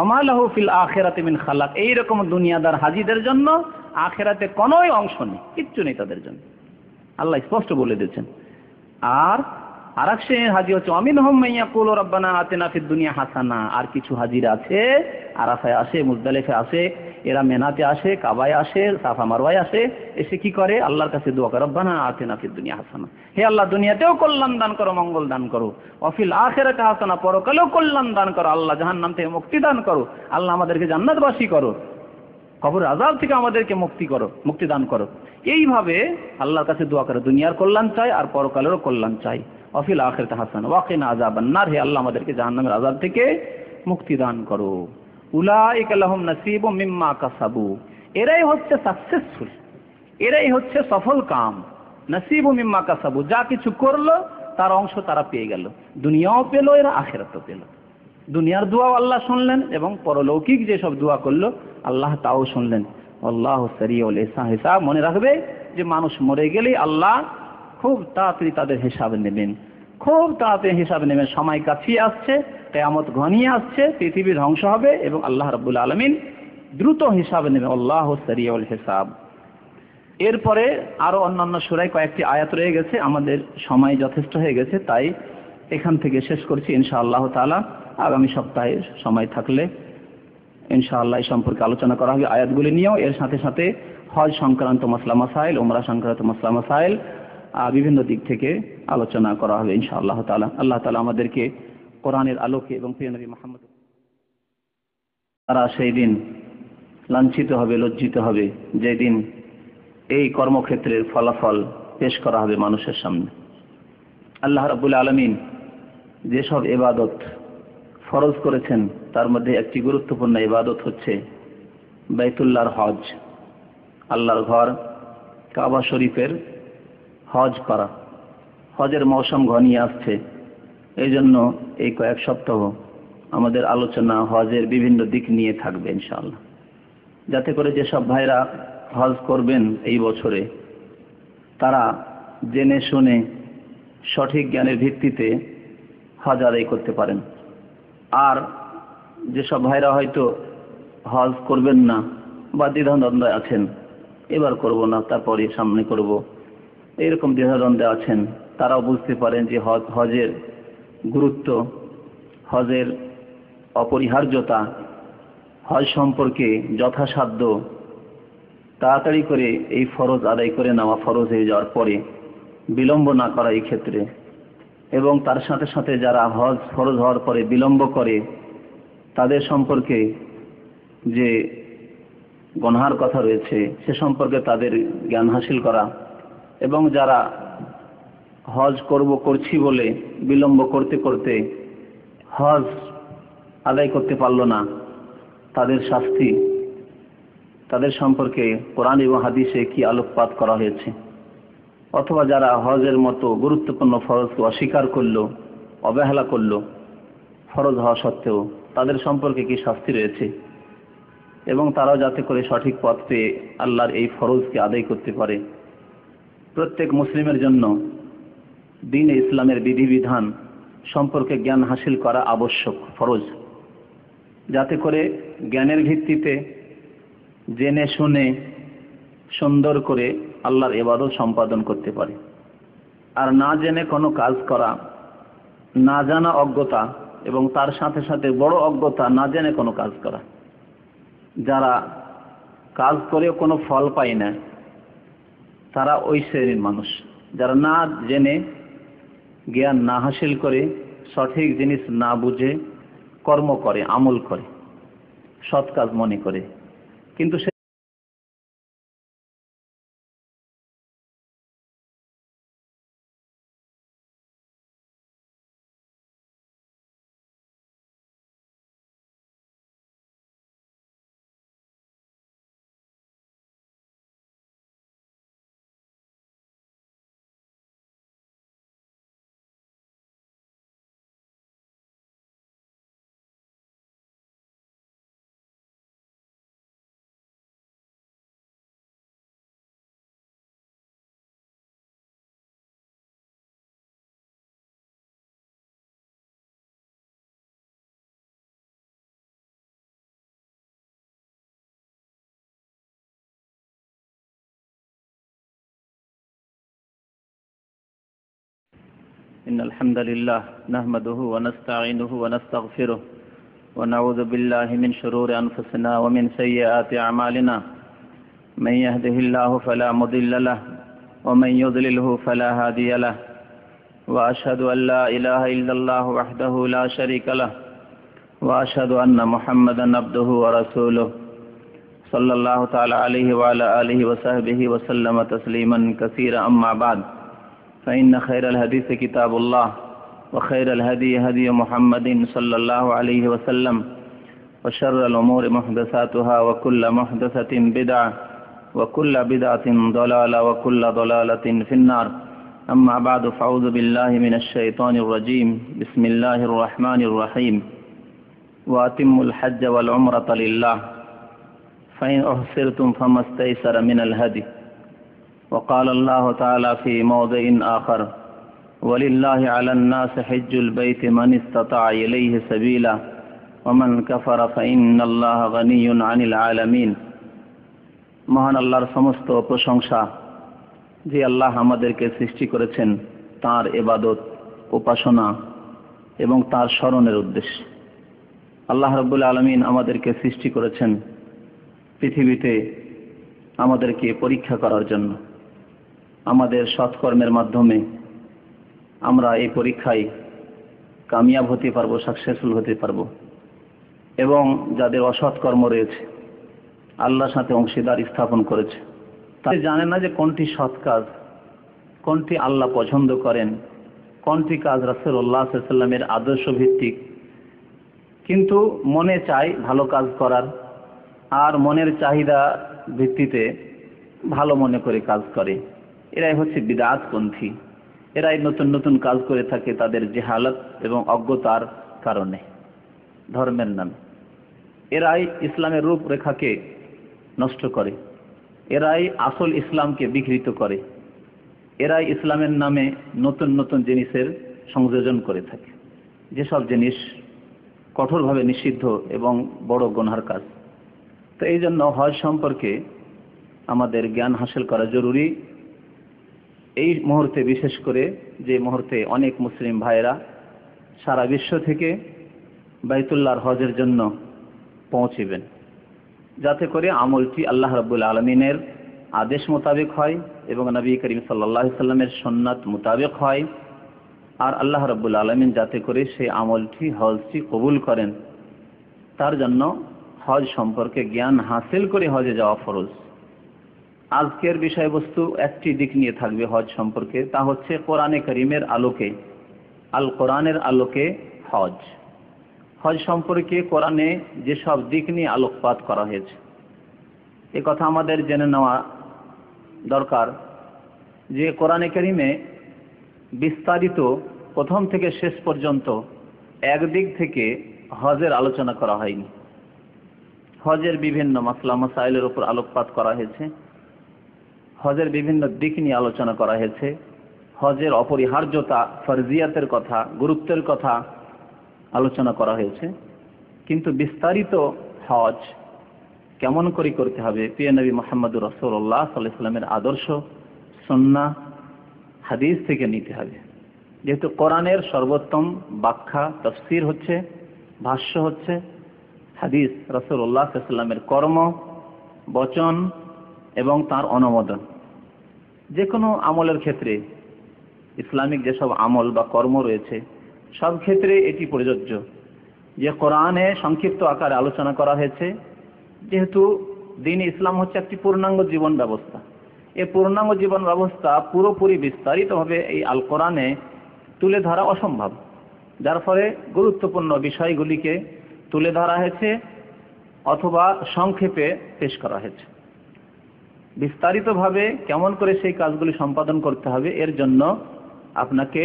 অমালাহ ফিল আখেরাতে মিন খালাক এইরকম দুনিয়াদার হাজিদের জন্য আখেরাতে কোনোই অংশ নেই কিচ্ছু নেই তাদের জন্য আল্লাহ স্পষ্ট বলে দিয়েছেন আর আর এক শ্রেণীর হাজি হচ্ছে অমিন মাইয়া কুল রব্বানা আতেনা দুনিয়া হাসানা আর কিছু হাজির আছে আরাফায় আসে মুজদালেফে আসে এরা মেনাতে আসে কাবায় আসে সাফা মারওয়ায় আসে এসে কি করে আল্লাহর কাছে দোয়া করে রব্বানা আতেনাফির ফির দুনিয়া হাসানা হে আল্লাহ দুনিয়াতেও কল্যাণ দান করো মঙ্গল দান করো অফিল আখেরাতে হাসানা পরকালেও কল্যাণ দান করো আল্লাহ নাম থেকে মুক্তি দান করো আল্লাহ আমাদেরকে জান্নাতবাসী করো কবর আজাব থেকে আমাদেরকে মুক্তি করো মুক্তি দান করো এইভাবে আল্লাহর কাছে দোয়া করে দুনিয়ার কল্যাণ চাই আর পরকালেরও কল্যাণ চাই অফিল আখের হাসান ওয়াকিন আজাব আন্নার হে আল্লাহ আমাদেরকে জাহান্নামের আজাব থেকে মুক্তি দান করো উলাইক লাহুম নাসিবুম মিম্মা কাসাবু এরাই হচ্ছে সাকসেসফুল এরাই হচ্ছে সফল কাম নাসিবু মিম্মা কাসাবু যা কিছু করলো তার অংশ তারা পেয়ে গেল দুনিয়াও পেল এরা আখেরাতও পেল দুনিয়ার দোয়াও আল্লাহ শুনলেন এবং পরলৌকিক যেসব দোয়া করলো আল্লাহ তাও শুনলেন আল্লাহ সরিউল ইসা হিসাব মনে রাখবে যে মানুষ মরে গেলেই আল্লাহ খুব তাড়াতাড়ি তাদের হিসাব নেবেন খুব তাড়াতাড়ি হিসাব নেবেন সময় কাছিয়ে আসছে কেয়ামত ঘনিয়ে আসছে পৃথিবী ধ্বংস হবে এবং আল্লাহ রব্বুল আলমিন দ্রুত হিসাব নেবে আল্লাহ সরিয়াউল হিসাব এরপরে আরও অন্যান্য সুরায় কয়েকটি আয়াত রয়ে গেছে আমাদের সময় যথেষ্ট হয়ে গেছে তাই এখান থেকে শেষ করছি ইনশা আল্লাহ তালা আগামী সপ্তাহে সময় থাকলে ইনশাআল্লাহ এই সম্পর্কে আলোচনা করা হবে আয়াতগুলি নিয়েও এর সাথে সাথে হজ সংক্রান্ত মাসলা মাসাইল ওমরা সংক্রান্ত মাসলা মাসাইল বিভিন্ন দিক থেকে আলোচনা করা হবে ইনশা আল্লাহ তালা আল্লাহ তালা আমাদেরকে কোরআনের আলোকে এবং প্রিয়নবী মোহাম্মদ তারা সেই দিন লাঞ্ছিত হবে লজ্জিত হবে যেদিন এই কর্মক্ষেত্রের ফলাফল পেশ করা হবে মানুষের সামনে আল্লাহ রাবুল আলমিন যেসব এবাদত ফরজ করেছেন তার মধ্যে একটি গুরুত্বপূর্ণ ইবাদত হচ্ছে বাইতুল্লাহর হজ আল্লাহর ঘর কাবা শরীফের হজ করা হজের মৌসুম ঘনিয়ে আসছে এই জন্য এই কয়েক সপ্তাহ আমাদের আলোচনা হজের বিভিন্ন দিক নিয়ে থাকবে ইনশাআল্লাহ যাতে করে যেসব ভাইরা হজ করবেন এই বছরে তারা জেনে শুনে সঠিক জ্ঞানের ভিত্তিতে হজ আদায় করতে পারেন আর যেসব ভাইরা হয়তো হজ করবেন না বা দ্বিধাদ্বন্দ্বে আছেন এবার করব না তারপরে সামনে করব এইরকম দ্বিধাদ্বন্দ্বে আছেন তারাও বুঝতে পারেন যে হজ হজের গুরুত্ব হজের অপরিহার্যতা হজ সম্পর্কে যথাসাধ্য তাড়াতাড়ি করে এই ফরজ আদায় করে নেওয়া ফরজ হয়ে যাওয়ার পরে বিলম্ব না করা এই ক্ষেত্রে এবং তার সাথে সাথে যারা হজ ফরজ হওয়ার পরে বিলম্ব করে তাদের সম্পর্কে যে গণহার কথা রয়েছে সে সম্পর্কে তাদের জ্ঞান হাসিল করা এবং যারা হজ করব করছি বলে বিলম্ব করতে করতে হজ আদায় করতে পারল না তাদের শাস্তি তাদের সম্পর্কে কোরআন এবং হাদিসে কি আলোকপাত করা হয়েছে অথবা যারা হজের মতো গুরুত্বপূর্ণ ফরজকে অস্বীকার করল অবহেলা করল ফরজ হওয়া সত্ত্বেও তাদের সম্পর্কে কি শাস্তি রয়েছে এবং তারাও যাতে করে সঠিক পথ পেয়ে আল্লাহর এই ফরজকে আদায় করতে পারে প্রত্যেক মুসলিমের জন্য দিন ইসলামের বিধিবিধান সম্পর্কে জ্ঞান হাসিল করা আবশ্যক ফরজ যাতে করে জ্ঞানের ভিত্তিতে জেনে শুনে সুন্দর করে আল্লাহর এবারও সম্পাদন করতে পারে আর না জেনে কোনো কাজ করা না জানা অজ্ঞতা এবং তার সাথে সাথে বড় অজ্ঞতা না জেনে কোনো কাজ করা যারা কাজ করেও কোনো ফল পায় না তারা ওই শ্রেণীর মানুষ যারা না জেনে জ্ঞান না হাসিল করে সঠিক জিনিস না বুঝে কর্ম করে আমল করে সৎ কাজ মনে করে কিন্তু সে إن الحمد لله نحمده ونستعينه ونستغفره ونعوذ بالله من شرور أنفسنا ومن سيئات أعمالنا من يهده الله فلا مضل له ومن يضلله فلا هادي له وأشهد أن لا إله إلا الله وحده لا شريك له وأشهد أن محمد عبده ورسوله صلى الله تعالى عليه وعلى آله وصحبه وسلم تسليما كثيرا أما بعد فإن خير الحديث كتاب الله وخير الهدي هدي محمد صلى الله عليه وسلم وشر الأمور محدثاتها وكل محدثة بدعة وكل بدعة ضلالة وكل ضلالة في النار أما بعد فأعوذ بالله من الشيطان الرجيم بسم الله الرحمن الرحيم وأتم الحج والعمرة لله فإن أحصرتم فما استيسر من الهدي وقال الله تعالى في موضع آخر ولله على الناس حج البيت من استطاع إليه سبيلا ومن كفر فإن الله غني عن العالمين মহান আল্লাহর সমস্ত প্রশংসা যে আল্লাহ আমাদেরকে সৃষ্টি করেছেন তার এবাদত উপাসনা এবং তার স্মরণের উদ্দেশ্য আল্লাহ রব্বুল আলমিন আমাদেরকে সৃষ্টি করেছেন পৃথিবীতে আমাদেরকে পরীক্ষা করার জন্য আমাদের সৎকর্মের মাধ্যমে আমরা এই পরীক্ষায় কামিয়াব হতে পারবো সাকসেসফুল হতে পারবো এবং যাদের অসৎ কর্ম রয়েছে আল্লাহর সাথে অংশীদার স্থাপন করেছে তাদের জানে না যে কোনটি সৎ কাজ কোনটি আল্লাহ পছন্দ করেন কোনটি কাজ রাসুল্লাহ সাল্লামের আদর্শ ভিত্তিক কিন্তু মনে চাই ভালো কাজ করার আর মনের চাহিদা ভিত্তিতে ভালো মনে করে কাজ করে এরাই হচ্ছে বিদাতপন্থী এরাই নতুন নতুন কাজ করে থাকে তাদের জেহালত এবং অজ্ঞতার কারণে ধর্মের নাম এরাই ইসলামের রূপরেখাকে নষ্ট করে এরাই আসল ইসলামকে বিঘৃত করে এরাই ইসলামের নামে নতুন নতুন জিনিসের সংযোজন করে থাকে যেসব জিনিস কঠোরভাবে নিষিদ্ধ এবং বড় গণার কাজ তো এই জন্য হজ সম্পর্কে আমাদের জ্ঞান হাসিল করা জরুরি এই মুহূর্তে বিশেষ করে যে মুহূর্তে অনেক মুসলিম ভাইরা সারা বিশ্ব থেকে বাইতুল্লাহর হজের জন্য পৌঁছিবেন যাতে করে আমলটি আল্লাহ রাবুল আলমিনের আদেশ মোতাবেক হয় এবং নবী করিম সাল্লাহ সাল্লামের সন্ন্যাত মোতাবেক হয় আর আল্লাহ রব্বুল আলমিন যাতে করে সেই আমলটি হজটি কবুল করেন তার জন্য হজ সম্পর্কে জ্ঞান হাসিল করে হজে যাওয়া ফরজ আজকের বিষয়বস্তু একটি দিক নিয়ে থাকবে হজ সম্পর্কে তা হচ্ছে কোরআনে করিমের আলোকে আল কোরআনের আলোকে হজ হজ সম্পর্কে কোরআনে যেসব দিক নিয়ে আলোকপাত করা হয়েছে এ কথা আমাদের জেনে নেওয়া দরকার যে কোরআনে করিমে বিস্তারিত প্রথম থেকে শেষ পর্যন্ত একদিক থেকে হজের আলোচনা করা হয়নি হজের বিভিন্ন মাসলা মাসাইলের উপর আলোকপাত করা হয়েছে হজের বিভিন্ন দিক নিয়ে আলোচনা করা হয়েছে হজের অপরিহার্যতা ফরজিয়াতের কথা গুরুত্বের কথা আলোচনা করা হয়েছে কিন্তু বিস্তারিত হজ কেমন করে করতে হবে প্রিয় নবী মোহাম্মদুর রসুল্লাহ সাল্লামের আদর্শ সন্না হাদিস থেকে নিতে হবে যেহেতু কোরআনের সর্বোত্তম ব্যাখ্যা তফসির হচ্ছে ভাষ্য হচ্ছে হাদিস রসুল্লাহ সাল্লামের কর্ম বচন এবং তার অনুমোদন যে কোনো আমলের ক্ষেত্রে ইসলামিক যেসব আমল বা কর্ম রয়েছে সব ক্ষেত্রে এটি প্রযোজ্য যে কোরআনে সংক্ষিপ্ত আকারে আলোচনা করা হয়েছে যেহেতু দিন ইসলাম হচ্ছে একটি পূর্ণাঙ্গ জীবন ব্যবস্থা এই পূর্ণাঙ্গ জীবন ব্যবস্থা পুরোপুরি বিস্তারিতভাবে এই আল কোরআনে তুলে ধরা অসম্ভব যার ফলে গুরুত্বপূর্ণ বিষয়গুলিকে তুলে ধরা হয়েছে অথবা সংক্ষেপে পেশ করা হয়েছে বিস্তারিতভাবে কেমন করে সেই কাজগুলি সম্পাদন করতে হবে এর জন্য আপনাকে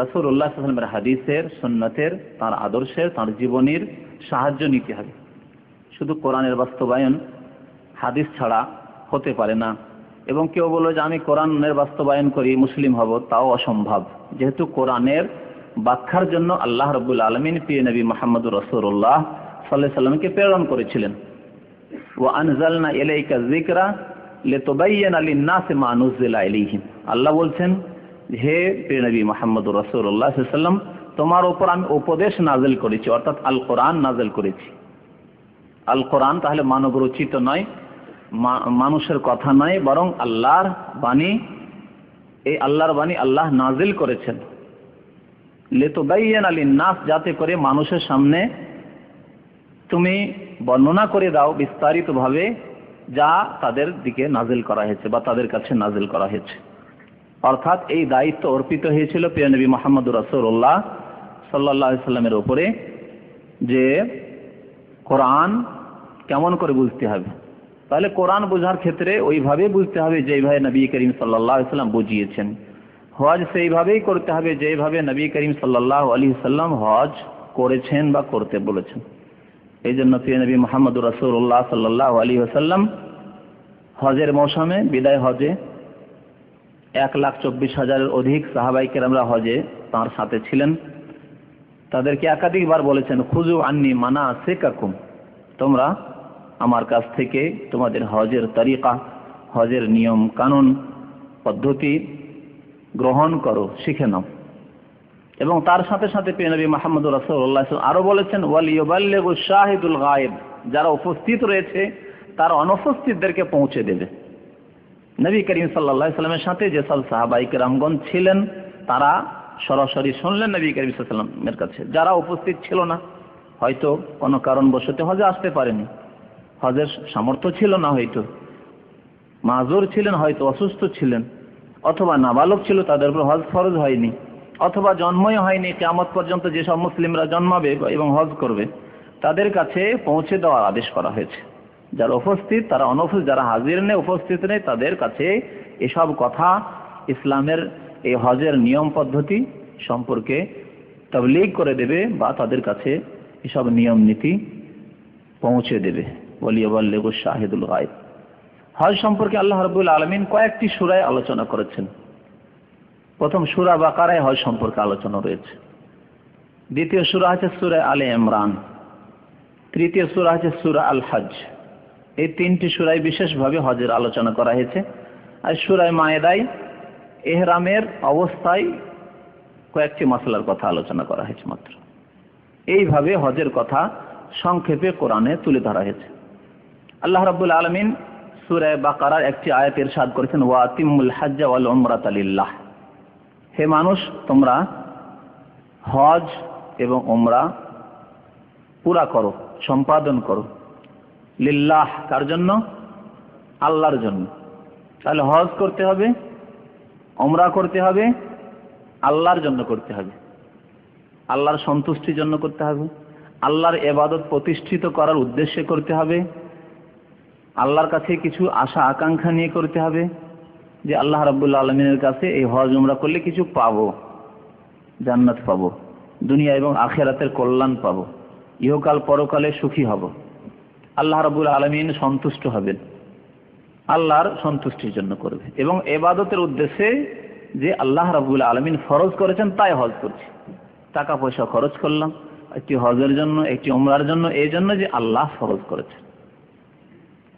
রাসুল্লাহ সাল্লামের হাদিসের সন্ন্যতের তার আদর্শের তার জীবনীর সাহায্য নিতে হবে শুধু কোরআনের বাস্তবায়ন হাদিস ছাড়া হতে পারে না এবং কেউ বললো যে আমি কোরআনের বাস্তবায়ন করি মুসলিম হব তাও অসম্ভব যেহেতু কোরআনের ব্যাখ্যার জন্য আল্লাহ রবুল আলমিন পি নবী মোহাম্মদুর রসুল্লাহ সাল্লাহ সাল্লামকে প্রেরণ করেছিলেন ও আনজালনা এলাইকা জিকরা লেতবাইয়ান আলী নাসে মানুজ্লা আল্লাহ বলছেন হে প্রেনবী মোহাম্মদ রসুল্লাহ সাল্লাম তোমার ওপর আমি উপদেশ নাজেল করেছি অর্থাৎ আল কোরআন নাজেল করেছি আল কোরআন তাহলে মানব রচিত নয় মানুষের কথা নয় বরং আল্লাহর বাণী এই আল্লাহর বাণী আল্লাহ নাজিল করেছেন লেতবাইয়ান আলী নাস যাতে করে মানুষের সামনে তুমি বর্ণনা করে দাও বিস্তারিতভাবে যা তাদের দিকে নাজেল করা হয়েছে বা তাদের কাছে নাজেল করা হয়েছে অর্থাৎ এই দায়িত্ব অর্পিত হয়েছিল পিয়ানবী মোহাম্মদ রাসৌল্লাহ সাল্লাহ সাল্লামের ওপরে যে কোরআন কেমন করে বুঝতে হবে তাহলে কোরআন বোঝার ক্ষেত্রে ওইভাবে বুঝতে হবে যেভাবে নবী করিম সাল্লাহ সাল্লাম বুঝিয়েছেন হজ সেইভাবেই করতে হবে যেভাবে নবী করিম সাল্লাহ আলী সাল্লাম হজ করেছেন বা করতে বলেছেন এই জন্য প্রিয় নবী মোহাম্মদুর রাসুল্লাহ সাল্লাহ আলী আসাল্লাম হজের মৌসুমে বিদায় হজে এক লাখ চব্বিশ হাজারের অধিক সাহাবাই কেরামরা হজে তার সাথে ছিলেন তাদেরকে একাধিকবার বলেছেন খুজু আন্নি মানা সে কাকুম তোমরা আমার কাছ থেকে তোমাদের হজের তরিকা হজের নিয়ম কানুন পদ্ধতি গ্রহণ করো শিখে নাও এবং তার সাথে সাথে পেনবী মাহমুদ রাসৌল্লাহ আরও বলেছেন ওয়ালিউবাল্লেগু শাহিদুল গায়েব যারা উপস্থিত রয়েছে তারা অনুপস্থিতদেরকে পৌঁছে দেবে নবী করিম সাল্লা সাল্লামের সাথে যেসব সাহাবাইক রামগণ ছিলেন তারা সরাসরি শুনলেন নবী করিম সাল্লামের কাছে যারা উপস্থিত ছিল না হয়তো কোনো কারণবশত হজে আসতে পারেনি হজের সামর্থ্য ছিল না হয়তো মাজুর ছিলেন হয়তো অসুস্থ ছিলেন অথবা নাবালক ছিল তাদের উপর হজ ফরজ হয়নি অথবা জন্মই হয়নি কেমত পর্যন্ত যেসব মুসলিমরা জন্মাবে এবং হজ করবে তাদের কাছে পৌঁছে দেওয়ার আদেশ করা হয়েছে যারা উপস্থিত তারা অনুপস্থিত যারা হাজির নেই উপস্থিত নেই তাদের কাছে এসব কথা ইসলামের এই হজের নিয়ম পদ্ধতি সম্পর্কে তবলিগ করে দেবে বা তাদের কাছে এসব নিয়ম নীতি পৌঁছে দেবে বলিয়াবল্লেগু শাহিদুল গায়েব হজ সম্পর্কে আল্লাহ রবুল আলমিন কয়েকটি সুরায় আলোচনা করেছেন প্রথম সুরা বাকারায় হজ সম্পর্কে আলোচনা রয়েছে দ্বিতীয় সুরা আছে সুরা আলে ইমরান তৃতীয় সুরা আছে সুরা আল হজ এই তিনটি সুরায় বিশেষভাবে হজের আলোচনা করা হয়েছে আর সুরায় মায়েদাই এহরামের অবস্থায় কয়েকটি মশলার কথা আলোচনা করা হয়েছে মাত্র এইভাবে হজের কথা সংক্ষেপে কোরআনে তুলে ধরা হয়েছে আল্লাহ রাবুল আলমিন সুরায় বাকারার একটি আয়াতের সাদ করেছেন ওয়াতিমুল হাজ্জা ওয়াল উমরাত আলিল্লাহ হে মানুষ তোমরা হজ এবং ওমরা পুরা করো সম্পাদন করো লিল্লাহ কার জন্য আল্লাহর জন্য তাহলে হজ করতে হবে ওমরা করতে হবে আল্লাহর জন্য করতে হবে আল্লাহর সন্তুষ্টির জন্য করতে হবে আল্লাহর এবাদত প্রতিষ্ঠিত করার উদ্দেশ্যে করতে হবে আল্লাহর কাছে কিছু আশা আকাঙ্ক্ষা নিয়ে করতে হবে যে আল্লাহ রাবুল্লা আলমিনের কাছে এই হজ উমরা করলে কিছু পাবো জান্নাত পাবো দুনিয়া এবং আখেরাতের কল্যাণ পাবো ইহকাল পরকালে সুখী হব আল্লাহ রাবুল আলমিন সন্তুষ্ট হবেন আল্লাহর সন্তুষ্টির জন্য করবে এবং এবাদতের উদ্দেশ্যে যে আল্লাহ রাবুল আলমিন ফরজ করেছেন তাই হজ করছি টাকা পয়সা খরচ করলাম একটি হজের জন্য একটি উমরার জন্য এই জন্য যে আল্লাহ ফরজ করেছেন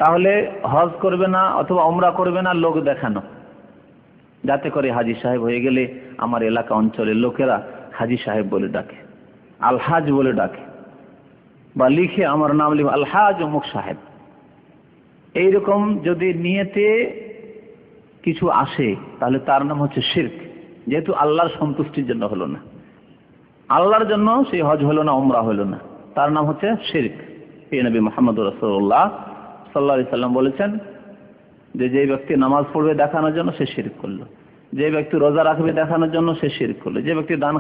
তাহলে হজ করবে না অথবা উমরা করবে না লোক দেখানো যাতে করে হাজি সাহেব হয়ে গেলে আমার এলাকা অঞ্চলের লোকেরা হাজি সাহেব বলে ডাকে আলহাজ বলে ডাকে বা লিখে আমার নাম লিখে আলহাজ অমুক সাহেব এইরকম যদি নিয়েতে কিছু আসে তাহলে তার নাম হচ্ছে শির্ক যেহেতু আল্লাহর সন্তুষ্টির জন্য হলো না আল্লাহর জন্য সেই হজ হলো না ওমরা হলো না তার নাম হচ্ছে শির্ক এ নবী মোহাম্মদ রসল্লাহ সাল্লা সাল্লাম বলেছেন যে যে ব্যক্তি নামাজ পড়বে দেখানোর জন্য সে শিরিক করলো যে ব্যক্তি রোজা রাখবে দেখানোর জন্য সে শিরিক করলো যে ব্যক্তি দান